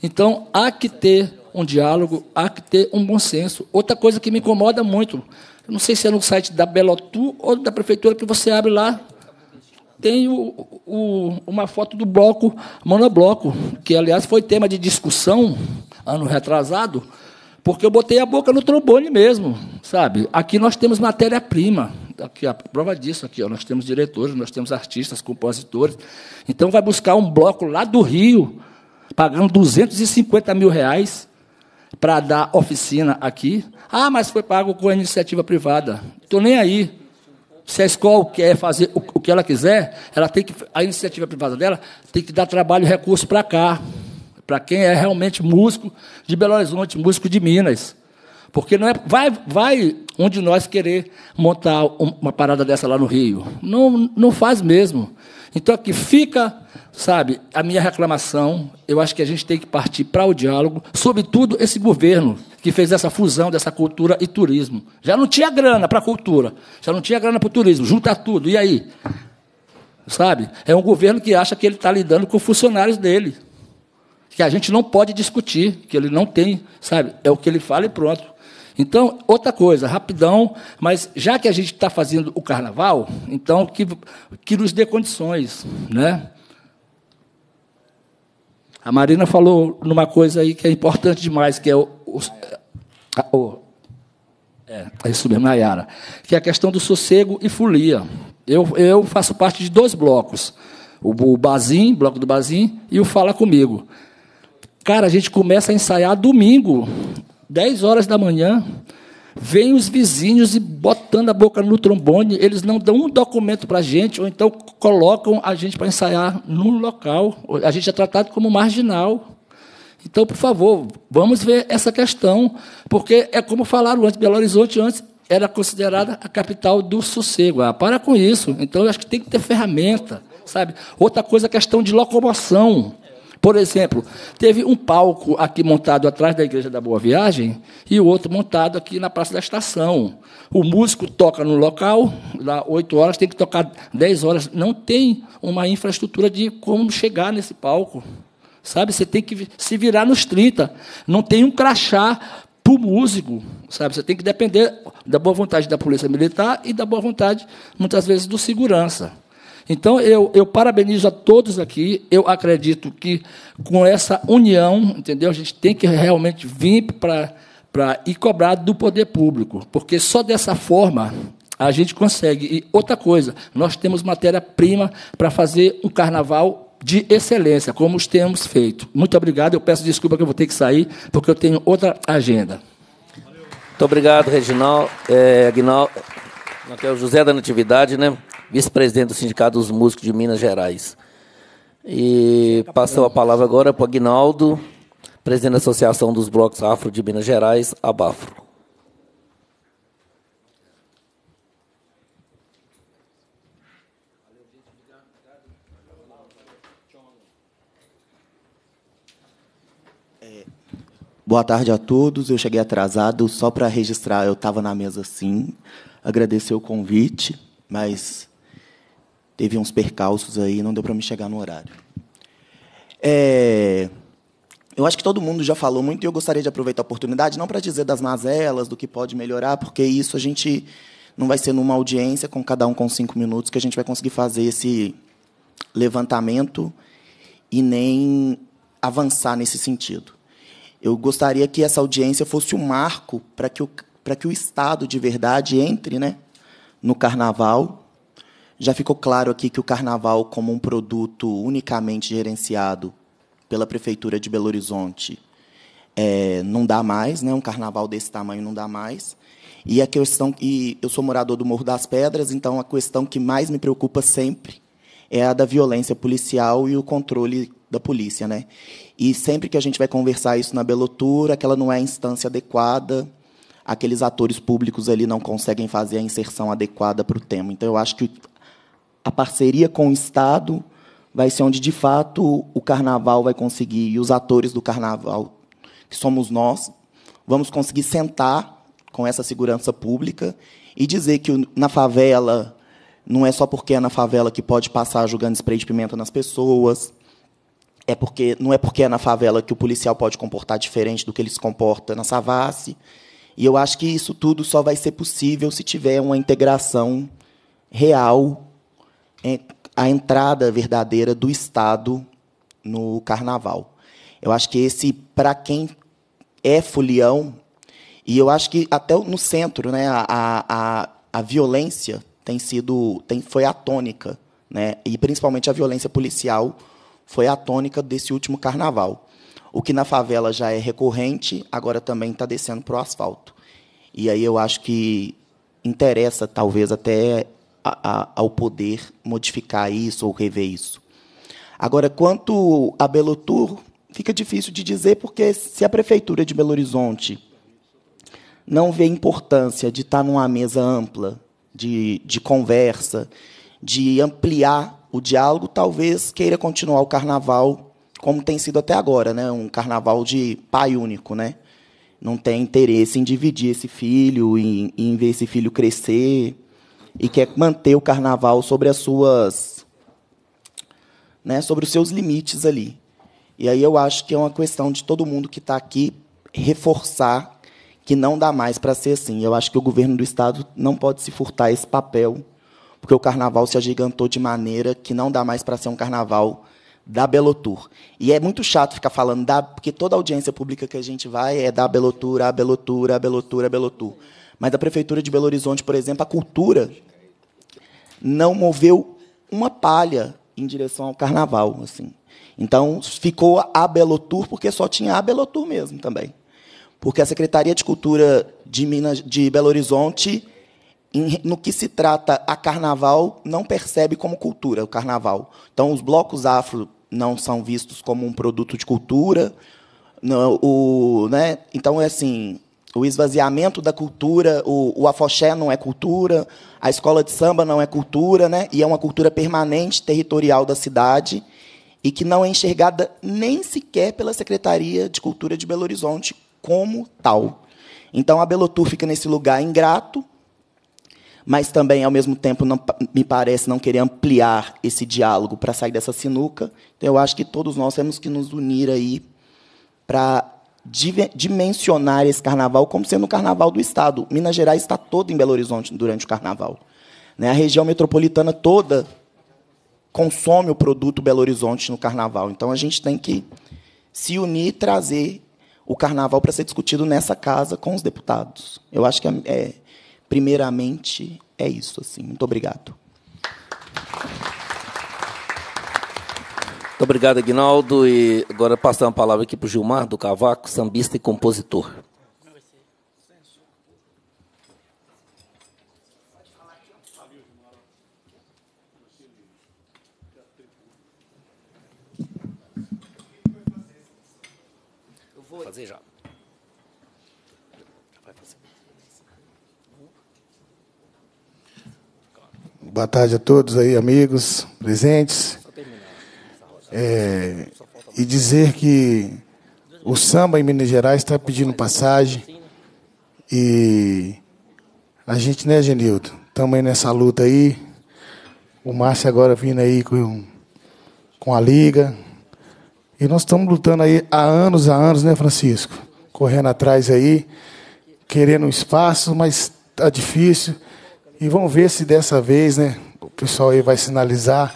Então, há que ter um diálogo, há que ter um bom senso. Outra coisa que me incomoda muito, não sei se é no site da Belotu ou da prefeitura que você abre lá, tem o, o, uma foto do bloco monobloco, que aliás foi tema de discussão ano retrasado, porque eu botei a boca no trombone mesmo, sabe? Aqui nós temos matéria-prima, aqui a prova disso aqui, ó, nós temos diretores, nós temos artistas, compositores. Então vai buscar um bloco lá do Rio, pagando 250 mil reais, para dar oficina aqui. Ah, mas foi pago com a iniciativa privada. Estou nem aí. Se a escola quer fazer o que ela quiser, ela tem que, a iniciativa privada dela tem que dar trabalho e recurso para cá, para quem é realmente músico de Belo Horizonte, músico de Minas. Porque não é, vai, vai um de nós querer montar uma parada dessa lá no Rio. Não, não faz mesmo. Então aqui fica, sabe, a minha reclamação. Eu acho que a gente tem que partir para o diálogo, sobretudo esse governo que fez essa fusão dessa cultura e turismo. Já não tinha grana para a cultura, já não tinha grana para o turismo, junta tudo. E aí? Sabe? É um governo que acha que ele está lidando com funcionários dele. Que a gente não pode discutir, que ele não tem, sabe? É o que ele fala e pronto. Então, outra coisa, rapidão, mas já que a gente está fazendo o carnaval, então que, que nos dê condições, né? A Marina falou numa coisa aí que é importante demais, que é o, o, a, o é, é isso mesmo, Nayara, que é a questão do sossego e folia. Eu, eu faço parte de dois blocos, o, o Bazin, bloco do Bazin, e o Fala Comigo. Cara, a gente começa a ensaiar domingo, 10 horas da manhã, vêm os vizinhos e botando a boca no trombone, eles não dão um documento para a gente, ou então colocam a gente para ensaiar num local. A gente é tratado como marginal. Então, por favor, vamos ver essa questão, porque é como falaram antes, Belo Horizonte antes era considerada a capital do sossego. Ah, para com isso. Então, eu acho que tem que ter ferramenta, sabe? Outra coisa, é a questão de locomoção. Por exemplo, teve um palco aqui montado atrás da Igreja da Boa Viagem e o outro montado aqui na Praça da Estação. O músico toca no local, lá 8 horas, tem que tocar 10 horas. Não tem uma infraestrutura de como chegar nesse palco. Sabe, você tem que se virar nos 30. Não tem um crachá para o músico, sabe? Você tem que depender da boa vontade da polícia militar e da boa vontade, muitas vezes, do segurança. Então, eu, eu parabenizo a todos aqui. Eu acredito que com essa união, entendeu? A gente tem que realmente vir para e cobrar do poder público, porque só dessa forma a gente consegue. E outra coisa, nós temos matéria-prima para fazer um carnaval de excelência, como os temos feito. Muito obrigado. Eu peço desculpa que eu vou ter que sair, porque eu tenho outra agenda. Muito obrigado, Reginaldo. É, Aguinaldo, José da Natividade, né? vice-presidente do Sindicato dos Músicos de Minas Gerais. E passou a palavra agora para o Aguinaldo, presidente da Associação dos Blocos Afro de Minas Gerais, Abafro. É, boa tarde a todos. Eu cheguei atrasado só para registrar, eu estava na mesa sim. Agradecer o convite, mas teve uns percalços aí, não deu para me chegar no horário. É, eu acho que todo mundo já falou muito e eu gostaria de aproveitar a oportunidade, não para dizer das mazelas, do que pode melhorar, porque isso a gente não vai ser numa audiência com cada um com cinco minutos que a gente vai conseguir fazer esse levantamento e nem avançar nesse sentido. Eu gostaria que essa audiência fosse um marco para que o, para que o Estado de verdade entre né, no carnaval já ficou claro aqui que o carnaval, como um produto unicamente gerenciado pela Prefeitura de Belo Horizonte, é, não dá mais, né? um carnaval desse tamanho não dá mais. E a questão, e eu sou morador do Morro das Pedras, então a questão que mais me preocupa sempre é a da violência policial e o controle da polícia, né? E sempre que a gente vai conversar isso na Belotura, que ela não é a instância adequada, aqueles atores públicos ali não conseguem fazer a inserção adequada para o tema. Então eu acho que a parceria com o Estado vai ser onde, de fato, o carnaval vai conseguir, e os atores do carnaval, que somos nós, vamos conseguir sentar com essa segurança pública e dizer que na favela não é só porque é na favela que pode passar jogando spray de pimenta nas pessoas, é porque não é porque é na favela que o policial pode comportar diferente do que ele se comporta na Savassi. E eu acho que isso tudo só vai ser possível se tiver uma integração real a entrada verdadeira do Estado no carnaval. Eu acho que esse, para quem é folião, e eu acho que até no centro, né, a, a, a violência tem sido, tem, foi a tônica, né, e principalmente a violência policial foi a tônica desse último carnaval. O que na favela já é recorrente, agora também está descendo para o asfalto. E aí eu acho que interessa, talvez, até a, ao poder modificar isso ou rever isso. Agora, quanto a Belo fica difícil de dizer, porque se a Prefeitura de Belo Horizonte não vê importância de estar numa mesa ampla, de, de conversa, de ampliar o diálogo, talvez queira continuar o carnaval como tem sido até agora, né? um carnaval de pai único. Né? Não tem interesse em dividir esse filho, em, em ver esse filho crescer e quer manter o carnaval sobre as suas. Né, sobre os seus limites ali. E aí eu acho que é uma questão de todo mundo que está aqui reforçar que não dá mais para ser assim. Eu acho que o governo do estado não pode se furtar esse papel, porque o carnaval se agigantou de maneira que não dá mais para ser um carnaval da Belotur. E é muito chato ficar falando da, porque toda audiência pública que a gente vai é da Belotur, a Belotur, a Belotur, a Belotur. Mas a Prefeitura de Belo Horizonte, por exemplo, a cultura não moveu uma palha em direção ao carnaval. assim. Então, ficou a Belotur, porque só tinha a Belotur mesmo também. Porque a Secretaria de Cultura de, Minas, de Belo Horizonte, no que se trata a carnaval, não percebe como cultura o carnaval. Então, os blocos afro não são vistos como um produto de cultura. Não, o, né? Então, é assim, o esvaziamento da cultura, o, o afoxé não é cultura, a escola de samba não é cultura, né? e é uma cultura permanente, territorial da cidade, e que não é enxergada nem sequer pela Secretaria de Cultura de Belo Horizonte como tal. Então, a Belotur fica nesse lugar ingrato, mas também, ao mesmo tempo, não, me parece não querer ampliar esse diálogo para sair dessa sinuca. Então, eu acho que todos nós temos que nos unir aí para dimensionar esse carnaval como sendo o um carnaval do Estado. Minas Gerais está toda em Belo Horizonte durante o carnaval. Né? A região metropolitana toda consome o produto Belo Horizonte no carnaval. Então a gente tem que se unir e trazer o carnaval para ser discutido nessa casa com os deputados. Eu acho que é, é primeiramente é isso assim. Muito obrigado. Muito obrigado, Aguinaldo. E agora passar a palavra aqui para o Gilmar do Cavaco, sambista e compositor. fazer já. Boa tarde a todos aí, amigos presentes é, e dizer que o samba em Minas Gerais está pedindo passagem e a gente, né, Genildo? Estamos aí nessa luta aí. O Márcio agora vindo aí com, com a Liga. E nós estamos lutando aí há anos, há anos, né, Francisco? Correndo atrás aí, querendo um espaço, mas está difícil. E vamos ver se dessa vez, né, o pessoal aí vai sinalizar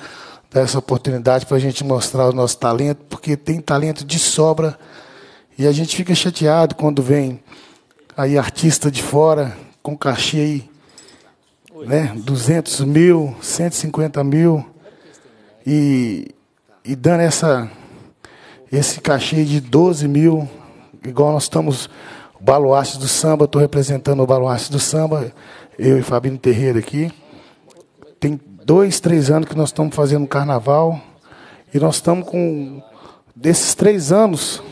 dar essa oportunidade para a gente mostrar o nosso talento, porque tem talento de sobra e a gente fica chateado quando vem aí artista de fora com cachê aí, né, 200 mil, 150 mil e, e dando essa, esse cachê de 12 mil, igual nós estamos Baluarte do Samba, estou representando o Baluarte do Samba, eu e Fabinho Terreiro aqui. Tem dois, três anos que nós estamos fazendo carnaval e nós estamos com, desses três anos,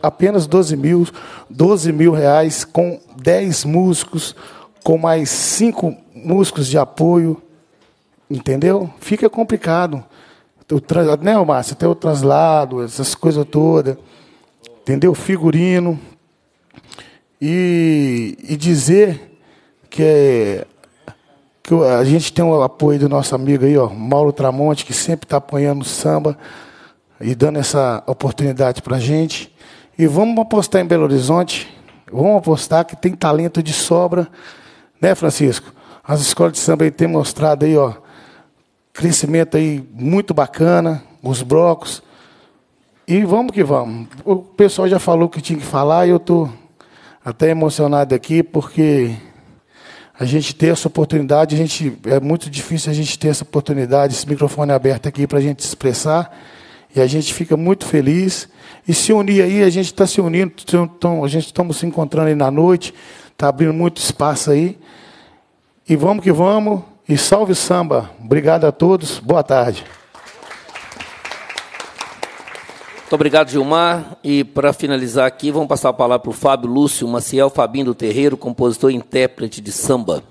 apenas 12 mil, 12 mil reais com 10 músicos, com mais cinco músicos de apoio, entendeu? Fica complicado. O trans, né, Márcio? Até o translado, essas coisas todas, entendeu? Figurino. E, e dizer que é que a gente tem o apoio do nosso amigo aí, ó, Mauro Tramonte, que sempre está apoiando o samba e dando essa oportunidade para a gente. E vamos apostar em Belo Horizonte, vamos apostar que tem talento de sobra, né, Francisco? As escolas de samba aí têm mostrado aí, ó, crescimento aí muito bacana, os blocos. E vamos que vamos. O pessoal já falou o que tinha que falar e eu estou até emocionado aqui porque a gente ter essa oportunidade, a gente, é muito difícil a gente ter essa oportunidade, esse microfone aberto aqui para a gente expressar. E a gente fica muito feliz. E se unir aí, a gente está se unindo, tão, a gente estamos se encontrando aí na noite, está abrindo muito espaço aí. E vamos que vamos. E salve samba. Obrigado a todos. Boa tarde. Muito obrigado, Gilmar. E para finalizar aqui, vamos passar a palavra para o Fábio Lúcio Maciel Fabinho do Terreiro, compositor e intérprete de samba.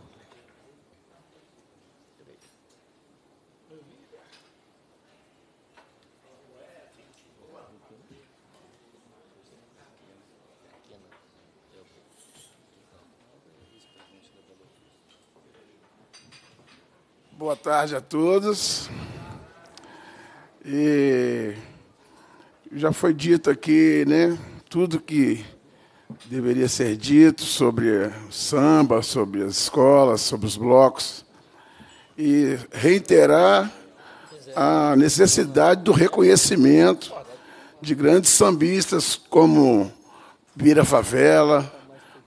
Boa tarde a todos. E já foi dito aqui, né? Tudo que deveria ser dito sobre o samba, sobre as escolas, sobre os blocos. E reiterar a necessidade do reconhecimento de grandes sambistas como Vira Favela,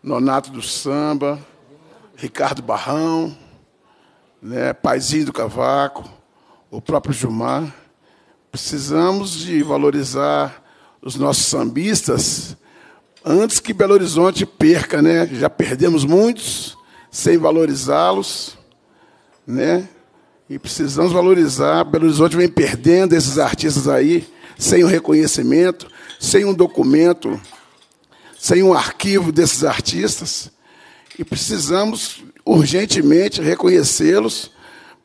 Nonato do Samba, Ricardo Barrão, né, Paizinho do Cavaco, o próprio Gilmar precisamos de valorizar os nossos sambistas antes que Belo Horizonte perca, né? Já perdemos muitos sem valorizá-los, né? E precisamos valorizar. Belo Horizonte vem perdendo esses artistas aí sem o reconhecimento, sem um documento, sem um arquivo desses artistas. E precisamos urgentemente reconhecê-los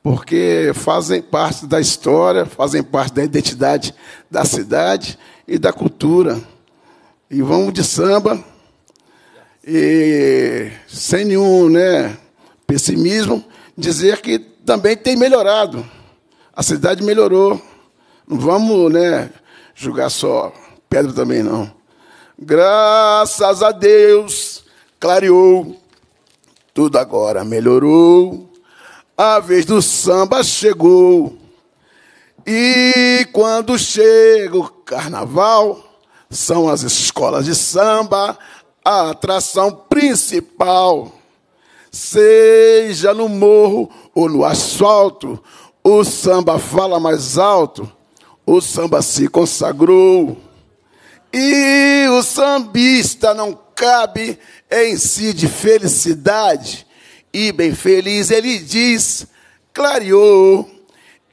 porque fazem parte da história, fazem parte da identidade da cidade e da cultura. E vamos de samba, e sem nenhum né, pessimismo, dizer que também tem melhorado. A cidade melhorou. Não vamos né, julgar só pedra também, não. Graças a Deus, clareou, tudo agora melhorou a vez do samba chegou. E quando chega o carnaval, são as escolas de samba a atração principal. Seja no morro ou no asfalto, o samba fala mais alto, o samba se consagrou. E o sambista não cabe em si de felicidade e bem feliz. Ele diz: clareou,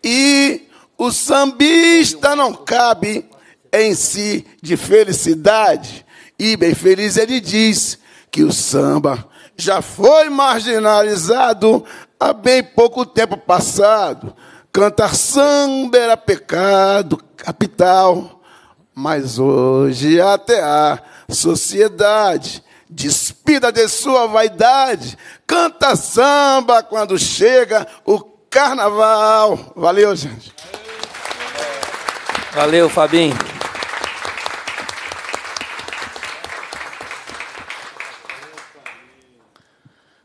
e o sambista não cabe em si de felicidade. E bem feliz ele diz que o samba já foi marginalizado há bem pouco tempo passado. Cantar samba era pecado, capital. Mas hoje até a sociedade Despida de sua vaidade. Canta samba quando chega o carnaval. Valeu, gente. Valeu, Fabinho.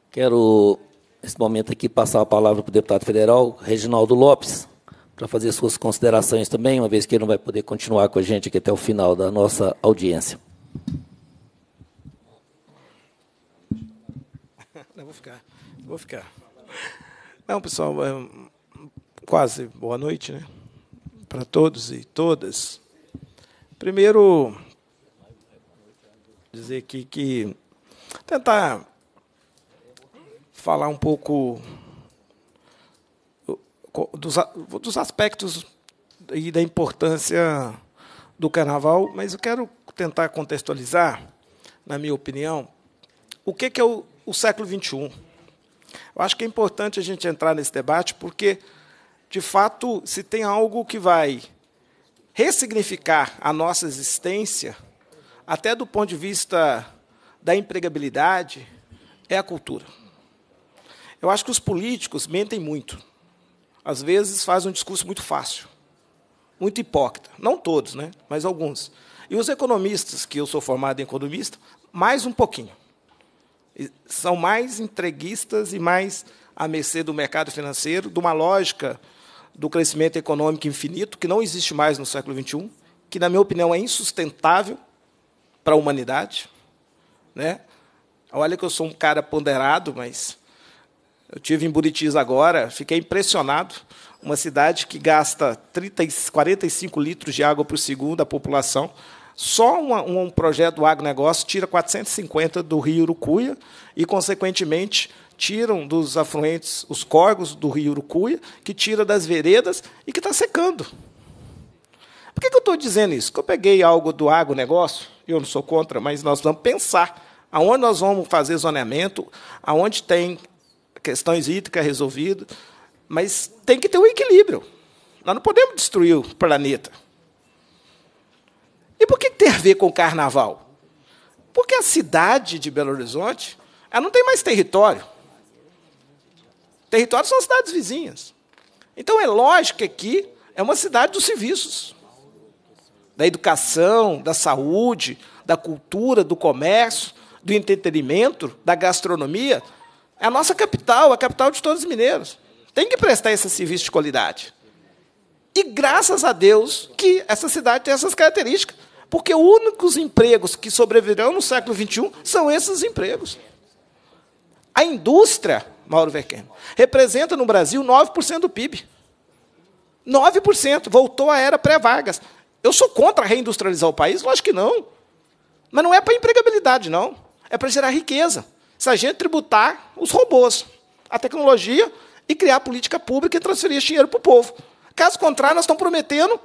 Quero, nesse momento aqui, passar a palavra para o deputado federal, Reginaldo Lopes, para fazer suas considerações também, uma vez que ele não vai poder continuar com a gente aqui até o final da nossa audiência. Vou ficar. Não, pessoal, é quase boa noite, né? Para todos e todas. Primeiro, dizer aqui que tentar falar um pouco dos, dos aspectos e da importância do carnaval, mas eu quero tentar contextualizar, na minha opinião, o que, que é o, o século XXI eu acho que é importante a gente entrar nesse debate, porque, de fato, se tem algo que vai ressignificar a nossa existência, até do ponto de vista da empregabilidade, é a cultura. Eu acho que os políticos mentem muito. Às vezes fazem um discurso muito fácil, muito hipócrita. Não todos, né? mas alguns. E os economistas, que eu sou formado em economista, mais um pouquinho são mais entreguistas e mais à mercê do mercado financeiro, de uma lógica do crescimento econômico infinito, que não existe mais no século XXI, que, na minha opinião, é insustentável para a humanidade. Né? Olha que eu sou um cara ponderado, mas eu tive em Buritis agora, fiquei impressionado. Uma cidade que gasta 30, 45 litros de água por segundo a população, só um projeto do agronegócio tira 450 do rio Urucuia e, consequentemente, tiram dos afluentes os corgos do rio Urucuia, que tira das veredas e que está secando. Por que, que eu estou dizendo isso? Que eu peguei algo do agronegócio, e eu não sou contra, mas nós vamos pensar aonde nós vamos fazer zoneamento, aonde tem questões hídricas resolvidas, mas tem que ter um equilíbrio. Nós não podemos destruir o planeta. E por que ter a ver com carnaval? Porque a cidade de Belo Horizonte ela não tem mais território. Territórios são cidades vizinhas. Então é lógico que aqui é uma cidade dos serviços. Da educação, da saúde, da cultura, do comércio, do entretenimento, da gastronomia. É a nossa capital, a capital de todos os mineiros. Tem que prestar esse serviço de qualidade. E graças a Deus que essa cidade tem essas características. Porque os únicos empregos que sobreviverão no século XXI são esses empregos. A indústria, Mauro Verquem, representa no Brasil 9% do PIB. 9%. Voltou à era pré vagas Eu sou contra reindustrializar o país? Lógico que não. Mas não é para empregabilidade, não. É para gerar riqueza. Se a gente tributar os robôs, a tecnologia e criar política pública e transferir esse dinheiro para o povo. Caso contrário, nós estamos prometendo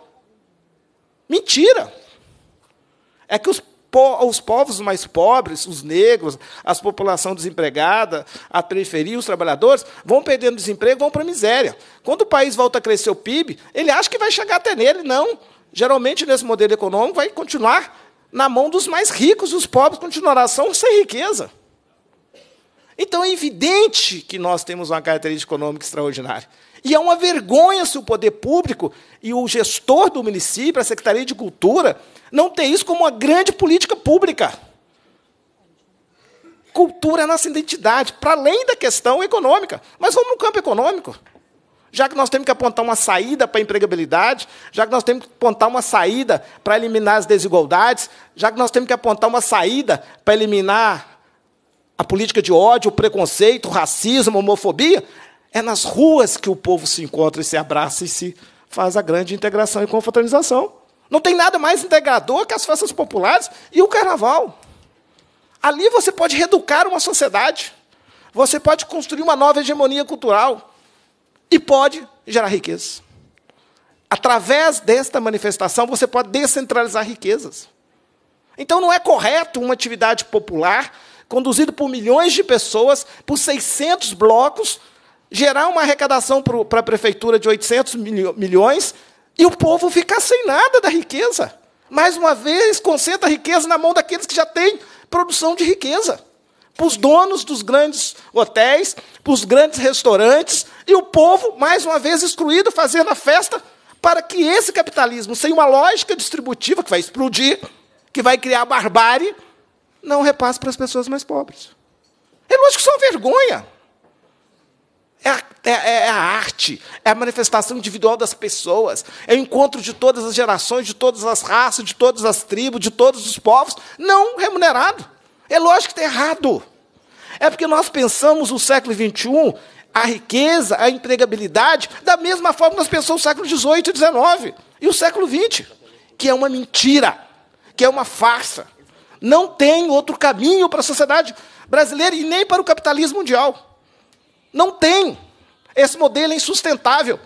mentira. É que os, po os povos mais pobres, os negros, as população desempregada, a periferia, os trabalhadores, vão perdendo desemprego, vão para a miséria. Quando o país volta a crescer o PIB, ele acha que vai chegar até nele, não. Geralmente, nesse modelo econômico, vai continuar na mão dos mais ricos, os pobres continuarão sem riqueza. Então é evidente que nós temos uma característica econômica extraordinária. E é uma vergonha se o poder público e o gestor do município, a Secretaria de Cultura, não ter isso como uma grande política pública. Cultura é nossa identidade, para além da questão econômica. Mas vamos no campo econômico. Já que nós temos que apontar uma saída para a empregabilidade, já que nós temos que apontar uma saída para eliminar as desigualdades, já que nós temos que apontar uma saída para eliminar a política de ódio, o preconceito, o racismo, a homofobia, é nas ruas que o povo se encontra e se abraça e se faz a grande integração e confraternização. Não tem nada mais integrador que as festas populares e o carnaval. Ali você pode reeducar uma sociedade, você pode construir uma nova hegemonia cultural e pode gerar riqueza. Através desta manifestação, você pode descentralizar riquezas. Então, não é correto uma atividade popular conduzida por milhões de pessoas, por 600 blocos, gerar uma arrecadação para a prefeitura de 800 milhões e o povo ficar sem nada da riqueza. Mais uma vez, concentra a riqueza na mão daqueles que já têm produção de riqueza. Para os donos dos grandes hotéis, para os grandes restaurantes, e o povo, mais uma vez, excluído, fazendo a festa para que esse capitalismo, sem uma lógica distributiva que vai explodir, que vai criar barbárie, não repasse para as pessoas mais pobres. É lógico que isso é uma vergonha. É a, é, é, é a, arte, é a manifestação individual das pessoas, é o encontro de todas as gerações, de todas as raças, de todas as tribos, de todos os povos, não remunerado. É lógico que está errado. É porque nós pensamos no século XXI a riqueza, a empregabilidade, da mesma forma que nós pensamos no século XVIII e XIX e o século XX, que é uma mentira, que é uma farsa. Não tem outro caminho para a sociedade brasileira e nem para o capitalismo mundial. Não tem. Esse modelo é insustentável.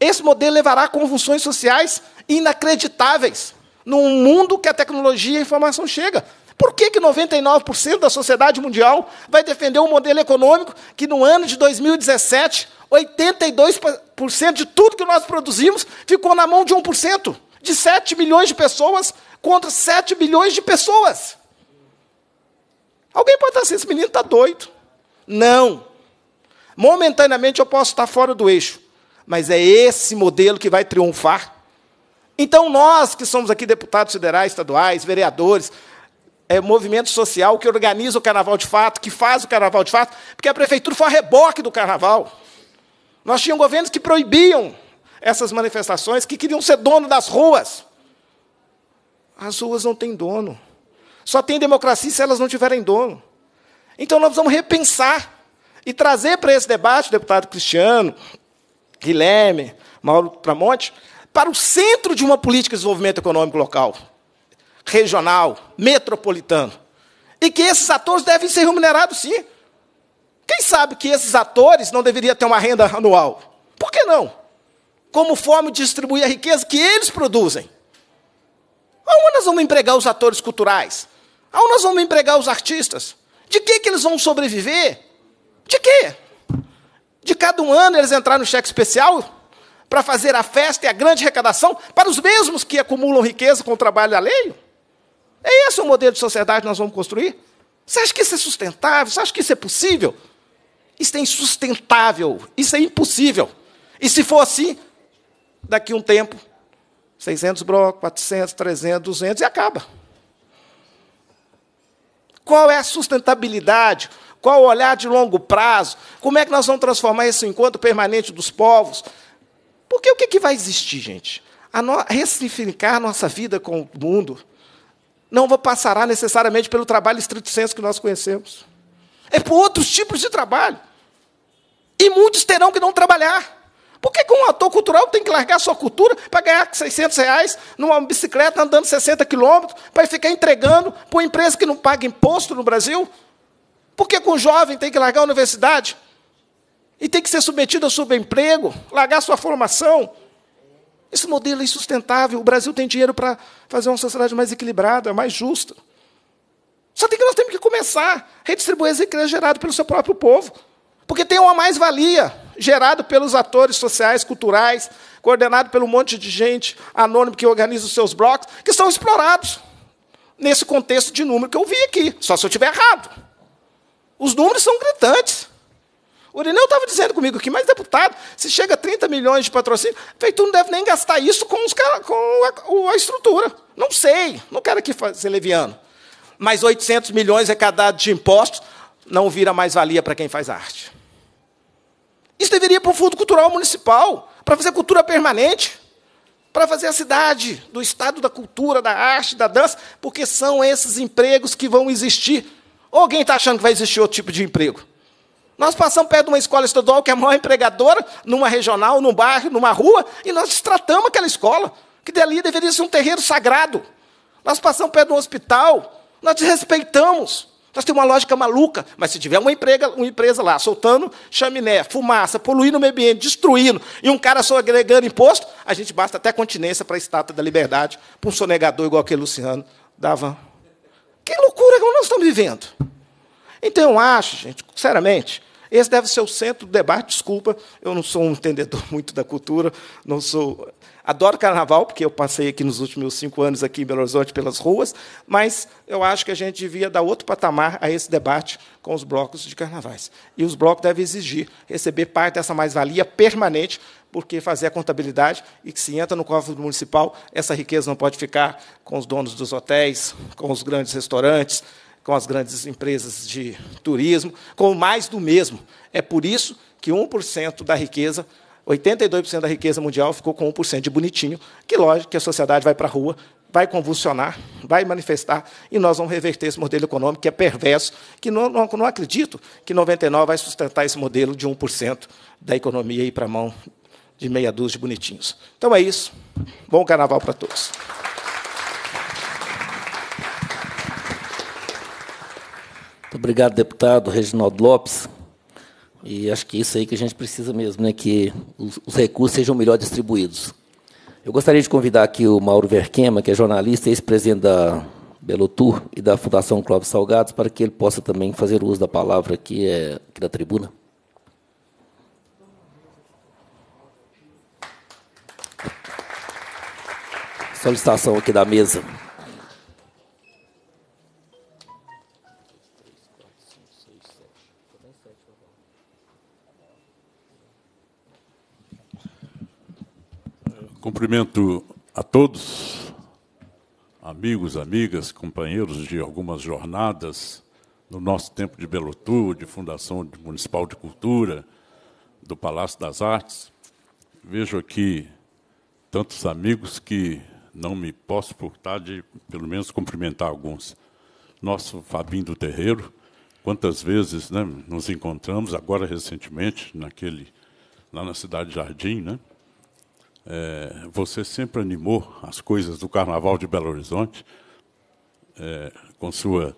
Esse modelo levará a convulsões sociais inacreditáveis num mundo que a tecnologia e a informação chega. Por que, que 99% da sociedade mundial vai defender um modelo econômico que, no ano de 2017, 82% de tudo que nós produzimos ficou na mão de 1%, de 7 milhões de pessoas contra 7 bilhões de pessoas? Alguém pode estar assim, esse menino está doido. Não. Momentaneamente eu posso estar fora do eixo, mas é esse modelo que vai triunfar. Então, nós que somos aqui deputados federais, estaduais, vereadores, é, movimento social que organiza o carnaval de fato, que faz o carnaval de fato, porque a prefeitura foi a reboque do carnaval. Nós tínhamos governos que proibiam essas manifestações, que queriam ser dono das ruas. As ruas não têm dono. Só tem democracia se elas não tiverem dono. Então nós vamos repensar e trazer para esse debate, deputado Cristiano, Guilherme, Mauro Tramonte, para o centro de uma política de desenvolvimento econômico local, regional, metropolitano. E que esses atores devem ser remunerados, sim. Quem sabe que esses atores não deveriam ter uma renda anual? Por que não? Como forma de distribuir a riqueza que eles produzem. Aonde nós vamos empregar os atores culturais? Aonde nós vamos empregar os artistas? De que, que eles vão sobreviver? De quê? De cada um ano eles entrar no cheque especial para fazer a festa e a grande arrecadação para os mesmos que acumulam riqueza com o trabalho alheio? É esse o modelo de sociedade que nós vamos construir? Você acha que isso é sustentável? Você acha que isso é possível? Isso é insustentável, isso é impossível. E se for assim, daqui um tempo, 600 brocos, 400, 300, 200 e acaba. Qual é a sustentabilidade? Qual o olhar de longo prazo? Como é que nós vamos transformar esse encontro permanente dos povos? Porque o que, que vai existir, gente? A no... Ressignificar nossa vida com o mundo não passará necessariamente pelo trabalho estrito senso que nós conhecemos. É por outros tipos de trabalho. E muitos terão que não trabalhar. Por que, que um ator cultural tem que largar sua cultura para ganhar 600 reais numa bicicleta andando 60 quilômetros para ficar entregando para uma empresa que não paga imposto no Brasil? Por que com jovem tem que largar a universidade? E tem que ser submetido a subemprego, largar sua formação? Esse modelo é insustentável. O Brasil tem dinheiro para fazer uma sociedade mais equilibrada, mais justa. Só tem que nós temos que começar a redistribuir as riquezas geradas pelo seu próprio povo. Porque tem uma mais-valia gerada pelos atores sociais, culturais, coordenado pelo monte de gente anônima que organiza os seus blocos, que são explorados nesse contexto de número que eu vi aqui. Só se eu estiver errado. Os números são gritantes. O Irineu estava dizendo comigo aqui, mas deputado, se chega a 30 milhões de patrocínio, tu não deve nem gastar isso com, os, com a, a, estrutura. Não sei, não quero aqui ser leviano. Mas 800 milhões arrecadados é de impostos não vira mais valia para quem faz arte. Isso deveria ir para o Fundo Cultural Municipal, para fazer cultura permanente, para fazer a cidade do estado da cultura, da arte, da dança, porque são esses empregos que vão existir ou alguém está achando que vai existir outro tipo de emprego? Nós passamos perto de uma escola estadual que é a maior empregadora, numa regional, num bairro, numa rua, e nós tratamos aquela escola, que dali deveria ser um terreiro sagrado. Nós passamos perto de um hospital, nós desrespeitamos. Nós temos uma lógica maluca, mas se tiver uma, emprega, uma empresa lá soltando chaminé, fumaça, poluindo o meio ambiente, destruindo, e um cara só agregando imposto, a gente basta até continência para a estátua da liberdade, para um sonegador igual aquele Luciano dava. Que loucura que nós estamos vivendo. Então, eu acho, gente, sinceramente, esse deve ser o centro do debate. Desculpa, eu não sou um entendedor muito da cultura, não sou Adoro carnaval, porque eu passei aqui nos últimos cinco anos aqui em Belo Horizonte pelas ruas, mas eu acho que a gente devia dar outro patamar a esse debate com os blocos de carnavais. E os blocos devem exigir receber parte dessa mais-valia permanente, porque fazer a contabilidade e que se entra no cofre municipal, essa riqueza não pode ficar com os donos dos hotéis, com os grandes restaurantes, com as grandes empresas de turismo, com mais do mesmo. É por isso que 1% da riqueza 82% da riqueza mundial ficou com 1% de bonitinho, que lógico que a sociedade vai para a rua, vai convulsionar, vai manifestar, e nós vamos reverter esse modelo econômico que é perverso, que não, não, não acredito que 99% vai sustentar esse modelo de 1% da economia ir para a mão de meia dúzia de bonitinhos. Então é isso. Bom carnaval para todos. Muito obrigado, deputado Reginaldo Lopes. E acho que isso aí que a gente precisa mesmo, né, que os, recursos sejam melhor distribuídos. Eu gostaria de convidar aqui o Mauro Verquema, que é jornalista e ex-presidente da Belotur e da Fundação Clóvis Salgados, para que ele possa também fazer uso da palavra aqui, é, aqui da tribuna. Solicitação aqui da mesa. Cumprimento a todos, amigos, amigas, companheiros de algumas jornadas no nosso tempo de Belo Tour, de Fundação Municipal de Cultura, do Palácio das Artes. Vejo aqui tantos amigos que não me posso furtar de, pelo menos, cumprimentar alguns. Nosso Fabinho do Terreiro, quantas vezes né, nos encontramos, agora recentemente, naquele, lá na Cidade Jardim, né? É, você sempre animou as coisas do Carnaval de Belo Horizonte é, com sua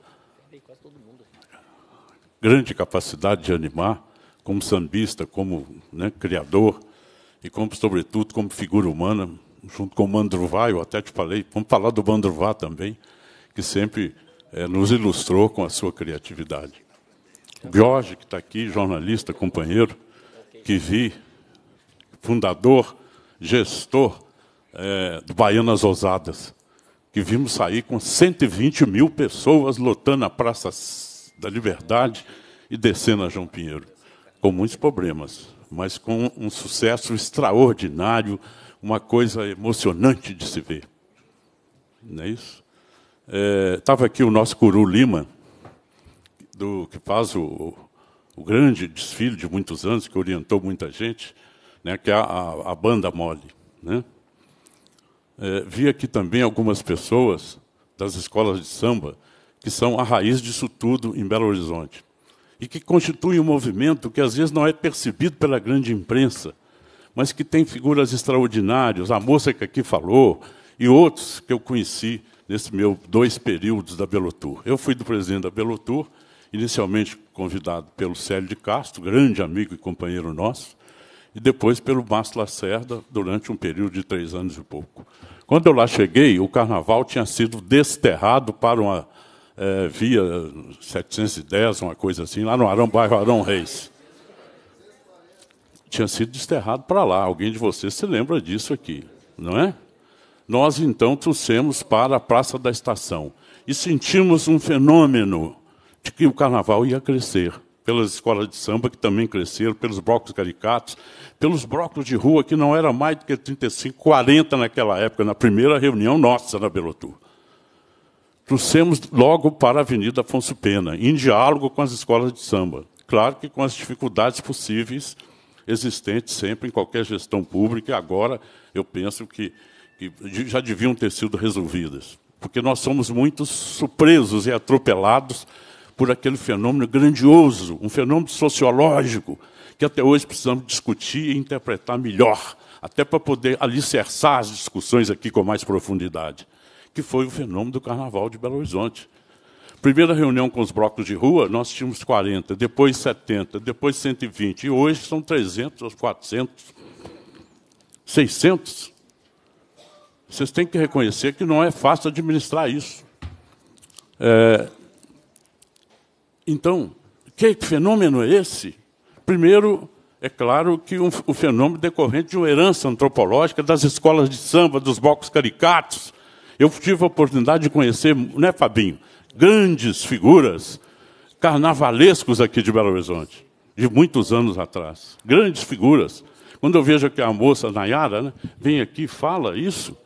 grande capacidade de animar, como sambista, como né, criador e, como sobretudo, como figura humana, junto com o Mandruvá, eu até te falei, vamos falar do Mandruvá também, que sempre é, nos ilustrou com a sua criatividade. Jorge, que está aqui, jornalista, companheiro, que vi, fundador gestor é, do Baianas Ousadas, que vimos sair com 120 mil pessoas lotando a Praça da Liberdade e descendo a João Pinheiro, com muitos problemas, mas com um sucesso extraordinário, uma coisa emocionante de se ver. Não é isso? Estava é, aqui o nosso Curu Lima, do, que faz o, o grande desfile de muitos anos, que orientou muita gente né, que é a, a banda mole. Né? É, vi aqui também algumas pessoas das escolas de samba que são a raiz disso tudo em Belo Horizonte e que constituem um movimento que às vezes não é percebido pela grande imprensa, mas que tem figuras extraordinárias, a moça que aqui falou e outros que eu conheci nesse meu dois períodos da Belotur. Eu fui do presidente da Belotur, inicialmente convidado pelo Célio de Castro, grande amigo e companheiro nosso, e depois pelo Márcio Lacerda, durante um período de três anos e pouco. Quando eu lá cheguei, o carnaval tinha sido desterrado para uma é, via 710, uma coisa assim, lá no Arão, bairro Arão Reis. Tinha sido desterrado para lá. Alguém de vocês se lembra disso aqui, não é? Nós, então, trouxemos para a Praça da Estação e sentimos um fenômeno de que o carnaval ia crescer pelas escolas de samba que também cresceram, pelos blocos caricatos, pelos blocos de rua que não era mais do que 35, 40 naquela época, na primeira reunião nossa na Belotur. Trouxemos logo para a Avenida Afonso Pena, em diálogo com as escolas de samba. Claro que com as dificuldades possíveis existentes sempre em qualquer gestão pública, e agora eu penso que, que já deviam ter sido resolvidas. Porque nós somos muito surpresos e atropelados por aquele fenômeno grandioso, um fenômeno sociológico, que até hoje precisamos discutir e interpretar melhor, até para poder alicerçar as discussões aqui com mais profundidade, que foi o fenômeno do Carnaval de Belo Horizonte. Primeira reunião com os blocos de rua, nós tínhamos 40, depois 70, depois 120, e hoje são 300 ou 400, 600. Vocês têm que reconhecer que não é fácil administrar isso. É, então, que fenômeno é esse? Primeiro, é claro que um, o fenômeno decorrente de uma herança antropológica das escolas de samba, dos blocos caricatos. Eu tive a oportunidade de conhecer, né, Fabinho, grandes figuras carnavalescos aqui de Belo Horizonte, de muitos anos atrás. Grandes figuras. Quando eu vejo que a moça Nayara né, vem aqui e fala isso,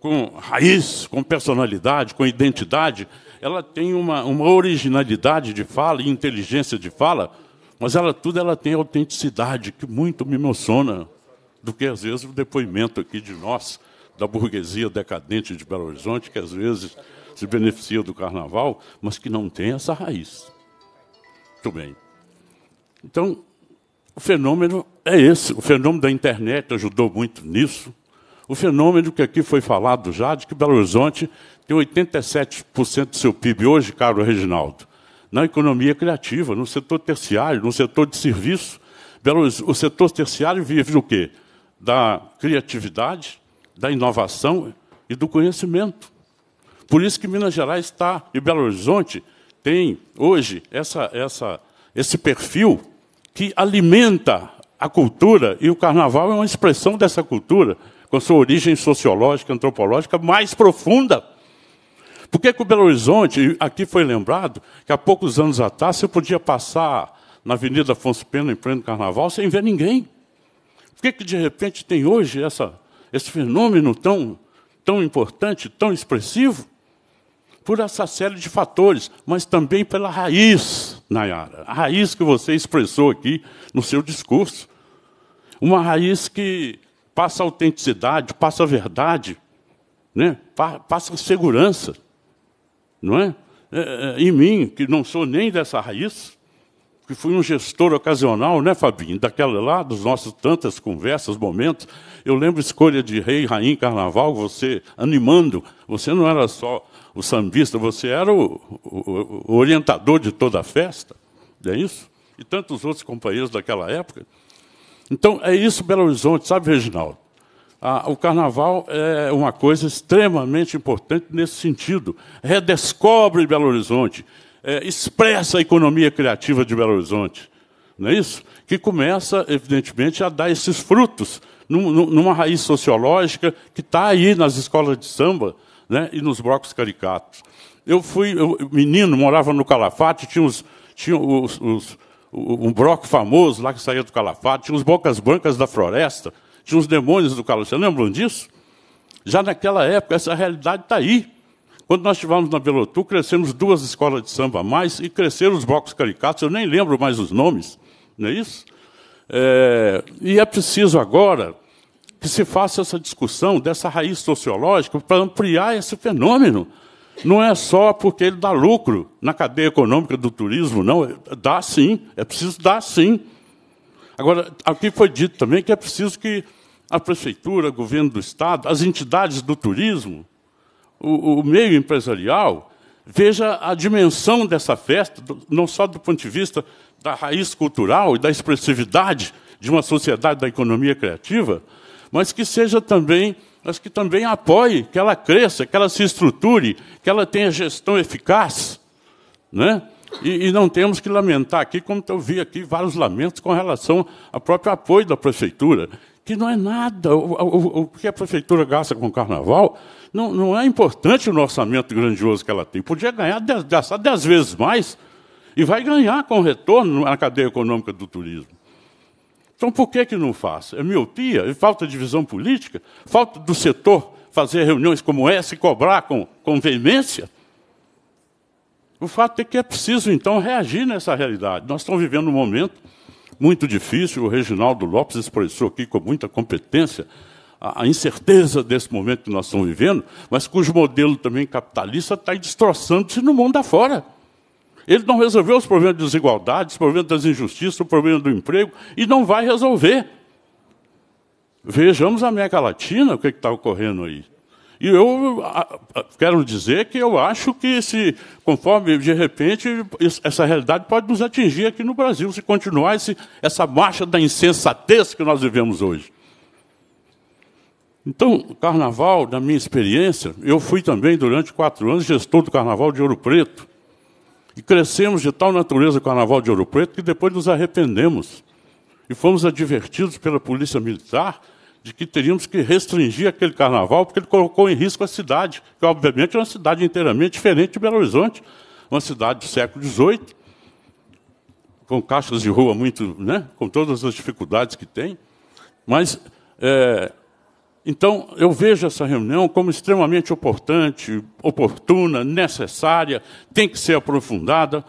com raiz, com personalidade, com identidade, ela tem uma, uma originalidade de fala e inteligência de fala, mas ela tudo ela tem autenticidade, que muito me emociona do que às vezes o depoimento aqui de nós, da burguesia decadente de Belo Horizonte, que às vezes se beneficia do carnaval, mas que não tem essa raiz. Muito bem. Então, o fenômeno é esse. O fenômeno da internet ajudou muito nisso. O fenômeno que aqui foi falado já, de que Belo Horizonte tem 87% do seu PIB hoje, caro Reginaldo, na economia criativa, no setor terciário, no setor de serviço. Belo, o setor terciário vive do quê? Da criatividade, da inovação e do conhecimento. Por isso que Minas Gerais está, e Belo Horizonte tem hoje essa, essa, esse perfil que alimenta a cultura, e o carnaval é uma expressão dessa cultura, com sua origem sociológica, antropológica mais profunda. Por que, que o Belo Horizonte, aqui foi lembrado, que há poucos anos atrás você podia passar na Avenida Afonso Pena, em pleno carnaval, sem ver ninguém? Por que, que de repente tem hoje essa, esse fenômeno tão, tão importante, tão expressivo? Por essa série de fatores, mas também pela raiz, Nayara, a raiz que você expressou aqui no seu discurso. Uma raiz que passa autenticidade, passa verdade, né? passa segurança não é? é? é? Em mim, que não sou nem dessa raiz, que fui um gestor ocasional, né, Fabinho? Daquela lá, dos nossos tantas conversas, momentos. Eu lembro escolha de rei, rainha, carnaval, você animando. Você não era só o sambista, você era o, o, o orientador de toda a festa, não é isso? E tantos outros companheiros daquela época. Então, é isso Belo Horizonte, sabe, Reginaldo? Ah, o carnaval é uma coisa extremamente importante nesse sentido. Redescobre Belo Horizonte, é, expressa a economia criativa de Belo Horizonte. Não é isso? Que começa, evidentemente, a dar esses frutos num, numa raiz sociológica que está aí nas escolas de samba né, e nos blocos caricatos. Eu fui eu, menino, morava no Calafate, tinha, uns, tinha os, os, um bloco famoso lá que saía do Calafate, tinha os Bocas Brancas da Floresta tinha uns demônios do calor. Vocês lembram disso? Já naquela época, essa realidade está aí. Quando nós estivemos na Belotu, crescemos duas escolas de samba a mais e cresceram os blocos caricatos, eu nem lembro mais os nomes, não é isso? É, e é preciso agora que se faça essa discussão dessa raiz sociológica para ampliar esse fenômeno. Não é só porque ele dá lucro na cadeia econômica do turismo, não. Dá sim, é preciso dar sim. Agora, aqui foi dito também que é preciso que a prefeitura, o governo do Estado, as entidades do turismo, o, o meio empresarial, veja a dimensão dessa festa, não só do ponto de vista da raiz cultural e da expressividade de uma sociedade da economia criativa, mas que seja também, mas que também apoie, que ela cresça, que ela se estruture, que ela tenha gestão eficaz, né? E, e, não temos que lamentar aqui, como eu vi aqui vários lamentos com relação ao próprio apoio da prefeitura, que não é nada. O, o, o que a prefeitura gasta com o carnaval não, não, é importante no orçamento grandioso que ela tem. Podia ganhar, dez, gastar dez vezes mais e vai ganhar com retorno na cadeia econômica do turismo. Então, por que, que não faz? É miopia? É falta de visão política? Falta do setor fazer reuniões como essa e cobrar com, com veemência? O fato é que é preciso, então, reagir nessa realidade. Nós estamos vivendo um momento muito difícil, o Reginaldo Lopes expressou aqui com muita competência a, incerteza desse momento que nós estamos vivendo, mas cujo modelo também capitalista está destroçando-se no mundo afora. Ele não resolveu os problemas de desigualdade, os problemas das injustiças, o problema do emprego, e não vai resolver. Vejamos a América Latina, o que é está ocorrendo aí. E eu quero dizer que eu acho que, se, conforme de repente, essa realidade pode nos atingir aqui no Brasil, se continuar esse, essa marcha da insensatez que nós vivemos hoje. Então, carnaval, na minha experiência, eu fui também, durante quatro anos, gestor do carnaval de Ouro Preto. E crescemos de tal natureza o carnaval de Ouro Preto que depois nos arrependemos. E fomos advertidos pela polícia militar de que teríamos que restringir aquele carnaval, porque ele colocou em risco a cidade, que obviamente é uma cidade inteiramente diferente de Belo Horizonte, uma cidade do século XVIII, com caixas de rua muito, né, com todas as dificuldades que tem. Mas, é, então, eu vejo essa reunião como extremamente importante, oportuna, necessária, tem que ser aprofundada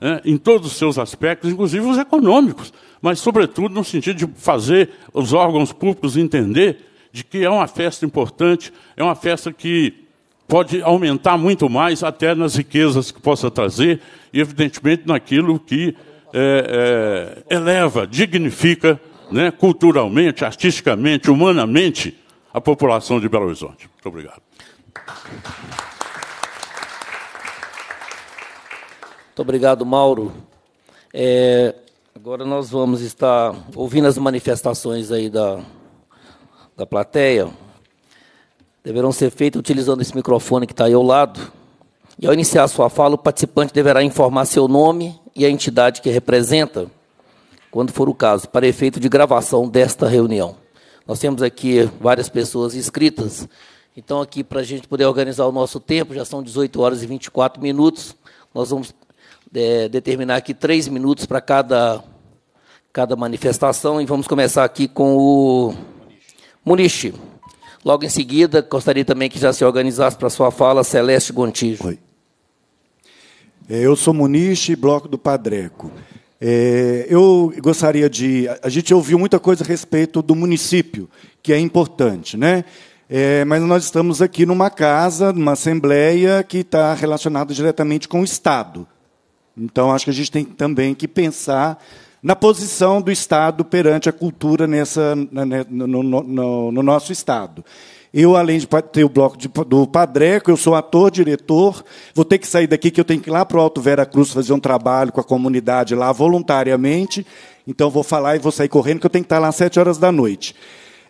né, em todos os seus aspectos, inclusive os econômicos mas, sobretudo, no sentido de fazer os órgãos públicos entender de que é uma festa importante, é uma festa que pode aumentar muito mais, até nas riquezas que possa trazer, e, evidentemente, naquilo que é, é, eleva, dignifica né, culturalmente, artisticamente, humanamente a população de Belo Horizonte. Muito obrigado. Muito obrigado, Mauro. É, Agora nós vamos estar ouvindo as manifestações aí da, da plateia. Deverão ser feitas utilizando esse microfone que está aí ao lado. E ao iniciar sua fala, o participante deverá informar seu nome e a entidade que representa, quando for o caso, para efeito de gravação desta reunião. Nós temos aqui várias pessoas inscritas. Então, aqui, para a gente poder organizar o nosso tempo, já são 18 horas e 24 minutos. Nós vamos é, determinar aqui três minutos para cada, cada manifestação e vamos começar aqui com o Muniche. Logo em seguida, gostaria também que já se organizasse para sua fala Celeste Gontijo. Oi. É, eu sou Muniche, Bloco do Padreco. É, eu gostaria de. A gente ouviu muita coisa a respeito do município, que é importante, né? É, mas nós estamos aqui numa casa, numa assembleia que está relacionada diretamente com o Estado. Então, acho que a gente tem também que pensar na posição do Estado perante a cultura nessa, né, no, no, no, no nosso Estado. Eu, além de ter o bloco de, do Padreco, eu sou ator, diretor, vou ter que sair daqui, que eu tenho que ir lá para o Alto Vera Cruz fazer um trabalho com a comunidade lá voluntariamente. Então, vou falar e vou sair correndo, que eu tenho que estar lá às sete horas da noite.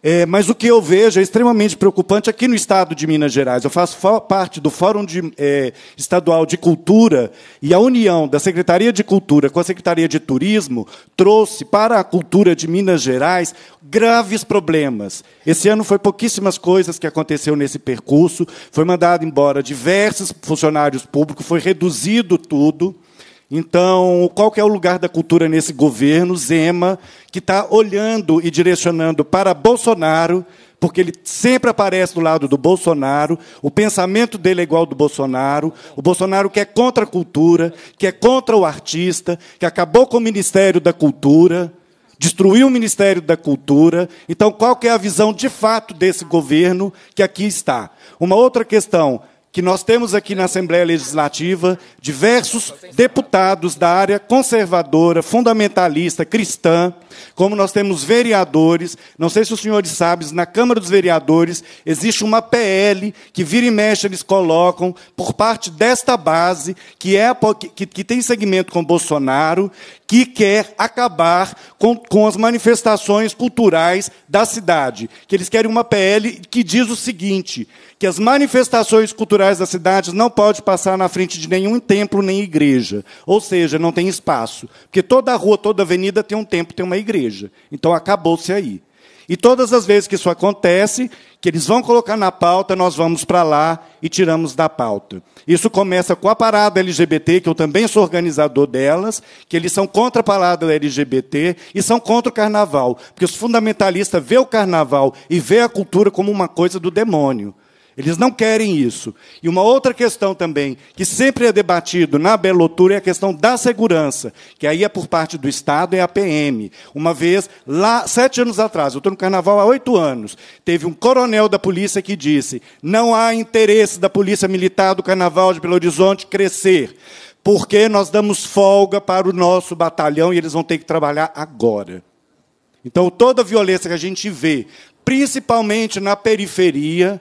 É, mas o que eu vejo é extremamente preocupante aqui no estado de Minas Gerais. Eu faço parte do Fórum de, é, Estadual de Cultura e a união da Secretaria de Cultura com a Secretaria de Turismo trouxe para a cultura de Minas Gerais graves problemas. Esse ano foi pouquíssimas coisas que aconteceu nesse percurso, foi mandado embora diversos funcionários públicos, foi reduzido tudo. Então, qual é o lugar da cultura nesse governo Zema, que está olhando e direcionando para Bolsonaro, porque ele sempre aparece do lado do Bolsonaro, o pensamento dele é igual ao do Bolsonaro, o Bolsonaro que é contra a cultura, que é contra o artista, que acabou com o Ministério da Cultura, destruiu o Ministério da Cultura. Então, qual é a visão de fato desse governo que aqui está? Uma outra questão, que nós temos aqui na Assembleia Legislativa diversos deputados da área conservadora, fundamentalista, cristã, como nós temos vereadores. Não sei se os senhores sabem, na Câmara dos Vereadores existe uma PL que vira e mexe eles colocam por parte desta base, que, é, que, que tem segmento com Bolsonaro, que quer acabar com, com as manifestações culturais da cidade. Que eles querem uma PL que diz o seguinte: que as manifestações culturais culturais das cidades não pode passar na frente de nenhum templo nem igreja. Ou seja, não tem espaço. Porque toda rua, toda avenida tem um templo, tem uma igreja. Então acabou-se aí. E todas as vezes que isso acontece, que eles vão colocar na pauta, nós vamos para lá e tiramos da pauta. Isso começa com a parada LGBT, que eu também sou organizador delas, que eles são contra a parada LGBT e são contra o carnaval. Porque os fundamentalistas vê o carnaval e vê a cultura como uma coisa do demônio. Eles não querem isso. E uma outra questão também, que sempre é debatido na Belotura, é a questão da segurança, que aí é por parte do Estado, é a PM. Uma vez, lá, sete anos atrás, eu estou no carnaval há oito anos, teve um coronel da polícia que disse: não há interesse da Polícia Militar do Carnaval de Belo Horizonte crescer porque nós damos folga para o nosso batalhão e eles vão ter que trabalhar agora. Então, toda a violência que a gente vê, principalmente na periferia,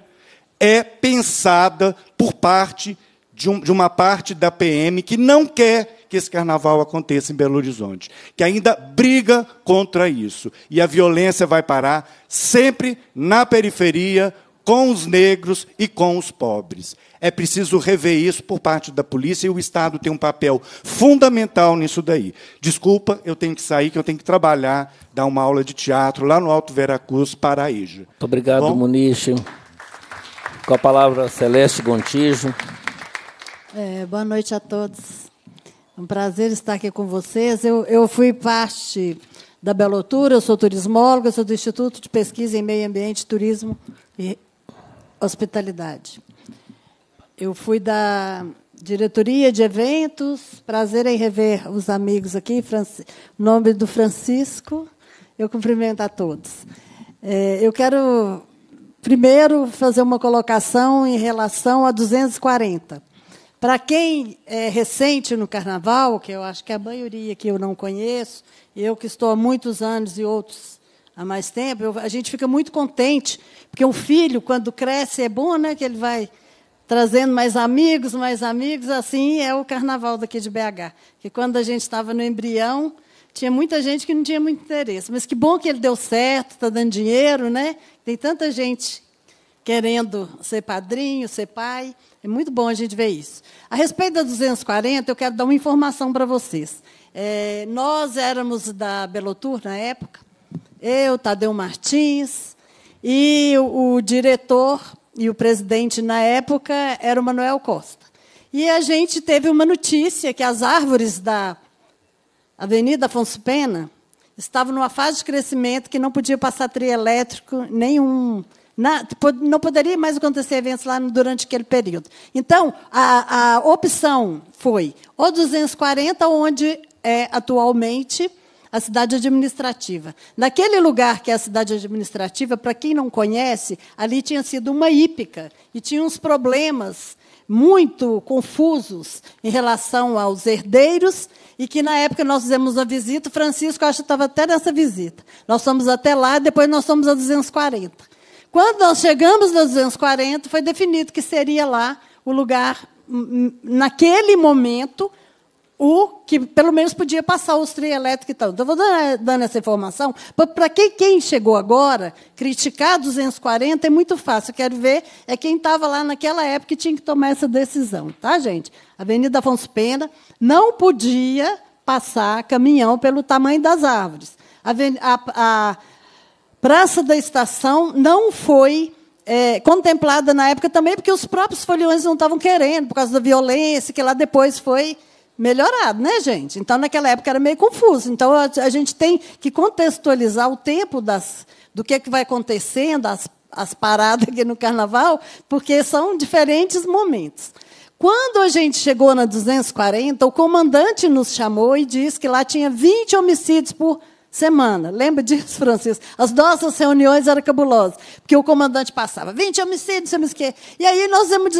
é pensada por parte de, um, de uma parte da PM que não quer que esse carnaval aconteça em Belo Horizonte, que ainda briga contra isso. E a violência vai parar sempre na periferia, com os negros e com os pobres. É preciso rever isso por parte da polícia e o Estado tem um papel fundamental nisso daí. Desculpa, eu tenho que sair, que eu tenho que trabalhar, dar uma aula de teatro lá no Alto Veracruz, Paraíso. Muito obrigado, Muniz. Com a palavra Celeste Gontijo. É, boa noite a todos. É um prazer estar aqui com vocês. Eu, eu fui parte da Belotura, eu sou turismóloga, eu sou do Instituto de Pesquisa em Meio Ambiente, Turismo e Hospitalidade. Eu fui da diretoria de eventos. Prazer em rever os amigos aqui. Franci... Nome do Francisco. Eu cumprimento a todos. É, eu quero Primeiro, fazer uma colocação em relação a 240. Para quem é recente no carnaval, que eu acho que a maioria que eu não conheço, eu que estou há muitos anos e outros há mais tempo, eu, a gente fica muito contente, porque um filho, quando cresce, é bom né, que ele vai trazendo mais amigos, mais amigos, assim é o carnaval daqui de BH. Que quando a gente estava no embrião, tinha muita gente que não tinha muito interesse. Mas que bom que ele deu certo, está dando dinheiro, né? Tem tanta gente querendo ser padrinho, ser pai. É muito bom a gente ver isso. A respeito da 240, eu quero dar uma informação para vocês. É, nós éramos da Belotur na época, eu, Tadeu Martins, e o, o diretor e o presidente na época era o Manuel Costa. E a gente teve uma notícia que as árvores da Avenida Afonso Pena, estava numa fase de crescimento que não podia passar trio elétrico nenhum. não poderia mais acontecer eventos lá durante aquele período. Então, a, a opção foi ou 240, onde é atualmente a cidade administrativa. Naquele lugar que é a cidade administrativa, para quem não conhece, ali tinha sido uma hípica e tinha uns problemas muito confusos em relação aos herdeiros e que na época nós fizemos uma visita, o Francisco acho que estava até nessa visita. Nós fomos até lá, depois nós fomos a 240. Quando nós chegamos a 240, foi definido que seria lá o lugar hum, hum, naquele momento o que pelo menos podia passar os trio elétrico e tal. Então, vou dando essa informação. Para quem chegou agora, criticar 240 é muito fácil. Eu quero ver é quem estava lá naquela época e tinha que tomar essa decisão, tá, gente? Avenida Afonso Pena não podia passar caminhão pelo tamanho das árvores. A, a, a Praça da Estação não foi é, contemplada na época também, porque os próprios foliões não estavam querendo, por causa da violência, que lá depois foi melhorado, né, gente? Então, naquela época era meio confuso. Então, a, gente tem que contextualizar o tempo das, do que, é que vai acontecendo, as, as paradas aqui no carnaval, porque são diferentes momentos. Quando a gente chegou na 240, o comandante nos chamou e disse que lá tinha 20 homicídios por semana. Lembra disso, Francisco? As nossas reuniões eram cabulosas, porque o comandante passava 20 homicídios, sei o quê. E aí nós demos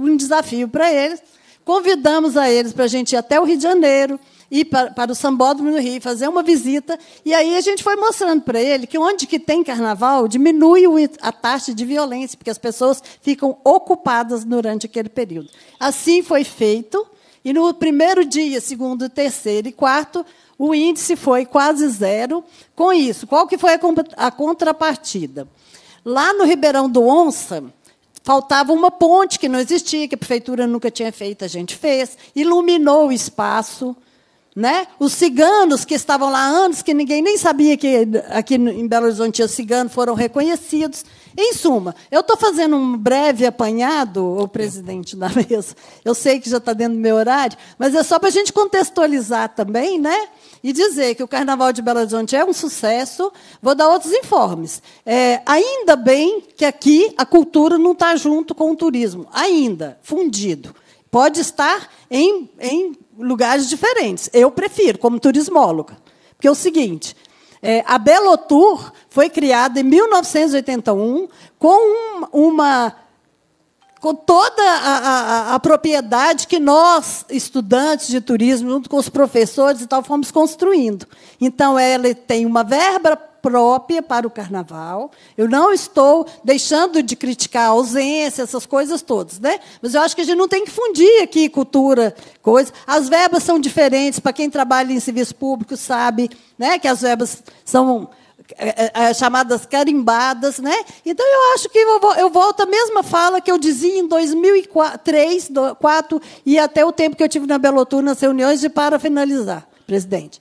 um desafio para eles Convidamos a eles para a gente ir até o Rio de Janeiro, ir para, para o Sambódromo no Rio, fazer uma visita. E aí a gente foi mostrando para ele que onde que tem carnaval, diminui a taxa de violência, porque as pessoas ficam ocupadas durante aquele período. Assim foi feito. E no primeiro dia, segundo, terceiro e quarto, o índice foi quase zero. Com isso, qual que foi a contrapartida? Lá no Ribeirão do Onça, Faltava uma ponte que não existia, que a prefeitura nunca tinha feito, a gente fez, iluminou o espaço. Né? Os ciganos que estavam lá antes, que ninguém nem sabia que aqui em Belo Horizonte tinha cigano, foram reconhecidos. Em suma, eu estou fazendo um breve apanhado, o presidente da mesa. Eu sei que já está dentro do meu horário, mas é só para a gente contextualizar também, né? E dizer que o Carnaval de Belo Horizonte é um sucesso. Vou dar outros informes. É, ainda bem que aqui a cultura não está junto com o turismo, ainda, fundido. Pode estar em, em lugares diferentes. Eu prefiro, como turismóloga. Porque é o seguinte, é, a Belotour foi criada em 1981 com um, uma com toda a, a, a, propriedade que nós, estudantes de turismo, junto com os professores e tal, fomos construindo. Então, ela tem uma verba própria para o carnaval. Eu não estou deixando de criticar a ausência, essas coisas todas, né? Mas eu acho que a gente não tem que fundir aqui cultura, coisa. As verbas são diferentes, para quem trabalha em serviço público sabe né, que as verbas são as eh, eh, chamadas carimbadas, né? Então eu acho que eu volto à mesma fala que eu dizia em 2003, 2004 e até o tempo que eu tive na Belotur nas reuniões de para finalizar, presidente.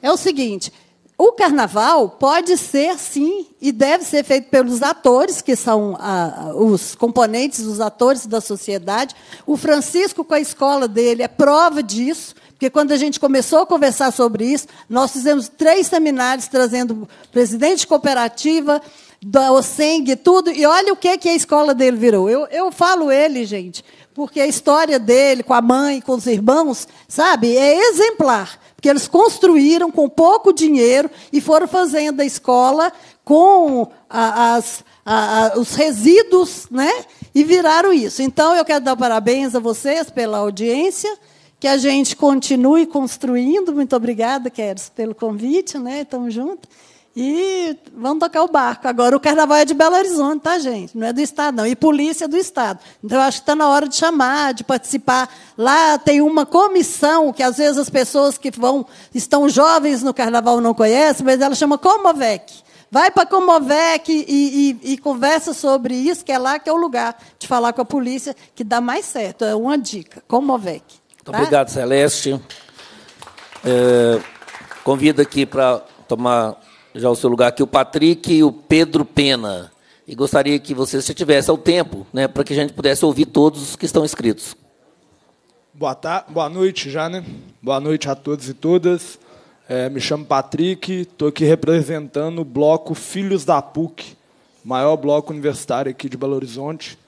É o seguinte, o carnaval pode ser, sim, e deve ser feito pelos atores, que são ah, os componentes, os atores da sociedade. O Francisco, com a escola dele, é prova disso. Porque quando a gente começou a conversar sobre isso, nós fizemos três seminários trazendo presidente de cooperativa, da OSENG, tudo. E olha o que, que a escola dele virou. Eu, eu falo ele, gente, porque a história dele com a mãe, com os irmãos, sabe, é exemplar. Porque eles construíram com pouco dinheiro e foram fazendo a escola com a, as, a, a, os resíduos, né? E viraram isso. Então, eu quero dar parabéns a vocês pela audiência que a gente continue construindo. Muito obrigada, Keres, pelo convite, né? Estamos juntos E vamos tocar o barco. Agora, o carnaval é de Belo Horizonte, tá, gente? Não é do Estado, não. E polícia é do Estado. Então, eu acho que está na hora de chamar, de participar. Lá tem uma comissão, que às vezes as pessoas que vão, estão jovens no carnaval não conhecem, mas ela chama Comovec. Vai para a Comovec e, e, e conversa sobre isso, que é lá que é o lugar de falar com a polícia, que dá mais certo. É uma dica. Comovec. Muito tá? obrigado, Celeste. É, convido aqui para tomar já o seu lugar aqui o Patrick e o Pedro Pena. E gostaria que vocês, se tivesse ao tempo, né, para que a gente pudesse ouvir todos os que estão inscritos. Boa, tarde, Boa noite já, né? Boa noite a todos e todas. É, me chamo Patrick, estou aqui representando o bloco Filhos da PUC, maior bloco universitário aqui de Belo Horizonte.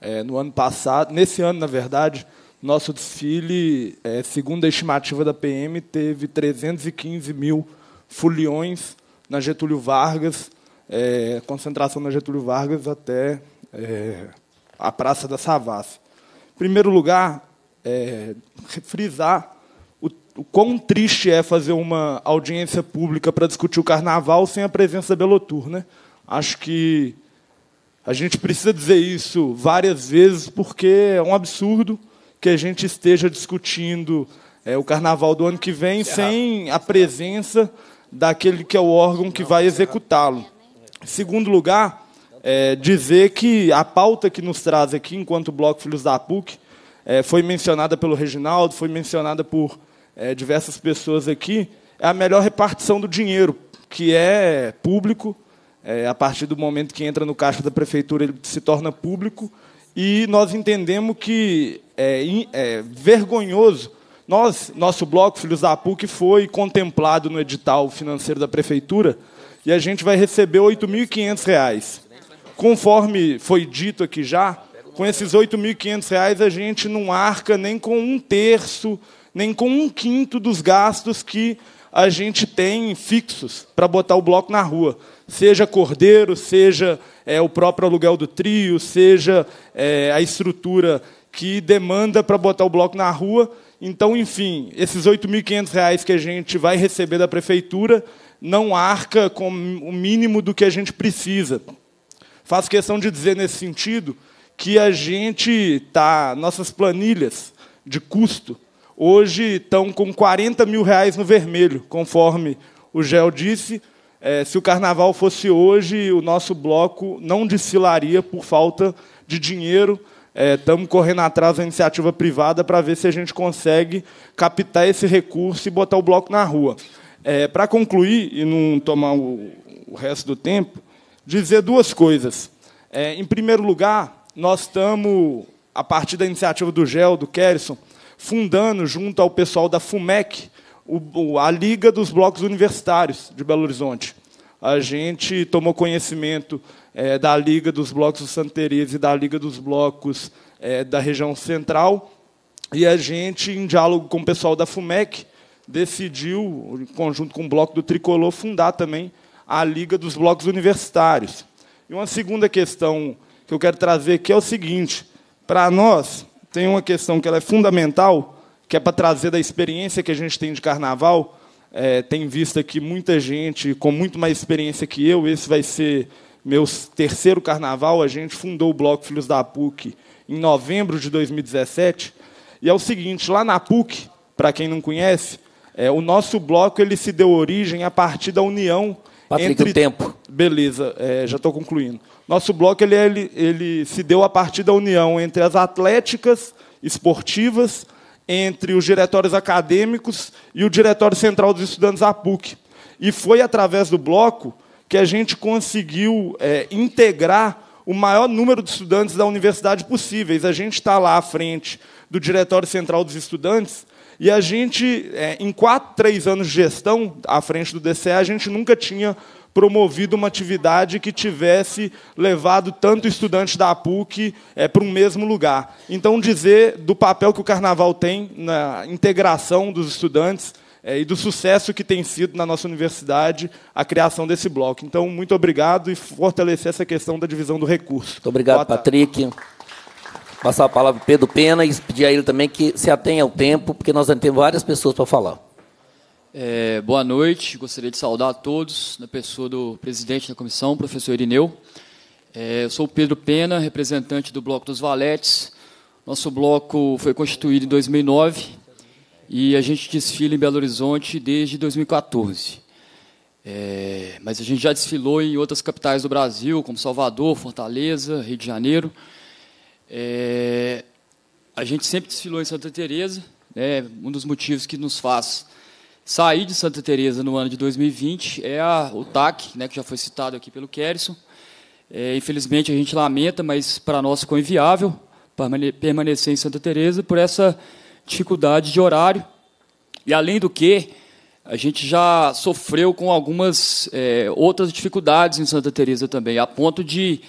É, no ano passado, nesse ano, na verdade, nosso desfile, é, segundo a estimativa da PM, teve 315 mil foliões na Getúlio Vargas, é, concentração na Getúlio Vargas até é, a Praça da Savassi. Em primeiro lugar, é, frisar o, o quão triste é fazer uma audiência pública para discutir o carnaval sem a presença da Belotur. Né? Acho que a gente precisa dizer isso várias vezes, porque é um absurdo que a gente esteja discutindo é, o carnaval do ano que vem sem a presença daquele que é o órgão que vai executá-lo. Segundo lugar, é, dizer que a pauta que nos traz aqui, enquanto Bloco Filhos da PUC, é, foi mencionada pelo Reginaldo, foi mencionada por é, diversas pessoas aqui, é a melhor repartição do dinheiro, que é público, é, a partir do momento que entra no caixa da prefeitura, ele se torna público, e nós entendemos que é, é, vergonhoso. Nós, nosso bloco Filhos da PUC foi contemplado no edital financeiro da prefeitura e a gente vai receber R$ 8.500. Conforme foi dito aqui já, com esses R$ 8.500 a gente não arca nem com um terço, nem com um quinto dos gastos que a gente tem fixos para botar o bloco na rua. Seja cordeiro, seja é, o próprio aluguel do trio, seja é, a estrutura que demanda para botar o bloco na rua. Então, enfim, esses R$ 8.500 que a gente vai receber da prefeitura não arca com o mínimo do que a gente precisa. Faço questão de dizer nesse sentido que a gente tá nossas planilhas de custo hoje estão com 40 mil reais no vermelho, conforme o Gel disse. É, se o carnaval fosse hoje, o nosso bloco não desfilaria por falta de dinheiro estamos é, correndo atrás da iniciativa privada para ver se a gente consegue captar esse recurso e botar o bloco na rua. É, para concluir, e não tomar o, o, resto do tempo, dizer duas coisas. É, em primeiro lugar, nós estamos, a partir da iniciativa do GEL, do Kerison, fundando, junto ao pessoal da FUMEC, o, a Liga dos Blocos Universitários de Belo Horizonte. A gente tomou conhecimento é, da Liga dos Blocos do Santa Teresa e da Liga dos Blocos é, da região central. E a gente, em diálogo com o pessoal da FUMEC, decidiu, em conjunto com o Bloco do Tricolor, fundar também a Liga dos Blocos Universitários. E uma segunda questão que eu quero trazer aqui é o seguinte: para nós, tem uma questão que ela é fundamental, que é para trazer da experiência que a gente tem de carnaval. É, tem visto aqui muita gente com muito mais experiência que eu, esse vai ser meu terceiro carnaval, a gente fundou o Bloco Filhos da PUC em novembro de 2017. E é o seguinte, lá na PUC, para quem não conhece, é, o nosso bloco ele se deu origem a partir da união Patrick, entre... o tempo. Beleza, é, já estou concluindo. Nosso bloco ele, ele, ele se deu a partir da união entre as atléticas esportivas, entre os diretórios acadêmicos e o Diretório Central dos Estudantes da PUC. E foi através do bloco que a gente conseguiu é, integrar o maior número de estudantes da universidade possíveis. A gente está lá à frente do Diretório Central dos Estudantes e a gente, é, em quatro, três anos de gestão à frente do DCE, a gente nunca tinha promovido uma atividade que tivesse levado tanto estudante da PUC é, para um mesmo lugar. Então, dizer do papel que o Carnaval tem na integração dos estudantes é, e do sucesso que tem sido na nossa universidade a criação desse bloco. Então, muito obrigado e fortalecer essa questão da divisão do recurso. Muito obrigado, Boa Patrick. Tarde. Passar a palavra para Pedro Pena e pedir a ele também que se atenha ao tempo, porque nós temos várias pessoas para falar. É, boa noite, gostaria de saudar a todos, na pessoa do presidente da comissão, professor Irineu. É, eu sou o Pedro Pena, representante do Bloco dos Valetes. Nosso bloco foi constituído em 2009 e a gente desfila em Belo Horizonte desde 2014. É, mas a gente já desfilou em outras capitais do Brasil, como Salvador, Fortaleza, Rio de Janeiro. É, a gente sempre desfilou em Santa Teresa, né, um dos motivos que nos faz sair de Santa Teresa no ano de 2020 é a, o TAC, né, que já foi citado aqui pelo Kerison. É, infelizmente a gente lamenta, mas para nós ficou inviável permanecer em Santa Teresa por essa dificuldade de horário. E além do que, a gente já sofreu com algumas é, outras dificuldades em Santa Teresa também, a ponto de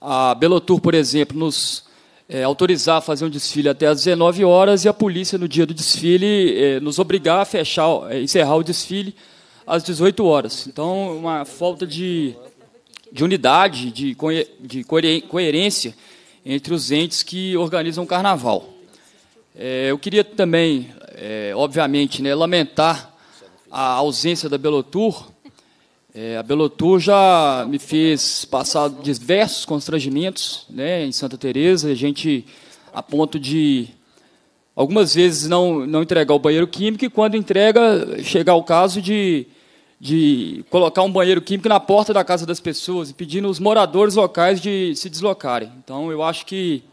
a Belotur, por exemplo, nos é, autorizar a fazer um desfile até às 19 horas e a polícia no dia do desfile é, nos obrigar a fechar, é, encerrar o desfile às 18 horas. Então, uma falta de, de unidade, de, co de coerência entre os entes que organizam o carnaval. É, eu queria também, é, obviamente, né, lamentar a ausência da Belotur. É, a Belotur já me fez passar diversos constrangimentos né, em Santa Teresa. A gente, a ponto de algumas vezes não, não entregar o banheiro químico e quando entrega, chegar o caso de, de colocar um banheiro químico na porta da casa das pessoas, pedindo os moradores locais de se deslocarem. Então, eu acho que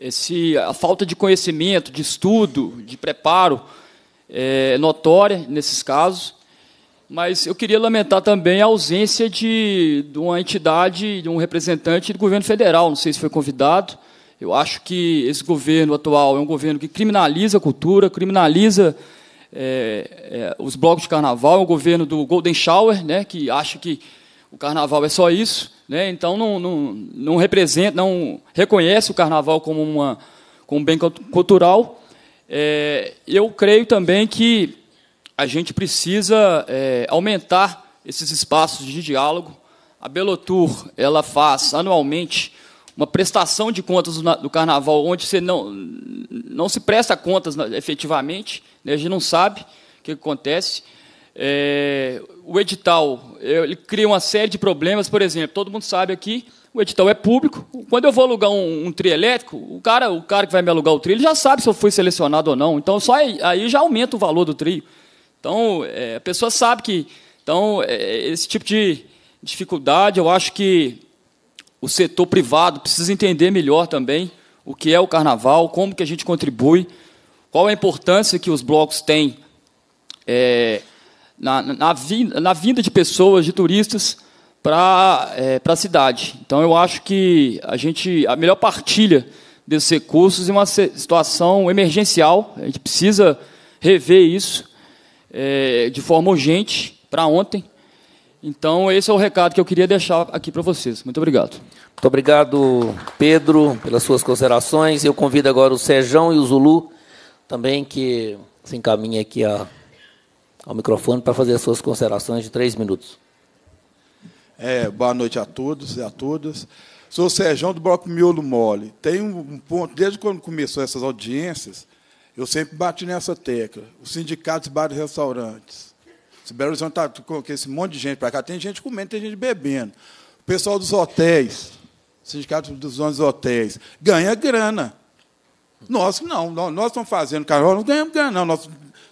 esse, a falta de conhecimento, de estudo, de preparo é notória nesses casos. Mas eu queria lamentar também a ausência de, de uma entidade, de um representante do governo federal. Não sei se foi convidado. Eu acho que esse governo atual é um governo que criminaliza a cultura, criminaliza é, é, os blocos de carnaval, é um governo do Golden Shower, né, que acha que o carnaval é só isso. Né? Então, não, não, não representa, não reconhece o carnaval como, uma, como bem cultural. É, eu creio também que a gente precisa é, aumentar esses espaços de diálogo. A Belotur ela faz anualmente uma prestação de contas do carnaval, onde você não, não se presta contas efetivamente, né? a gente não sabe o que acontece. É, o edital ele cria uma série de problemas, por exemplo, todo mundo sabe aqui, o edital é público. Quando eu vou alugar um, um trio elétrico, o cara, o cara que vai me alugar o trio já sabe se eu fui selecionado ou não. Então só aí, aí já aumenta o valor do trio. Então é, a pessoa sabe que então é, esse tipo de dificuldade, eu acho que o setor privado precisa entender melhor também o que é o carnaval, como que a gente contribui, qual a importância que os blocos têm. É, na, na, vinda, na vinda de pessoas, de turistas, para é, a cidade. Então, eu acho que a gente a melhor partilha desses recursos é uma situação emergencial. A gente precisa rever isso é, de forma urgente para ontem. Então, esse é o recado que eu queria deixar aqui para vocês. Muito obrigado. Muito obrigado, Pedro, pelas suas considerações. Eu convido agora o Sejão e o Zulu também que se encaminhem aqui a ao microfone para fazer as suas considerações de três minutos. É, boa noite a todos e a todas. Sou Sérgio do Bloco Miolo Mole. Tem um ponto, desde quando começou essas audiências, eu sempre bati nessa tecla. Os sindicatos, bares e restaurantes. Se Belo Horizonte está com esse monte de gente para cá, tem gente comendo, tem gente bebendo. O pessoal dos hotéis, sindicato dos donos dos hotéis, ganha grana. Nós não, nós, nós estamos fazendo, Carol, não ganhamos grana, não. Nós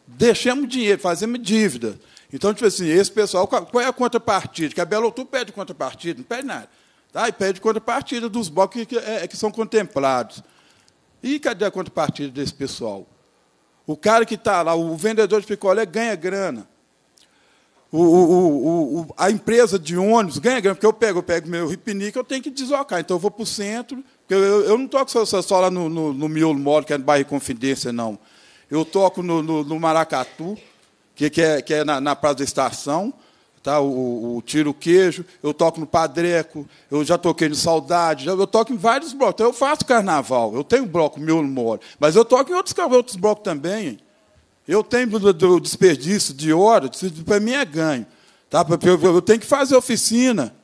deixamos dinheiro, fazemos dívida. Então, tipo assim, esse pessoal, qual é a contrapartida? Que a Belo Horizonte pede contrapartida, não pede nada. Tá? E pede contrapartida dos blocos que, é, é, que são contemplados. E cadê a contrapartida desse pessoal? O cara que está lá, o vendedor de picolé, ganha grana. O, o, o, a empresa de ônibus ganha grana, porque eu pego, eu pego meu ripnique, eu tenho que deslocar. Então, eu vou para o centro. Eu, eu, eu, não estou só lá no, no, no miolo mole, que é no bairro Confidência, não. Eu toco no, no, no Maracatu, que, que, é, que é na, na Praça da Estação, tá? o, o Tiro Queijo, eu toco no Padreco, eu já toquei no Saudade, eu toco em vários blocos. Então, eu faço carnaval, eu tenho bloco meu no Moro, mas eu toco em outros, outros blocos também. Hein? Eu tenho do, do desperdício de hora, para mim é ganho. Tá? Eu, eu, eu tenho que fazer oficina.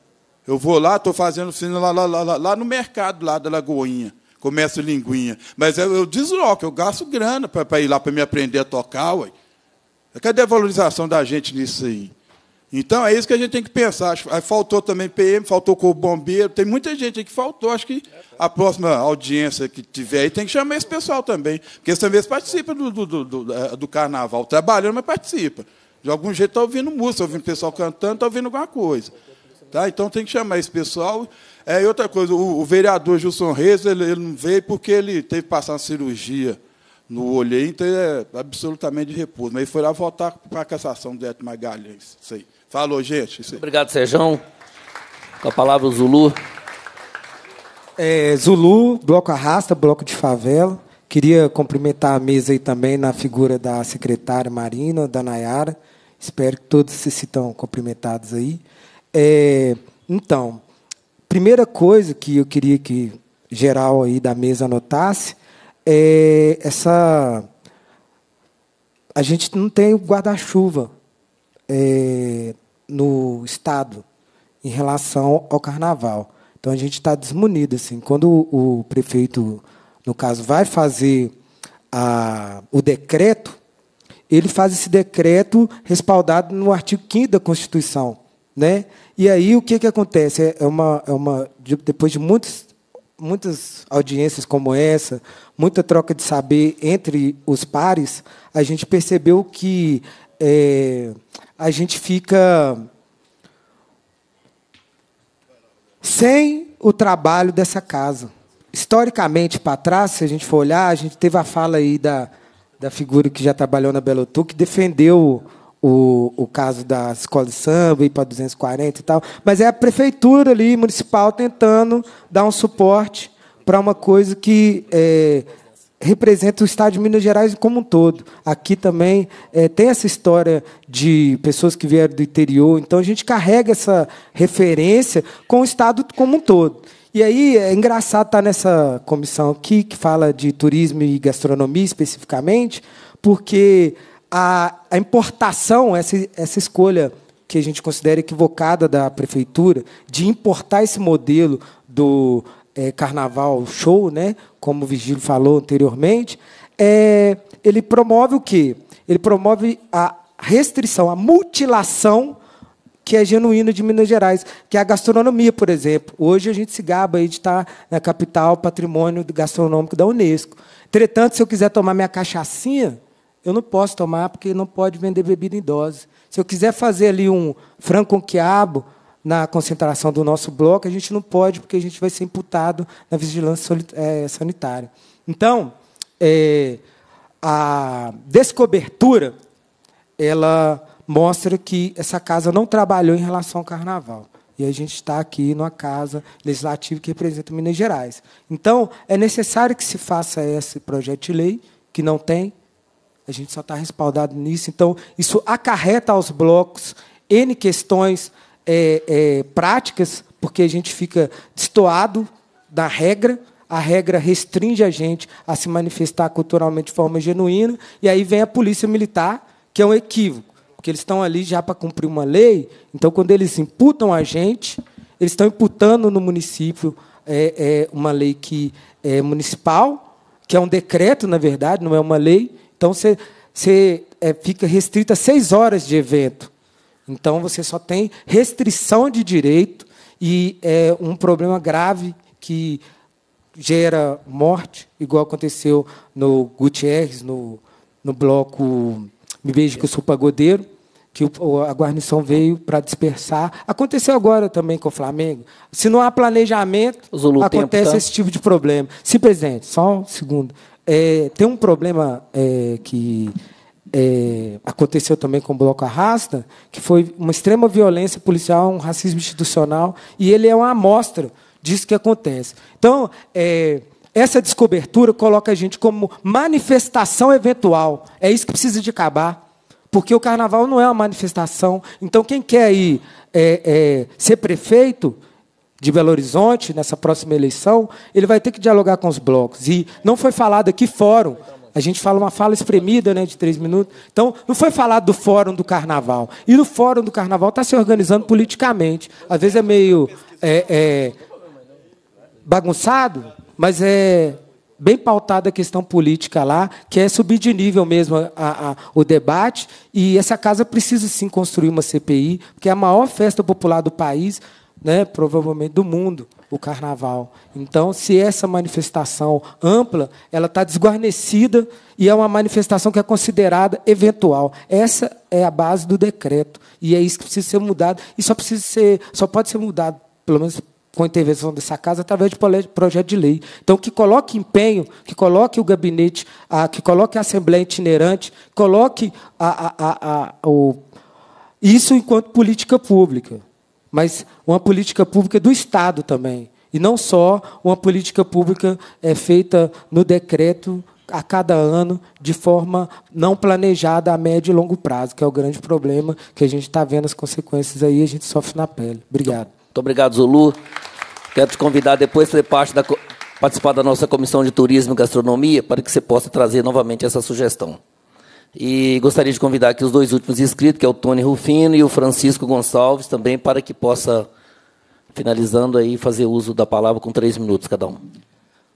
Eu vou lá, estou fazendo oficina lá, lá, lá, lá no mercado lá da Lagoinha começo linguinha. Mas eu, eu desloco, eu gasto grana para ir lá para me aprender a tocar. Ué. Cadê a valorização da gente nisso aí? Então é isso que a gente tem que pensar. faltou também PM, faltou com o bombeiro, tem muita gente aí que faltou. Acho que a próxima audiência que tiver aí tem que chamar esse pessoal também. Porque eles também participa do, do, do, é, do carnaval, trabalhando, mas participa. De algum jeito está ouvindo música, tá ouvindo o pessoal cantando, está ouvindo alguma coisa. Tá? Então tem que chamar esse pessoal é, e outra coisa, o, o vereador Gilson Reis, ele, ele, não veio porque ele teve que passar uma cirurgia no olho, então ele é absolutamente de repouso. Mas ele foi lá votar para a cassação do Eto Magalhães. Isso aí. Falou, gente. Isso aí. Obrigado, Sejão. Com a palavra, o Zulu. É, Zulu, Bloco Arrasta, Bloco de Favela. Queria cumprimentar a mesa aí também na figura da secretária Marina, da Nayara. Espero que todos se sintam cumprimentados aí. É, então, primeira coisa que eu queria que geral aí da mesa anotasse é essa a gente não tem guarda-chuva é, no estado em relação ao carnaval. Então a gente está desmunido assim. Quando o, o, prefeito, no caso, vai fazer a, o decreto, ele faz esse decreto respaldado no artigo 5 da Constituição, né? E aí o que, que acontece? É, é uma, é uma, depois de muitos, muitas audiências como essa, muita troca de saber entre os pares, a gente percebeu que é, a gente fica sem o trabalho dessa casa. Historicamente, para trás, se a gente for olhar, a gente teve a fala aí da, da figura que já trabalhou na Belotu, que defendeu o, o caso da escola de samba, ir para 240 e tal. Mas é a prefeitura ali, municipal, tentando dar um suporte para uma coisa que é, representa o estado de Minas Gerais como um todo. Aqui também é, tem essa história de pessoas que vieram do interior, então a gente carrega essa referência com o estado como um todo. E aí é engraçado estar tá nessa comissão aqui que fala de turismo e gastronomia especificamente, porque a, a importação, essa, essa escolha que a gente considera equivocada da prefeitura, de importar esse modelo do é, carnaval show, né, como o Vigílio falou anteriormente, é, ele promove o quê? Ele promove a restrição, a mutilação que é genuíno de Minas Gerais, que é a gastronomia, por exemplo. Hoje a gente se gaba aí de estar na capital patrimônio gastronômico da Unesco. Entretanto, se eu quiser tomar minha cachaçinha, eu não posso tomar porque não pode vender bebida em dose. Se eu quiser fazer ali um frango com quiabo na concentração do nosso bloco, a gente não pode porque a gente vai ser imputado na vigilância eh, sanitária. Então, é, a descobertura ela mostra que essa casa não trabalhou em relação ao carnaval. E a gente está aqui numa casa legislativa que representa Minas Gerais. Então, é necessário que se faça esse projeto de lei, que não tem, a gente só está respaldado nisso. Então, isso acarreta aos blocos N questões é, é, práticas, porque a gente fica destoado da regra. A regra restringe a gente a se manifestar culturalmente de forma genuína. E aí vem a polícia militar, que é um equívoco, porque eles estão ali já para cumprir uma lei. Então, quando eles imputam a gente, eles estão imputando no município é, é, uma lei que é municipal, que é um decreto, na verdade, não é uma lei, então você, você é, fica restrito a seis horas de evento. Então você só tem restrição de direito e é um problema grave que gera morte, igual aconteceu no Gutierrez, no, no bloco Me Beijo que eu sou pagodeiro, que a guarnição veio para dispersar. Aconteceu agora também com o Flamengo. Se não há planejamento, acontece tempo, tá? esse tipo de problema. Se presidente, só um segundo. É, tem um problema é, que é, aconteceu também com o Bloco Arrasta, que foi uma extrema violência policial, um racismo institucional, e ele é uma amostra disso que acontece. Então, é, essa descobertura coloca a gente como manifestação eventual. É isso que precisa de acabar. Porque o carnaval não é uma manifestação. Então, quem quer ir é, é, ser prefeito de Belo Horizonte, nessa próxima eleição, ele vai ter que dialogar com os blocos. E não foi falado aqui fórum. A gente fala uma fala espremida né, de três minutos. Então, não foi falado do Fórum do Carnaval. E o Fórum do Carnaval está se organizando politicamente. Às vezes é meio é, é, bagunçado, mas é bem pautada a questão política lá, que é subir de nível mesmo a, a, o debate. E essa casa precisa sim construir uma CPI, porque é a maior festa popular do país né, provavelmente do mundo, o carnaval. Então, se essa manifestação ampla, ela está desguarnecida e é uma manifestação que é considerada eventual. Essa é a base do decreto e é isso que precisa ser mudado e só precisa ser, só pode ser mudado, pelo menos com a intervenção dessa casa através de projeto de lei. Então, que coloque empenho, que coloque o gabinete, a, que coloque a Assembleia itinerante, coloque a, a, a, o, isso enquanto política pública mas uma política pública do Estado também. E não só uma política pública é feita no decreto a cada ano de forma não planejada a médio e longo prazo, que é o grande problema que a gente está vendo as consequências aí e a gente sofre na pele. Obrigado. Muito obrigado, Zulu. Quero te convidar depois para parte da, participar da nossa comissão de turismo e gastronomia para que você possa trazer novamente essa sugestão. E gostaria de convidar aqui os dois últimos inscritos, que é o Tony Rufino e o Francisco Gonçalves, também para que possa, finalizando aí, fazer uso da palavra com três minutos cada um.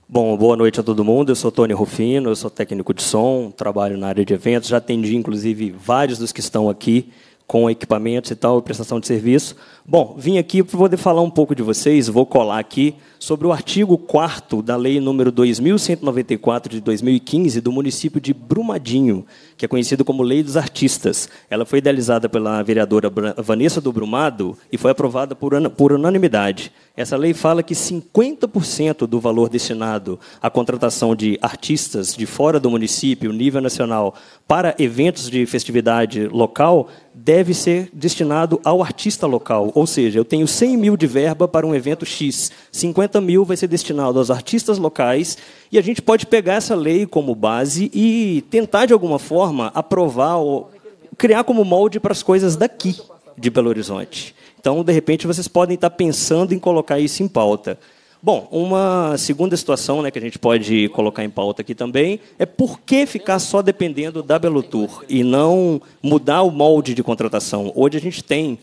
Bom, boa noite a todo mundo. Eu sou Tony Rufino, eu sou técnico de som, trabalho na área de eventos, já atendi, inclusive, vários dos que estão aqui com equipamentos e tal, prestação de serviço. Bom, vim aqui para poder falar um pouco de vocês, vou colar aqui sobre o artigo 4 da Lei nº 2194 de 2015 do município de Brumadinho, que é conhecido como Lei dos Artistas. Ela foi idealizada pela vereadora Vanessa do Brumado e foi aprovada por, unanimidade. Essa lei fala que 50% do valor destinado à contratação de artistas de fora do município, nível nacional, para eventos de festividade local, deve ser destinado ao artista local. Ou seja, eu tenho 100 mil de verba para um evento X, 50 50 mil vai ser destinado aos artistas locais, e a gente pode pegar essa lei como base e tentar, de alguma forma, aprovar ou criar como molde para as coisas daqui de Belo Horizonte. Então, de repente, vocês podem estar pensando em colocar isso em pauta. Bom, uma segunda situação né, que a gente pode colocar em pauta aqui também é por que ficar só dependendo da Tour e não mudar o molde de contratação. Hoje a gente tem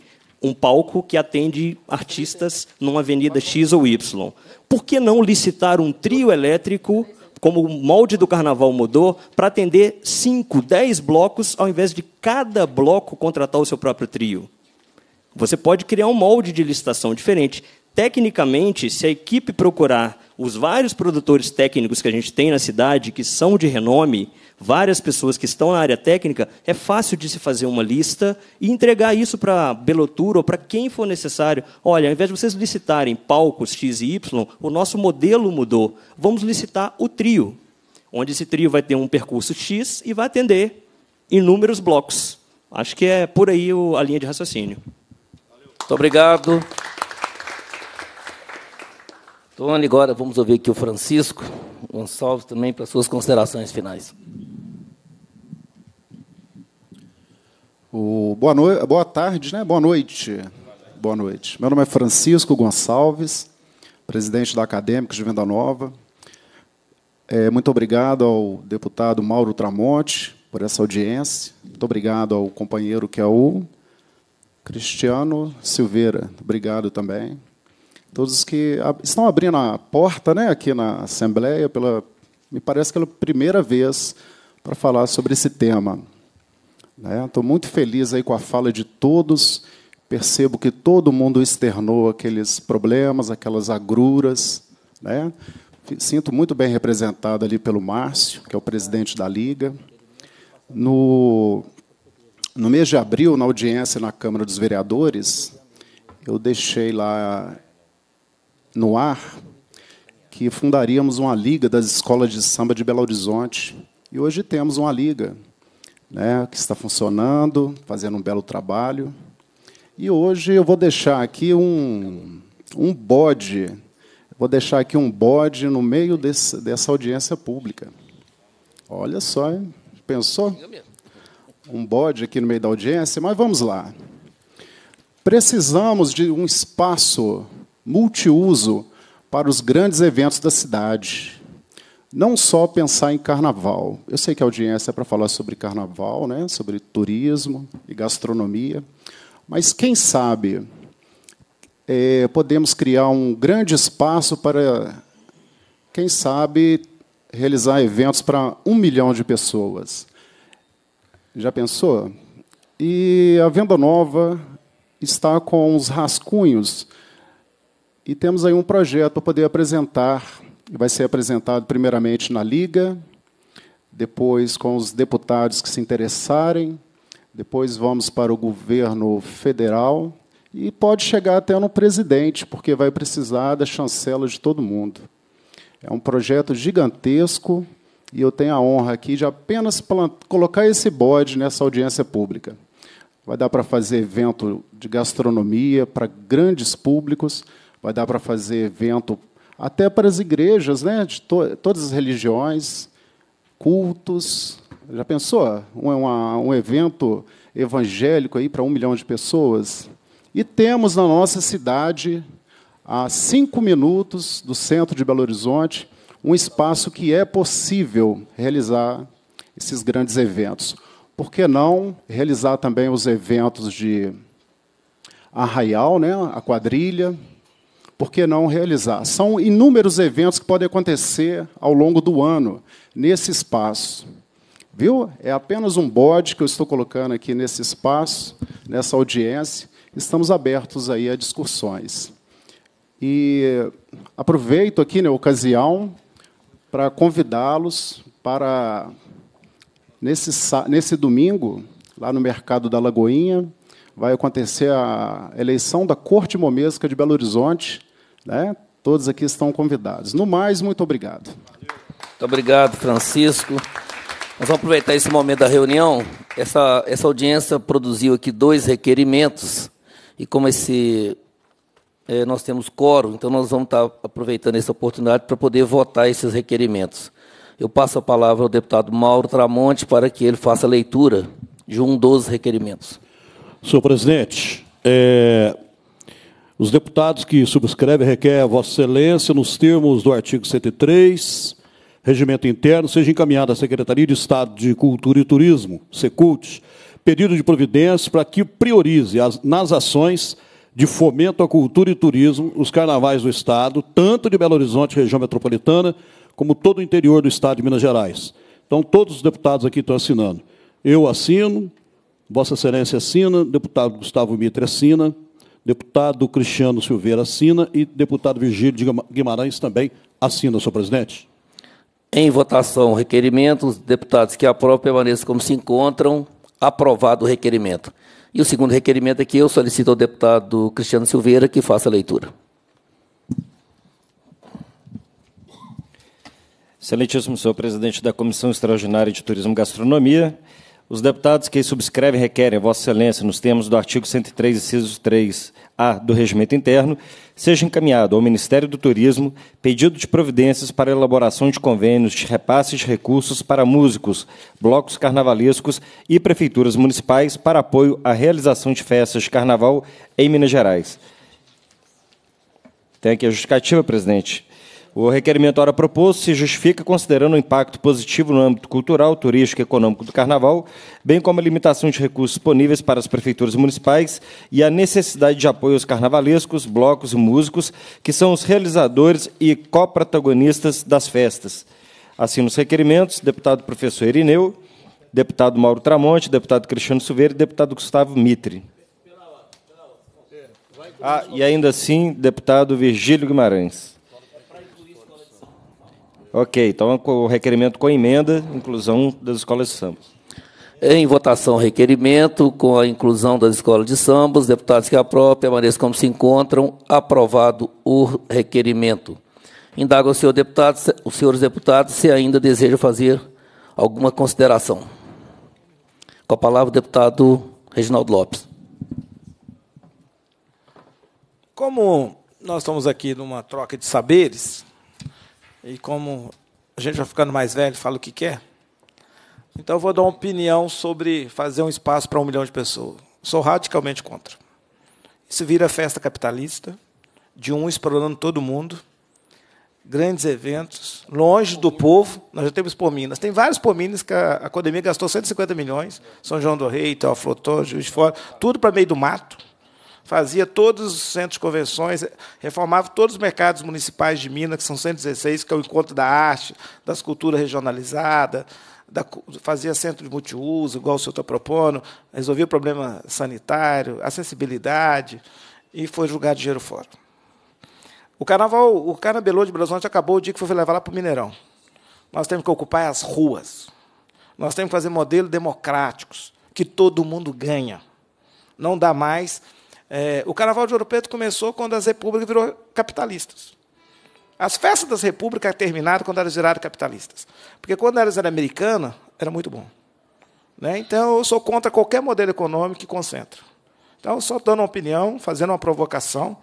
um palco que atende artistas numa avenida X ou Y. Por que não licitar um trio elétrico, como o molde do carnaval mudou, para atender 5, 10 blocos, ao invés de cada bloco contratar o seu próprio trio? Você pode criar um molde de licitação diferente. Tecnicamente, se a equipe procurar os vários produtores técnicos que a gente tem na cidade, que são de renome, várias pessoas que estão na área técnica, é fácil de se fazer uma lista e entregar isso para a Belotur ou para quem for necessário. Olha, ao invés de vocês licitarem palcos X e Y, o nosso modelo mudou. Vamos licitar o trio, onde esse trio vai ter um percurso X e vai atender inúmeros blocos. Acho que é por aí a linha de raciocínio. Valeu. Muito obrigado. Tony, agora vamos ouvir aqui o Francisco Gonçalves também para suas considerações finais. O, boa, no... boa tarde, né? Boa noite. Boa noite. Meu nome é Francisco Gonçalves, presidente da Acadêmicos de Venda Nova. É, muito obrigado ao deputado Mauro Tramonte por essa audiência. Muito obrigado ao companheiro que é o Cristiano Silveira. Obrigado também. Todos que estão abrindo a porta né, aqui na Assembleia, pela, me parece que pela primeira vez, para falar sobre esse tema. Estou né? muito feliz aí com a fala de todos. Percebo que todo mundo externou aqueles problemas, aquelas agruras. Né? Sinto muito bem representado ali pelo Márcio, que é o presidente da Liga. No, no mês de abril, na audiência na Câmara dos Vereadores, eu deixei lá no ar que fundaríamos uma liga das escolas de samba de Belo Horizonte. E hoje temos uma liga né, que está funcionando, fazendo um belo trabalho. E hoje eu vou deixar aqui um, um bode, vou deixar aqui um bode no meio desse, dessa audiência pública. Olha só, hein? pensou? Um bode aqui no meio da audiência, mas vamos lá. Precisamos de um espaço multiuso para os grandes eventos da cidade não só pensar em carnaval. Eu sei que a audiência é para falar sobre carnaval, né, sobre turismo e gastronomia, mas quem sabe é, podemos criar um grande espaço para, quem sabe, realizar eventos para um milhão de pessoas. Já pensou? E a Venda Nova está com os rascunhos e temos aí um projeto para poder apresentar vai ser apresentado primeiramente na Liga, depois com os deputados que se interessarem, depois vamos para o governo federal e pode chegar até no presidente, porque vai precisar da chancela de todo mundo. É um projeto gigantesco e eu tenho a honra aqui de apenas colocar esse bode nessa audiência pública. Vai dar para fazer evento de gastronomia para grandes públicos, vai dar para fazer evento até para as igrejas, né, de to todas as religiões, cultos. Já pensou? Um, uma, um evento evangélico aí para um milhão de pessoas? E temos na nossa cidade, a cinco minutos do centro de Belo Horizonte, um espaço que é possível realizar esses grandes eventos. Por que não realizar também os eventos de arraial, né, a quadrilha, por que não realizar? São inúmeros eventos que podem acontecer ao longo do ano nesse espaço. Viu? É apenas um bode que eu estou colocando aqui nesse espaço, nessa audiência. Estamos abertos aí a discussões. E aproveito aqui na né, ocasião para convidá-los para nesse nesse domingo, lá no mercado da Lagoinha, vai acontecer a eleição da Corte Momesca de Belo Horizonte né? Todos aqui estão convidados. No mais, muito obrigado. Muito obrigado, Francisco. Nós vamos aproveitar esse momento da reunião. Essa, essa audiência produziu aqui dois requerimentos, e como esse é, nós temos coro, então nós vamos estar aproveitando essa oportunidade para poder votar esses requerimentos. Eu passo a palavra ao deputado Mauro Tramonte para que ele faça a leitura de um dos requerimentos. Senhor presidente, é, os deputados que subscrevem requer Vossa Excelência, nos termos do artigo 103, Regimento Interno, seja encaminhada à Secretaria de Estado de Cultura e Turismo, Secult, pedido de providência para que priorize as, nas ações de fomento à cultura e turismo os carnavais do Estado, tanto de Belo Horizonte, região metropolitana, como todo o interior do Estado de Minas Gerais. Então, todos os deputados aqui estão assinando. Eu assino, Vossa Excelência assina, deputado Gustavo Mitre assina, Deputado Cristiano Silveira assina e deputado Virgílio Guimarães também assina, senhor presidente. Em votação, requerimento, os deputados que aprovam permaneçam como se encontram. Aprovado o requerimento. E o segundo requerimento é que eu solicito ao deputado Cristiano Silveira que faça a leitura. Excelentíssimo senhor presidente da Comissão Extraordinária de Turismo e Gastronomia, os deputados que subscrevem requerem, Vossa Excelência, nos termos do artigo 103, inciso 3A do Regimento Interno, seja encaminhado ao Ministério do Turismo pedido de providências para elaboração de convênios de repasse de recursos para músicos, blocos carnavalescos e prefeituras municipais para apoio à realização de festas de carnaval em Minas Gerais. Tem aqui a justificativa, presidente. O requerimento ora proposto se justifica considerando o impacto positivo no âmbito cultural, turístico e econômico do Carnaval, bem como a limitação de recursos disponíveis para as prefeituras municipais e a necessidade de apoio aos carnavalescos, blocos e músicos, que são os realizadores e coprotagonistas das festas. Assim, nos requerimentos, deputado professor Irineu, deputado Mauro Tramonte, deputado Cristiano Silveira e deputado Gustavo Mitre. Ah, e ainda assim, deputado Virgílio Guimarães. Ok, então o requerimento com emenda, inclusão das escolas de samba. Em votação, requerimento com a inclusão das escolas de samba. Os deputados que aprovam permaneçam como se encontram. Aprovado o requerimento. Indago ao senhor deputado, os senhores deputados se ainda desejam fazer alguma consideração. Com a palavra, o deputado Reginaldo Lopes. Como nós estamos aqui numa troca de saberes, e como a gente vai ficando mais velho, fala o que quer. Então eu vou dar uma opinião sobre fazer um espaço para um milhão de pessoas. Sou radicalmente contra. Isso vira festa capitalista, de um explorando todo mundo, grandes eventos, longe do povo. Nós já temos Pominas. Tem vários Pominas que a academia gastou 150 milhões, São João do Rei, Teoflotó, Juiz de Fora, tudo para meio do mato fazia todos os centros de convenções, reformava todos os mercados municipais de Minas, que são 116, que é o encontro da arte, das culturas regionalizadas, da, fazia centro de multiuso, igual o senhor está propondo, resolvia o problema sanitário, acessibilidade, e foi julgado dinheiro fora. O carnaval, o Carnabelô de Belo Horizonte acabou o dia que foi levar lá para o Mineirão. Nós temos que ocupar as ruas. Nós temos que fazer modelos democráticos, que todo mundo ganha. Não dá mais é, o Carnaval de Ouro Preto começou quando as repúblicas viraram capitalistas. As festas das repúblicas terminaram quando elas viraram capitalistas. Porque quando elas eram americanas, era muito bom. Né? Então, eu sou contra qualquer modelo econômico que concentra. Então, só dando uma opinião, fazendo uma provocação.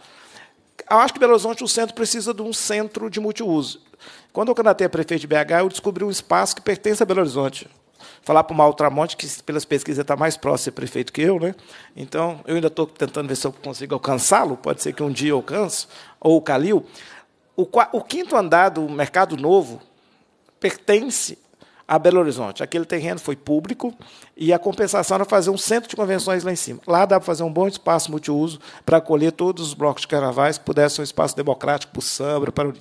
Eu acho que Belo Horizonte, o centro, precisa de um centro de multiuso. Quando eu candidatei a prefeito de BH, eu descobri um espaço que pertence a Belo Horizonte, falar para o Maltramonte, que pelas pesquisas está mais próximo de ser prefeito que eu, né? Então, eu ainda estou tentando ver se eu consigo alcançá-lo, pode ser que um dia eu alcance, ou o Calil. O, o quinto andar do Mercado Novo pertence a Belo Horizonte. Aquele terreno foi público e a compensação era fazer um centro de convenções lá em cima. Lá dá para fazer um bom espaço multiuso para acolher todos os blocos de carnavais, pudesse ser um espaço democrático para o samba, para o...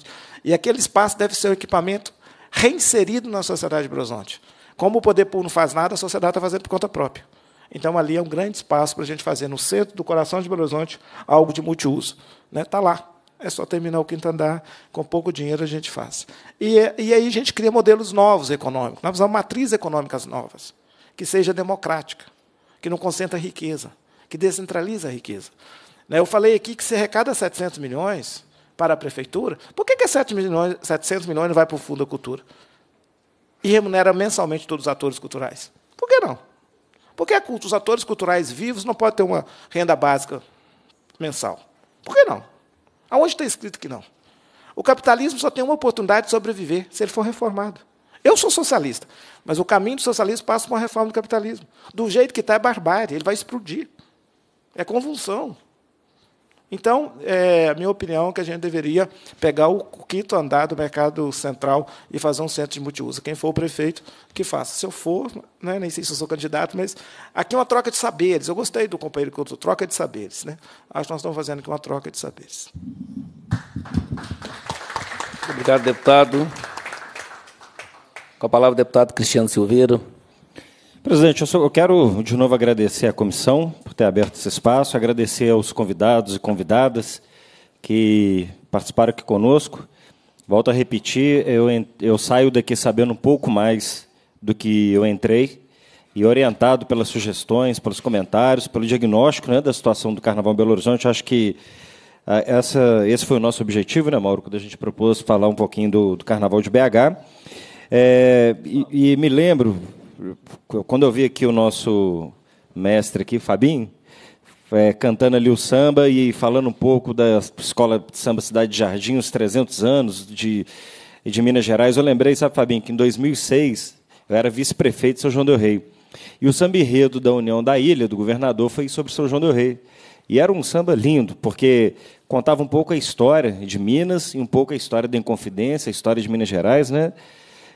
E aquele espaço deve ser um equipamento reinserido na sociedade de Belo Horizonte. Como o poder público não faz nada, a sociedade está fazendo por conta própria. Então, ali é um grande espaço para a gente fazer, no centro do coração de Belo Horizonte, algo de multiuso. Está né? Tá lá. É só terminar o quinto andar, com pouco dinheiro a gente faz. E, é, e aí a gente cria modelos novos econômicos. Nós precisamos de matrizes econômicas novas, que seja democrática, que não concentra riqueza, que descentraliza a riqueza. Né? Eu falei aqui que se arrecada 700 milhões para a prefeitura, por que, que é milhões, 700 milhões não vai para o Fundo da Cultura? e remunera mensalmente todos os atores culturais. Por que não? Porque os atores culturais vivos não podem ter uma renda básica mensal. Por que não? Aonde está escrito que não? O capitalismo só tem uma oportunidade de sobreviver se ele for reformado. Eu sou socialista, mas o caminho do socialismo passa por uma reforma do capitalismo. Do jeito que está, é barbárie, ele vai explodir. É convulsão. Então, é, minha opinião é que a gente deveria pegar o quinto andar do mercado central e fazer um centro de multiuso. Quem for o prefeito, que faça. Se eu for, né, nem sei se eu sou candidato, mas aqui é uma troca de saberes. Eu gostei do companheiro que eu troca de saberes. Né? Acho que nós estamos fazendo aqui uma troca de saberes. obrigado, deputado. Com a palavra, o deputado Cristiano Silveira. Presidente, eu, só, eu, quero de novo agradecer à comissão por ter aberto esse espaço, agradecer aos convidados e convidadas que participaram aqui conosco. Volto a repetir, eu, eu saio daqui sabendo um pouco mais do que eu entrei e orientado pelas sugestões, pelos comentários, pelo diagnóstico né, da situação do Carnaval Belo Horizonte. Acho que ah, essa, esse foi o nosso objetivo, né, Mauro, quando a gente propôs falar um pouquinho do, do Carnaval de BH. É, e, e me lembro, quando eu vi aqui o nosso mestre aqui, Fabinho, é, cantando ali o samba e falando um pouco da escola de samba Cidade de Jardim, os 300 anos de, de Minas Gerais, eu lembrei, sabe, Fabinho, que em 2006 eu era vice-prefeito de São João del Rei. E o samba enredo da União da Ilha, do governador, foi sobre São João del Rei. E era um samba lindo, porque contava um pouco a história de Minas e um pouco a história da Inconfidência, a história de Minas Gerais, né?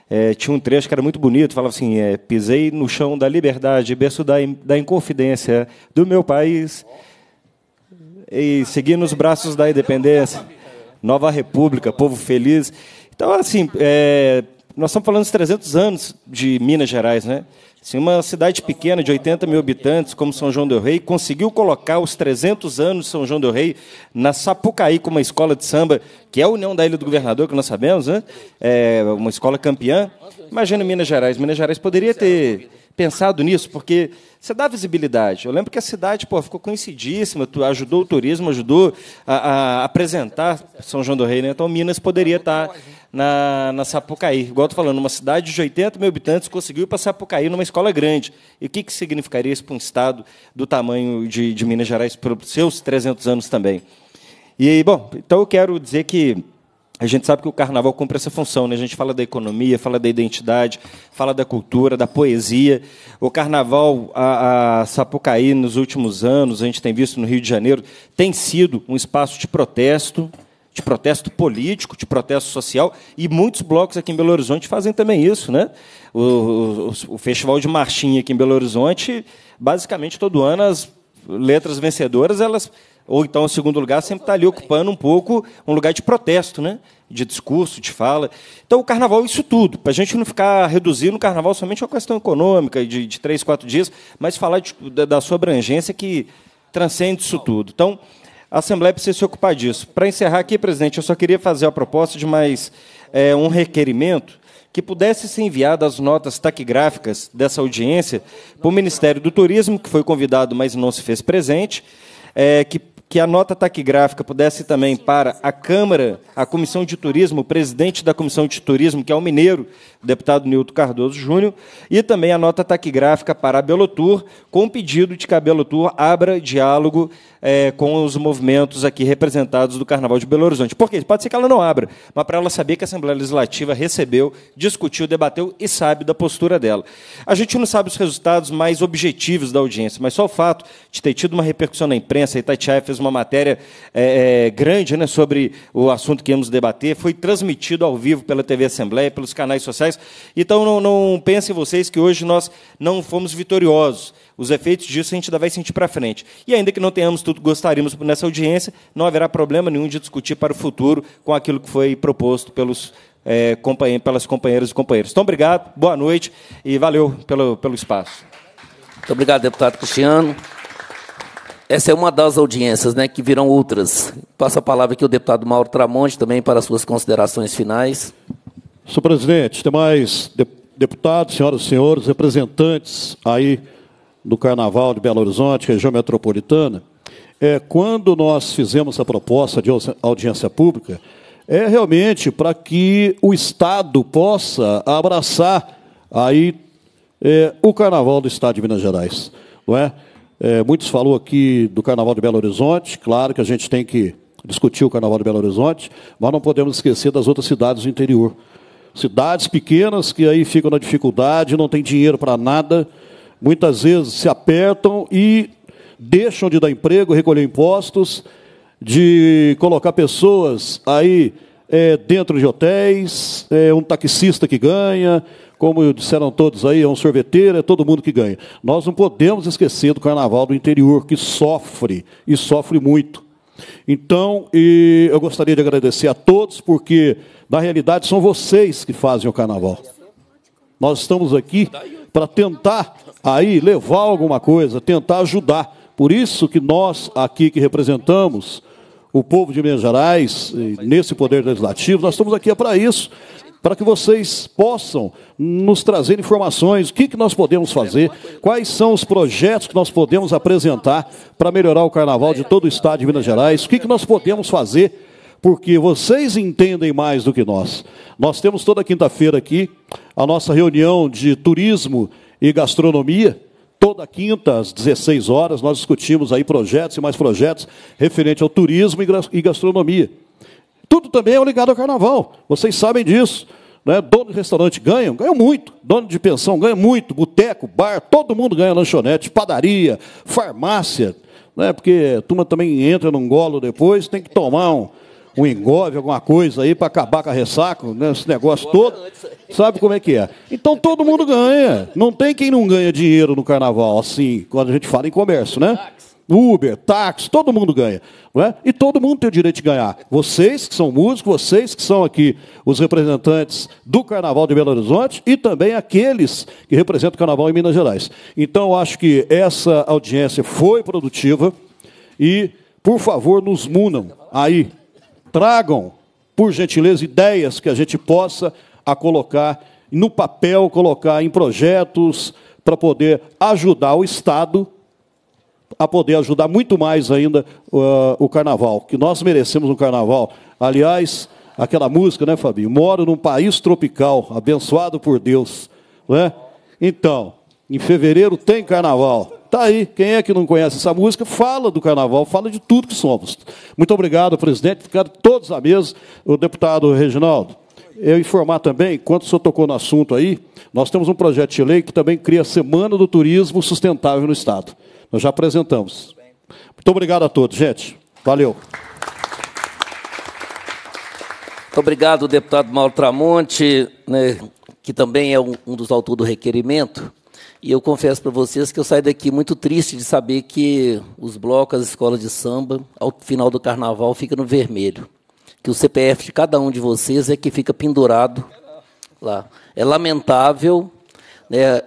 É, tinha um trecho que era muito bonito, falava assim: é, pisei no chão da liberdade, berço da, da inconfidência do meu país, e segui nos braços da independência, nova república, povo feliz. Então, assim, é, nós estamos falando dos 300 anos de Minas Gerais, né? Se uma cidade pequena de 80 mil habitantes, como São João del Rey, conseguiu colocar os 300 anos de São João del Rey na Sapucaí com uma escola de samba, que é a União da Ilha do Governador, que nós sabemos, né? é uma escola campeã, imagina Minas Gerais. Minas Gerais poderia ter pensado nisso, porque você dá visibilidade. Eu lembro que a cidade pô, ficou conhecidíssima, tu ajudou o turismo, ajudou a, a apresentar São João do Rei, né? então Minas poderia tá tá estar na, na Sapucaí. Igual estou falando, uma cidade de 80 mil habitantes conseguiu ir para Sapucaí numa escola grande. E o que, que significaria isso para um estado do tamanho de, de Minas Gerais, para os seus 300 anos também? E, bom, então eu quero dizer que a gente sabe que o carnaval cumpre essa função, né? A gente fala da economia, fala da identidade, fala da cultura, da poesia. O carnaval, a, a Sapucaí, nos últimos anos, a gente tem visto no Rio de Janeiro, tem sido um espaço de protesto, de protesto político, de protesto social, e muitos blocos aqui em Belo Horizonte fazem também isso. Né? O, o, o, Festival de Marchinha aqui em Belo Horizonte, basicamente todo ano, as letras vencedoras elas ou então, em segundo lugar, sempre está ali ocupando um pouco um lugar de protesto, né? de discurso, de fala. Então, o carnaval é isso tudo, para a gente não ficar reduzindo o carnaval somente a uma questão econômica, de, de três, quatro dias, mas falar de, da, da, sua abrangência que transcende isso tudo. Então, a Assembleia precisa se ocupar disso. Para encerrar aqui, presidente, eu só queria fazer a proposta de mais é, um requerimento que pudesse ser enviada as notas taquigráficas dessa audiência para o Ministério do Turismo, que foi convidado, mas não se fez presente, é, que que a nota taquigráfica pudesse também para a Câmara, a Comissão de Turismo, o presidente da Comissão de Turismo, que é o mineiro, o deputado Nilton Cardoso Júnior, e também a nota taquigráfica para a Belotur, com o pedido de que a Belotur abra diálogo é, com os movimentos aqui representados do Carnaval de Belo Horizonte. Por quê? Pode ser que ela não abra, mas para ela saber que a Assembleia Legislativa recebeu, discutiu, debateu e sabe da postura dela. A gente não sabe os resultados mais objetivos da audiência, mas só o fato de ter tido uma repercussão na imprensa, Itatiaia fez uma uma matéria é, é, grande né, sobre o assunto que íamos debater. Foi transmitido ao vivo pela TV Assembleia, pelos canais sociais. Então, não, não pensem vocês que hoje nós não fomos vitoriosos. Os efeitos disso a gente ainda vai sentir para frente. E ainda que não tenhamos tudo que gostaríamos nessa audiência, não haverá problema nenhum de discutir para o futuro com aquilo que foi proposto pelos é, companhe pelas companheiras e companheiros. Então, obrigado, boa noite e valeu pelo, pelo espaço. Muito obrigado, deputado Cristiano. Essa é uma das audiências, né, que virão outras. Passa a palavra aqui ao deputado Mauro Tramonte também para suas considerações finais. Senhor presidente, demais deputados, senhoras e senhores, representantes aí do Carnaval de Belo Horizonte, região metropolitana, é, quando nós fizemos a proposta de audiência pública, é realmente para que o Estado possa abraçar aí é, o Carnaval do Estado de Minas Gerais, não é? É, muitos falou aqui do Carnaval de Belo Horizonte. Claro que a gente tem que discutir o Carnaval de Belo Horizonte, mas não podemos esquecer das outras cidades do interior. Cidades pequenas que aí ficam na dificuldade, não tem dinheiro para nada, muitas vezes se apertam e deixam de dar emprego, recolher impostos, de colocar pessoas aí é, dentro de hotéis, é, um taxista que ganha, como disseram todos aí, é um sorveteiro, é todo mundo que ganha. Nós não podemos esquecer do carnaval do interior, que sofre, e sofre muito. Então, eu gostaria de agradecer a todos, porque, na realidade, são vocês que fazem o carnaval. Nós estamos aqui para tentar aí levar alguma coisa, tentar ajudar. Por isso que nós aqui que representamos o povo de Minas Gerais, nesse poder legislativo, nós estamos aqui é para isso para que vocês possam nos trazer informações, o que, que nós podemos fazer, quais são os projetos que nós podemos apresentar para melhorar o carnaval de todo o estado de Minas Gerais, o que, que nós podemos fazer, porque vocês entendem mais do que nós. Nós temos toda quinta-feira aqui a nossa reunião de turismo e gastronomia. Toda quinta, às 16 horas, nós discutimos aí projetos e mais projetos referente ao turismo e gastronomia. Tudo também é ligado ao carnaval, vocês sabem disso. Né? Dono de restaurante ganha, ganha muito. Dono de pensão ganha muito. Boteco, bar, todo mundo ganha lanchonete, padaria, farmácia. Né? Porque a turma também entra num golo depois, tem que tomar um, um engove, alguma coisa aí para acabar com a ressaca, né, esse negócio todo. Sabe como é que é? Então todo mundo ganha. Não tem quem não ganha dinheiro no carnaval, assim, quando a gente fala em comércio, né? Ah, Uber, táxi, todo mundo ganha. Não é? E todo mundo tem o direito de ganhar. Vocês que são músicos, vocês que são aqui os representantes do Carnaval de Belo Horizonte e também aqueles que representam o Carnaval em Minas Gerais. Então, acho que essa audiência foi produtiva e, por favor, nos munam aí. Tragam, por gentileza, ideias que a gente possa a colocar no papel, colocar em projetos para poder ajudar o Estado a poder ajudar muito mais ainda uh, o carnaval, que nós merecemos um carnaval. Aliás, aquela música, né, Fabinho? Moro num país tropical, abençoado por Deus, né? Então, em fevereiro tem carnaval. Tá aí, quem é que não conhece essa música, fala do carnaval, fala de tudo que somos. Muito obrigado, presidente, ficaram todos à mesa. O deputado Reginaldo, eu informar também, enquanto o senhor tocou no assunto aí, nós temos um projeto de lei que também cria a Semana do Turismo Sustentável no Estado. Nós já apresentamos. Muito obrigado a todos, gente. Valeu. Muito obrigado, deputado Mauro Tramonte, né, que também é um, um dos autores do requerimento. E eu confesso para vocês que eu saio daqui muito triste de saber que os blocos, as escolas de samba, ao final do carnaval, fica no vermelho. Que o CPF de cada um de vocês é que fica pendurado lá. É lamentável né,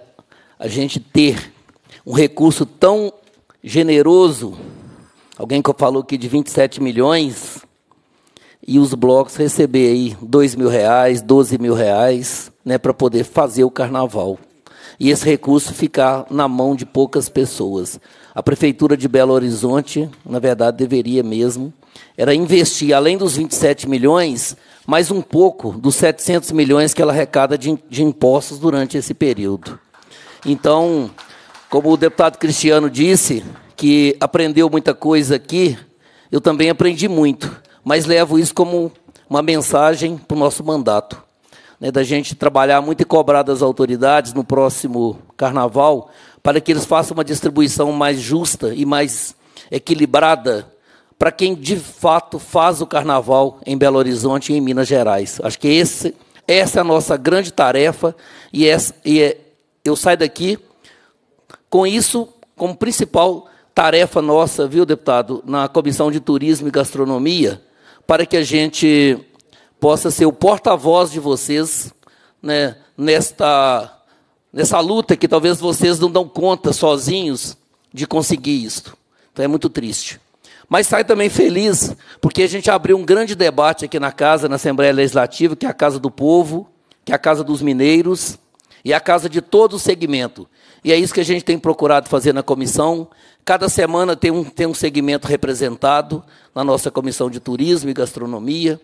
a gente ter um recurso tão generoso. Alguém que falou aqui de 27 milhões e os blocos receber aí 2 mil reais, 12 mil reais, né, para poder fazer o carnaval. E esse recurso ficar na mão de poucas pessoas. A Prefeitura de Belo Horizonte, na verdade, deveria mesmo, era investir, além dos 27 milhões, mais um pouco dos 700 milhões que ela arrecada de, de impostos durante esse período. Então, como o deputado Cristiano disse, que aprendeu muita coisa aqui, eu também aprendi muito, mas levo isso como uma mensagem para o nosso mandato. Né, da gente trabalhar muito e cobrar das autoridades no próximo carnaval, para que eles façam uma distribuição mais justa e mais equilibrada para quem de fato faz o carnaval em Belo Horizonte e em Minas Gerais. Acho que esse, essa é a nossa grande tarefa e, essa, e é, eu saio daqui com isso, como principal tarefa nossa, viu, deputado, na Comissão de Turismo e Gastronomia, para que a gente possa ser o porta-voz de vocês né, nesta, nessa luta que talvez vocês não dão conta sozinhos de conseguir isto. Então é muito triste. Mas sai também feliz, porque a gente abriu um grande debate aqui na casa, na Assembleia Legislativa, que é a Casa do Povo, que é a Casa dos Mineiros e a Casa de todo o segmento. E é isso que a gente tem procurado fazer na comissão. Cada semana tem um, tem um segmento representado na nossa comissão de turismo e gastronomia.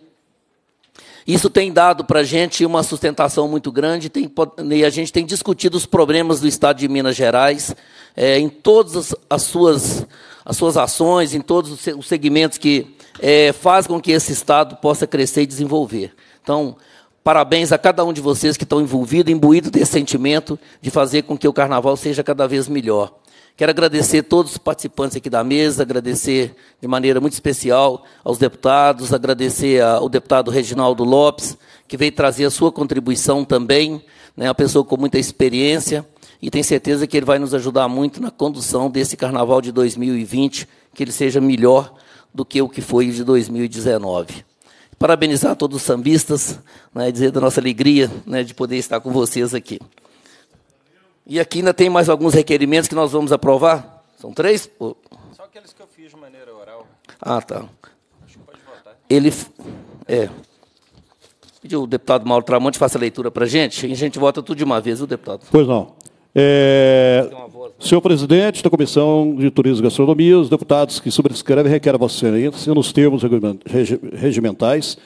Isso tem dado para a gente uma sustentação muito grande tem, e a gente tem discutido os problemas do Estado de Minas Gerais é, em todas as suas, as suas ações, em todos os segmentos que é, faz com que esse Estado possa crescer e desenvolver. Então, Parabéns a cada um de vocês que estão envolvidos, imbuídos desse sentimento de fazer com que o carnaval seja cada vez melhor. Quero agradecer todos os participantes aqui da mesa, agradecer de maneira muito especial aos deputados, agradecer ao deputado Reginaldo Lopes, que veio trazer a sua contribuição também, né, uma pessoa com muita experiência, e tenho certeza que ele vai nos ajudar muito na condução desse carnaval de 2020, que ele seja melhor do que o que foi de 2019 parabenizar todos os sambistas, né, dizer da nossa alegria né, de poder estar com vocês aqui. E aqui ainda tem mais alguns requerimentos que nós vamos aprovar. São três? Só aqueles que eu fiz de maneira oral. Ah, tá. Acho que pode votar. Ele. É. Pediu o deputado Mauro Tramonte faça a leitura para a gente, e a gente vota tudo de uma vez, o deputado. Pois não. É, senhor presidente da Comissão de Turismo e Gastronomia, os deputados que subscrevem requerem a Vossa Excelência, nos termos regimentais,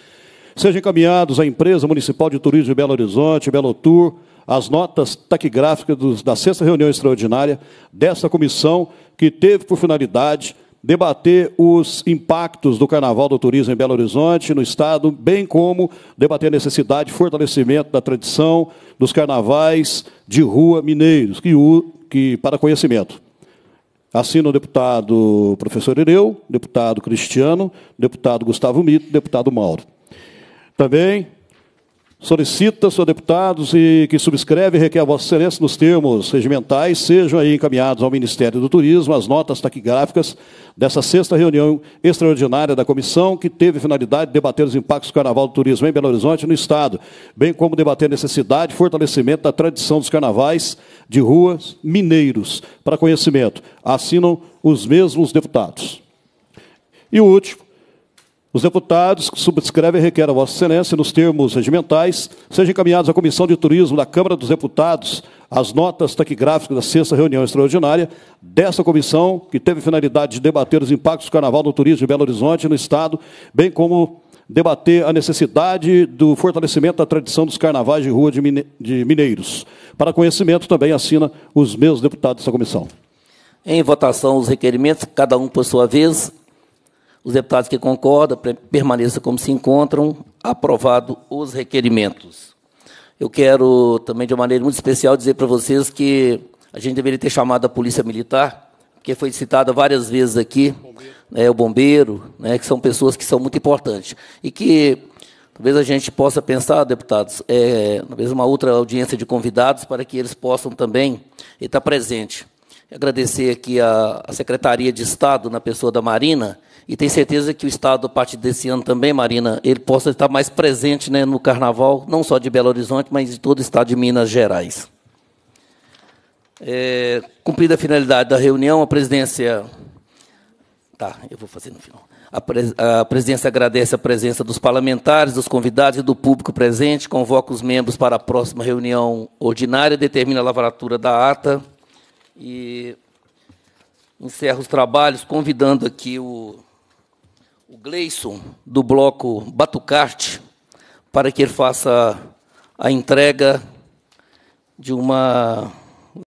sejam encaminhados à empresa municipal de turismo de Belo Horizonte, Belo Tour, as notas taquigráficas dos, da sexta reunião extraordinária desta comissão, que teve por finalidade debater os impactos do Carnaval do Turismo em Belo Horizonte, no Estado, bem como debater a necessidade de fortalecimento da tradição dos carnavais de rua mineiros, que, que para conhecimento. Assino, o deputado professor Ireu, deputado Cristiano, deputado Gustavo Mito, deputado Mauro. Também solicita, senhor deputados, e que subscreve e requer a Vossa Excelência nos termos regimentais, sejam aí encaminhados ao Ministério do Turismo as notas taquigráficas dessa sexta reunião extraordinária da comissão, que teve finalidade de debater os impactos do Carnaval do Turismo em Belo Horizonte e no Estado, bem como debater a necessidade e fortalecimento da tradição dos carnavais de ruas mineiros, para conhecimento. Assinam os mesmos deputados. E o último, os deputados que subscrevem requerem a Vossa Excelência, nos termos regimentais, sejam encaminhados à Comissão de Turismo da Câmara dos Deputados as notas taquigráficas da sexta reunião extraordinária dessa comissão, que teve finalidade de debater os impactos do Carnaval no turismo de Belo Horizonte no Estado, bem como debater a necessidade do fortalecimento da tradição dos carnavais de rua de, de mineiros. Para conhecimento, também assina os meus deputados dessa comissão. Em votação, os requerimentos, cada um por sua vez. Os deputados que concordam permaneçam como se encontram. Aprovado os requerimentos. Eu quero também, de uma maneira muito especial, dizer para vocês que a gente deveria ter chamado a Polícia Militar, porque foi citada várias vezes aqui, bombeiro. Né, o bombeiro, né, que são pessoas que são muito importantes. E que talvez a gente possa pensar, deputados, é, talvez uma outra audiência de convidados, para que eles possam também estar presente. Agradecer aqui à Secretaria de Estado, na pessoa da Marina, e tenho certeza que o Estado, a partir desse ano também, Marina, ele possa estar mais presente né, no Carnaval, não só de Belo Horizonte, mas de todo o Estado de Minas Gerais. É, cumprida a finalidade da reunião, a presidência. Tá, eu vou fazer no final. A, a, presidência agradece a presença dos parlamentares, dos convidados e do público presente, convoca os membros para a próxima reunião ordinária, determina a lavratura da ata e encerra os trabalhos, convidando aqui o o Gleison, do bloco Batucarte, para que ele faça a entrega de uma